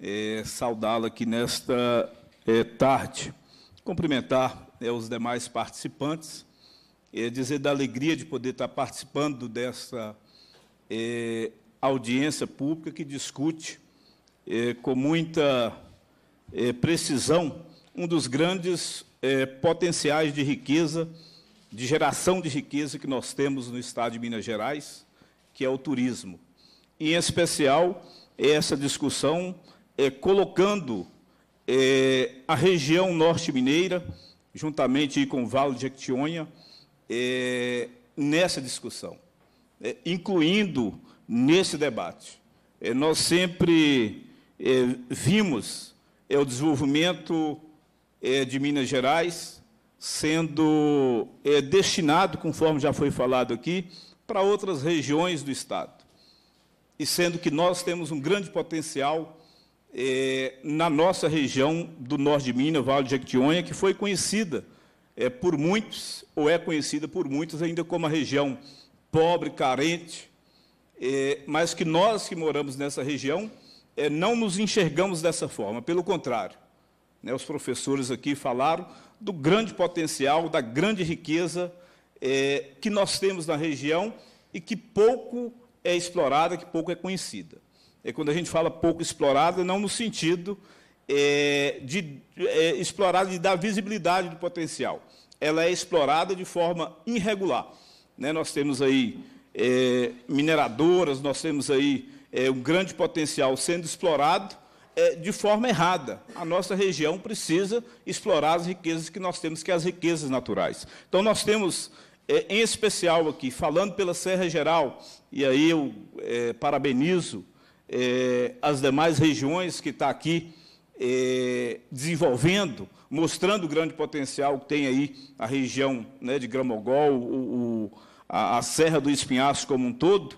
é, saudá-la aqui nesta é, tarde. Cumprimentar é, os demais participantes, é, dizer da alegria de poder estar participando dessa audiência pública que discute eh, com muita eh, precisão, um dos grandes eh, potenciais de riqueza, de geração de riqueza que nós temos no estado de Minas Gerais, que é o turismo. E, em especial, é essa discussão é colocando a região norte mineira, juntamente com o Vale de Jequitinhonha, nessa discussão, incluindo nesse debate. nós sempre eh, vimos é, o desenvolvimento eh, de Minas Gerais sendo destinado, conforme já foi falado aqui, para outras regiões do Estado. E sendo que nós temos um grande potencial na nossa região do norte de Minas, Vale de Jequitinhonha, que foi conhecida por muitos, ou é conhecida por muitos ainda como a região pobre, carente, mas que nós que moramos nessa região é, não nos enxergamos dessa forma, pelo contrário. Né, os professores aqui falaram do grande potencial, da grande riqueza é, que nós temos na região e que pouco é explorada, que pouco é conhecida. É quando a gente fala pouco explorada, não no sentido é, de é, explorada de dar visibilidade do potencial. Ela é explorada de forma irregular. Né? Nós temos aí é, mineradoras, nós temos aí é, um grande potencial sendo explorado é, de forma errada. A nossa região precisa explorar as riquezas que nós temos, que é as riquezas naturais. Então, nós temos, é, em especial aqui, falando pela Serra Geral, e aí eu é, parabenizo é, as demais regiões que estão tá aqui é, desenvolvendo, mostrando o grande potencial que tem aí a região né, de Gramogol, o, o, a, a Serra do Espinhaço como um todo,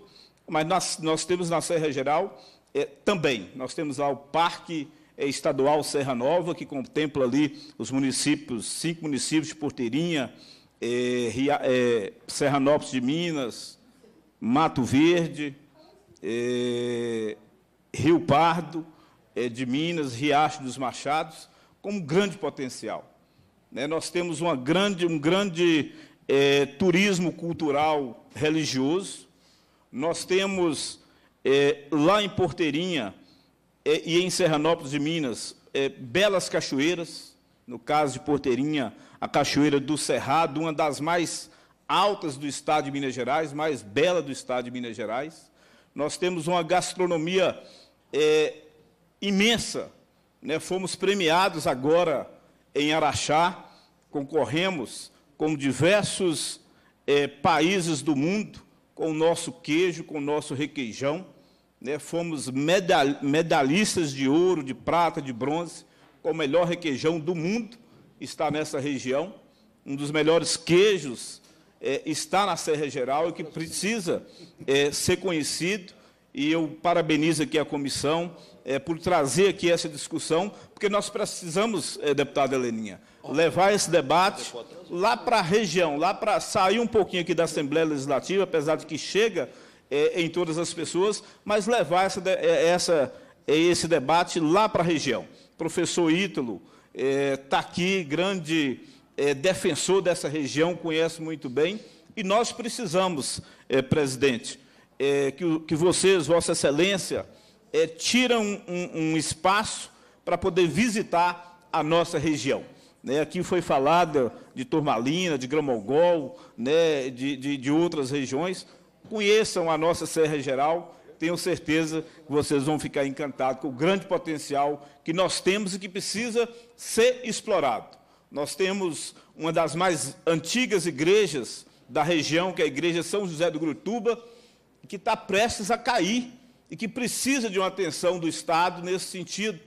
mas nós, nós temos na Serra Geral é, também, nós temos lá o Parque eh, Estadual Serra Nova, que contempla ali os municípios, cinco municípios de Porteirinha, é, Ria, é, de Minas, Mato Verde, é, Rio Pardo é, de Minas, Riacho dos Machados, com um grande potencial. Né? Nós temos uma grande, um grande turismo cultural religioso, nós temos é, lá em Porteirinha é, e em Serranópolis de Minas, é, belas cachoeiras. No caso de Porteirinha, a Cachoeira do Cerrado, uma das mais altas do estado de Minas Gerais, mais bela do estado de Minas Gerais. Nós temos uma gastronomia é, imensa. Né? Fomos premiados agora em Araxá, concorremos com diversos é, países do mundo com o nosso queijo, com o nosso requeijão. Né? Fomos medalhistas de ouro, de prata, de bronze, com o melhor requeijão do mundo, está nessa região. Um dos melhores queijos é, está na Serra Geral e que precisa é, ser conhecido. E eu parabenizo aqui a comissão é, por trazer aqui essa discussão, porque nós precisamos, é, deputada Heleninha, levar esse debate lá para a região, lá para sair um pouquinho aqui da Assembleia Legislativa, apesar de que chega é, em todas as pessoas, mas levar essa, é, essa, é, esse debate lá para a região. O professor Ítalo está é, tá aqui, grande é, defensor dessa região, conhece muito bem, e nós precisamos, é, presidente, que, que vocês, Vossa Excelência, é, tiram um, um espaço para poder visitar a nossa região. Né? Aqui foi falada de Turmalina, de Gramogol, né? de, de, de outras regiões. Conheçam a nossa Serra Geral, tenho certeza que vocês vão ficar encantados com o grande potencial que nós temos e que precisa ser explorado. Nós temos uma das mais antigas igrejas da região, que é a Igreja São José do Grutuba, que está prestes a cair e que precisa de uma atenção do Estado nesse sentido.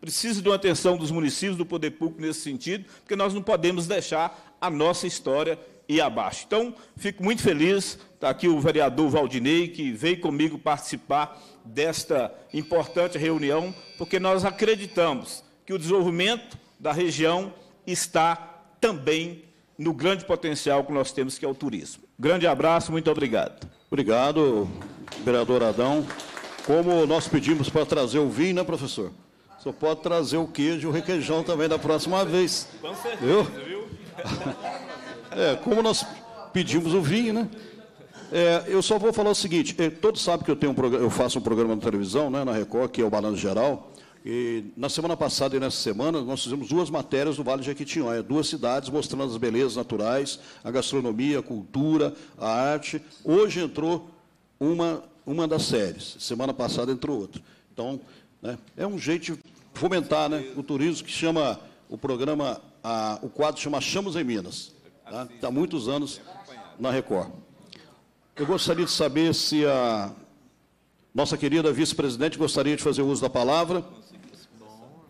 Precisa de uma atenção dos municípios, do poder público nesse sentido, porque nós não podemos deixar a nossa história ir abaixo. Então, fico muito feliz, está aqui o vereador Valdinei, que veio comigo participar desta importante reunião, porque nós acreditamos que o desenvolvimento da região está também no grande potencial que nós temos, que é o turismo. Grande abraço, muito obrigado. Obrigado, vereador Adão. Como nós pedimos para trazer o vinho, né, professor? Só pode trazer o queijo e o requeijão também da próxima vez. Com certeza, viu? (laughs) É, como nós pedimos o vinho, né? É, eu só vou falar o seguinte: é, todos sabem que eu, tenho um eu faço um programa na televisão, né, na Record, que é o Balanço Geral. E na semana passada e nessa semana, nós fizemos duas matérias do Vale de Jequitinhonha, é duas cidades mostrando as belezas naturais, a gastronomia, a cultura, a arte. Hoje entrou uma, uma das séries, semana passada entrou outra. Então, né? É um jeito de fomentar né, o turismo que chama o programa, a, o quadro chama Chamos em Minas. Está tá há muitos anos na Record. Eu gostaria de saber se a nossa querida vice-presidente gostaria de fazer uso da palavra,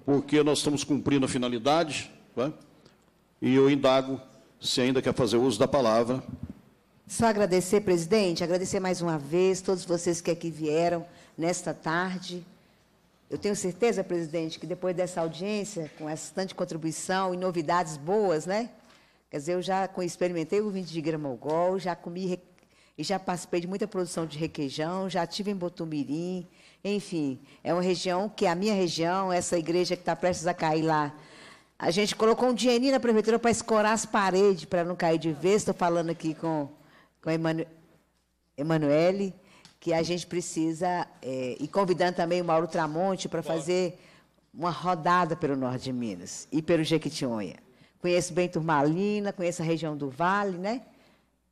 porque nós estamos cumprindo a finalidade, né? e eu indago se ainda quer fazer uso da palavra. Só agradecer, presidente, agradecer mais uma vez todos vocês que aqui vieram nesta tarde. Eu tenho certeza, presidente, que depois dessa audiência, com essa tanta contribuição e novidades boas, né? Quer dizer, eu já experimentei o vinho de gramogol, já comi e já participei de muita produção de requeijão, já tive em Botumirim, enfim, é uma região que é a minha região, essa igreja que está prestes a cair lá. A gente colocou um dinheirinho na prefeitura para escorar as paredes, para não cair de vez. Estou falando aqui com, com a Emanuele que a gente precisa, é, e convidando também o Mauro Tramonte para fazer uma rodada pelo norte de Minas e pelo Jequitinhonha. Conheço bem Turmalina, conheço a região do Vale, né?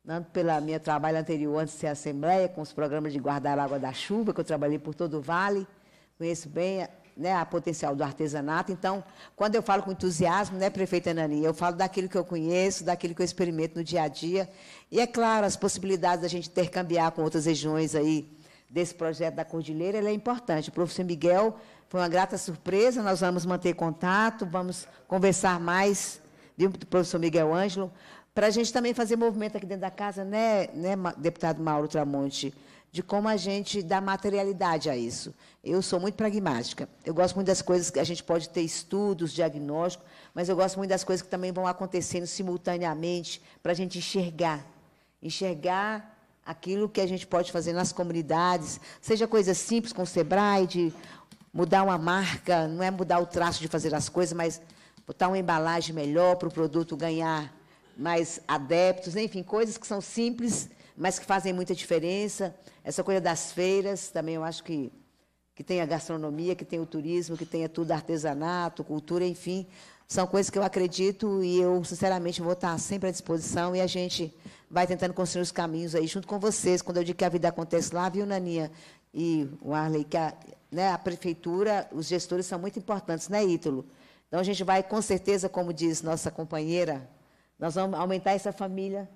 Tanto pelo meu trabalho anterior, antes de ser Assembleia, com os programas de guardar a água da chuva, que eu trabalhei por todo o Vale. Conheço bem né, a potencial do artesanato. Então, quando eu falo com entusiasmo, né, prefeita Nani, eu falo daquilo que eu conheço, daquilo que eu experimento no dia a dia. E, é claro, as possibilidades da gente intercambiar com outras regiões aí desse projeto da Cordilheira, é importante. O professor Miguel foi uma grata surpresa, nós vamos manter contato, vamos conversar mais, viu, professor Miguel Ângelo, para a gente também fazer movimento aqui dentro da casa, né, né deputado Mauro Tramonte? de como a gente dá materialidade a isso. Eu sou muito pragmática. Eu gosto muito das coisas que a gente pode ter estudos, diagnóstico, mas eu gosto muito das coisas que também vão acontecendo simultaneamente para a gente enxergar. Enxergar aquilo que a gente pode fazer nas comunidades, seja coisa simples com o Sebrae, de mudar uma marca, não é mudar o traço de fazer as coisas, mas botar uma embalagem melhor para o produto ganhar mais adeptos, enfim, coisas que são simples mas que fazem muita diferença. Essa coisa das feiras também eu acho que que tem a gastronomia, que tem o turismo, que tem tudo artesanato, cultura, enfim, são coisas que eu acredito e eu sinceramente vou estar sempre à disposição e a gente vai tentando construir os caminhos aí junto com vocês. Quando eu digo que a vida acontece lá, viu, Naninha e o Arley, que a, né, a prefeitura, os gestores são muito importantes, né, Ítalo? Então a gente vai com certeza, como diz nossa companheira, nós vamos aumentar essa família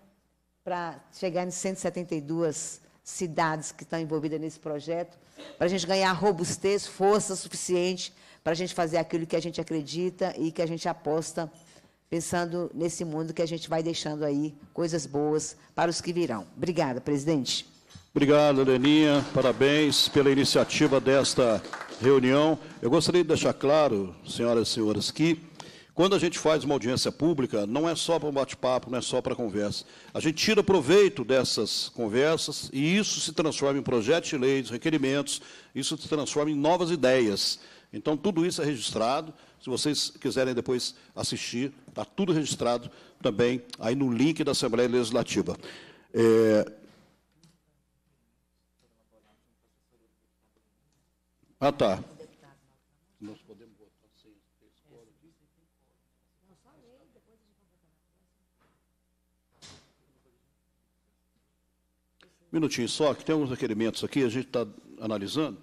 para chegar em 172 cidades que estão envolvidas nesse projeto, para a gente ganhar robustez, força suficiente para a gente fazer aquilo que a gente acredita e que a gente aposta, pensando nesse mundo que a gente vai deixando aí coisas boas para os que virão. Obrigada, presidente. Obrigado, Leninha. Parabéns pela iniciativa desta reunião. Eu gostaria de deixar claro, senhoras e senhores, que quando a gente faz uma audiência pública, não é só para um bate-papo, não é só para conversa. A gente tira proveito dessas conversas e isso se transforma em projetos de leis, requerimentos, isso se transforma em novas ideias. Então, tudo isso é registrado. Se vocês quiserem depois assistir, está tudo registrado também aí no link da Assembleia Legislativa. É... Ah, tá. minutinho só, que tem alguns requerimentos aqui, a gente está analisando.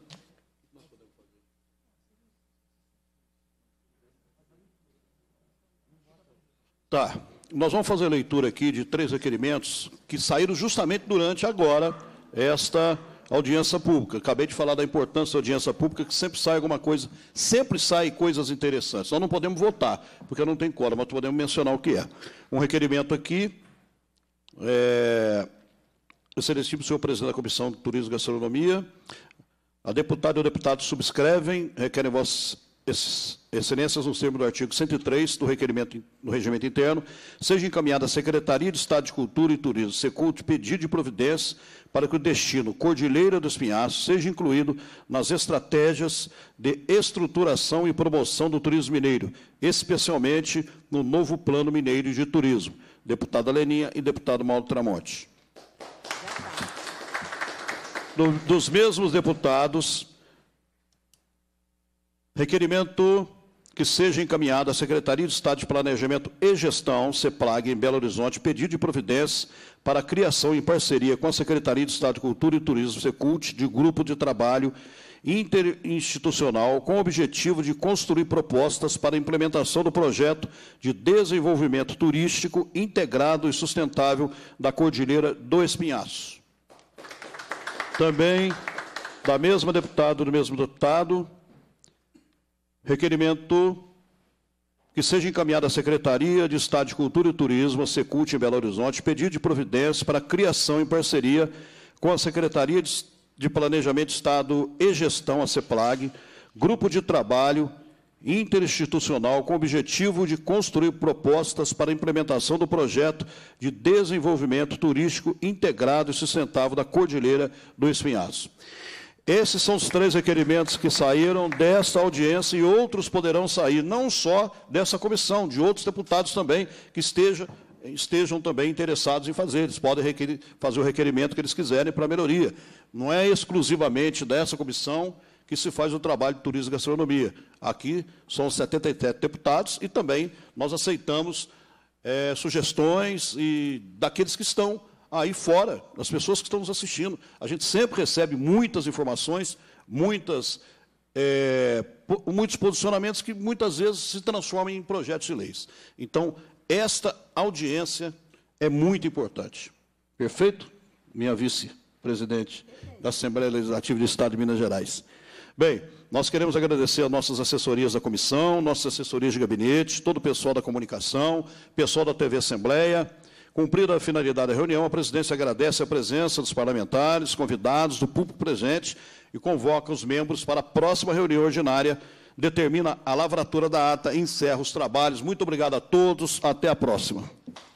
Tá. Nós vamos fazer a leitura aqui de três requerimentos que saíram justamente durante agora esta audiência pública. Acabei de falar da importância da audiência pública, que sempre sai alguma coisa, sempre sai coisas interessantes. Nós não podemos votar, porque não tem cola, mas podemos mencionar o que é. Um requerimento aqui. É o senhor presidente da Comissão de Turismo e Gastronomia, a deputada e o deputado subscrevem, requerem vossas excelências no termo do artigo 103 do requerimento do regimento interno, seja encaminhada à Secretaria de Estado de Cultura e Turismo, Secult, pedido de providência para que o destino Cordilheira dos Pinhaços seja incluído nas estratégias de estruturação e promoção do turismo mineiro, especialmente no novo Plano Mineiro de Turismo. Deputada Leninha e deputado Mauro Tramonte. Do, dos mesmos deputados, requerimento que seja encaminhado à Secretaria de Estado de Planejamento e Gestão, CEPLAG, em Belo Horizonte, pedido de providência para a criação em parceria com a Secretaria de Estado de Cultura e Turismo, SECULT, de grupo de trabalho interinstitucional com o objetivo de construir propostas para a implementação do projeto de desenvolvimento turístico integrado e sustentável da Cordilheira do Espinhaço. Também da mesma deputada, do mesmo deputado, requerimento que seja encaminhada à Secretaria de Estado de Cultura e Turismo, a Secult em Belo Horizonte, pedido de providência para a criação em parceria com a Secretaria de Estado de Planejamento, Estado e Gestão, a CEPLAG, grupo de trabalho interinstitucional com o objetivo de construir propostas para a implementação do projeto de desenvolvimento turístico integrado e sustentável da Cordilheira do Espinhaço. Esses são os três requerimentos que saíram desta audiência e outros poderão sair, não só dessa comissão, de outros deputados também que estejam estejam também interessados em fazer. Eles podem fazer o requerimento que eles quiserem para melhoria. Não é exclusivamente dessa comissão que se faz o trabalho de turismo e gastronomia. Aqui são 77 deputados e também nós aceitamos é, sugestões e daqueles que estão aí fora, das pessoas que estão nos assistindo. A gente sempre recebe muitas informações, muitas, é, muitos posicionamentos que muitas vezes se transformam em projetos de leis. Então, esta audiência é muito importante. Perfeito? Minha vice-presidente da Assembleia Legislativa do Estado de Minas Gerais. Bem, nós queremos agradecer as nossas assessorias da comissão, nossas assessorias de gabinete, todo o pessoal da comunicação, pessoal da TV Assembleia. Cumprida a finalidade da reunião, a presidência agradece a presença dos parlamentares, convidados, do público presente e convoca os membros para a próxima reunião ordinária determina a lavratura da ata e encerra os trabalhos. Muito obrigado a todos. Até a próxima.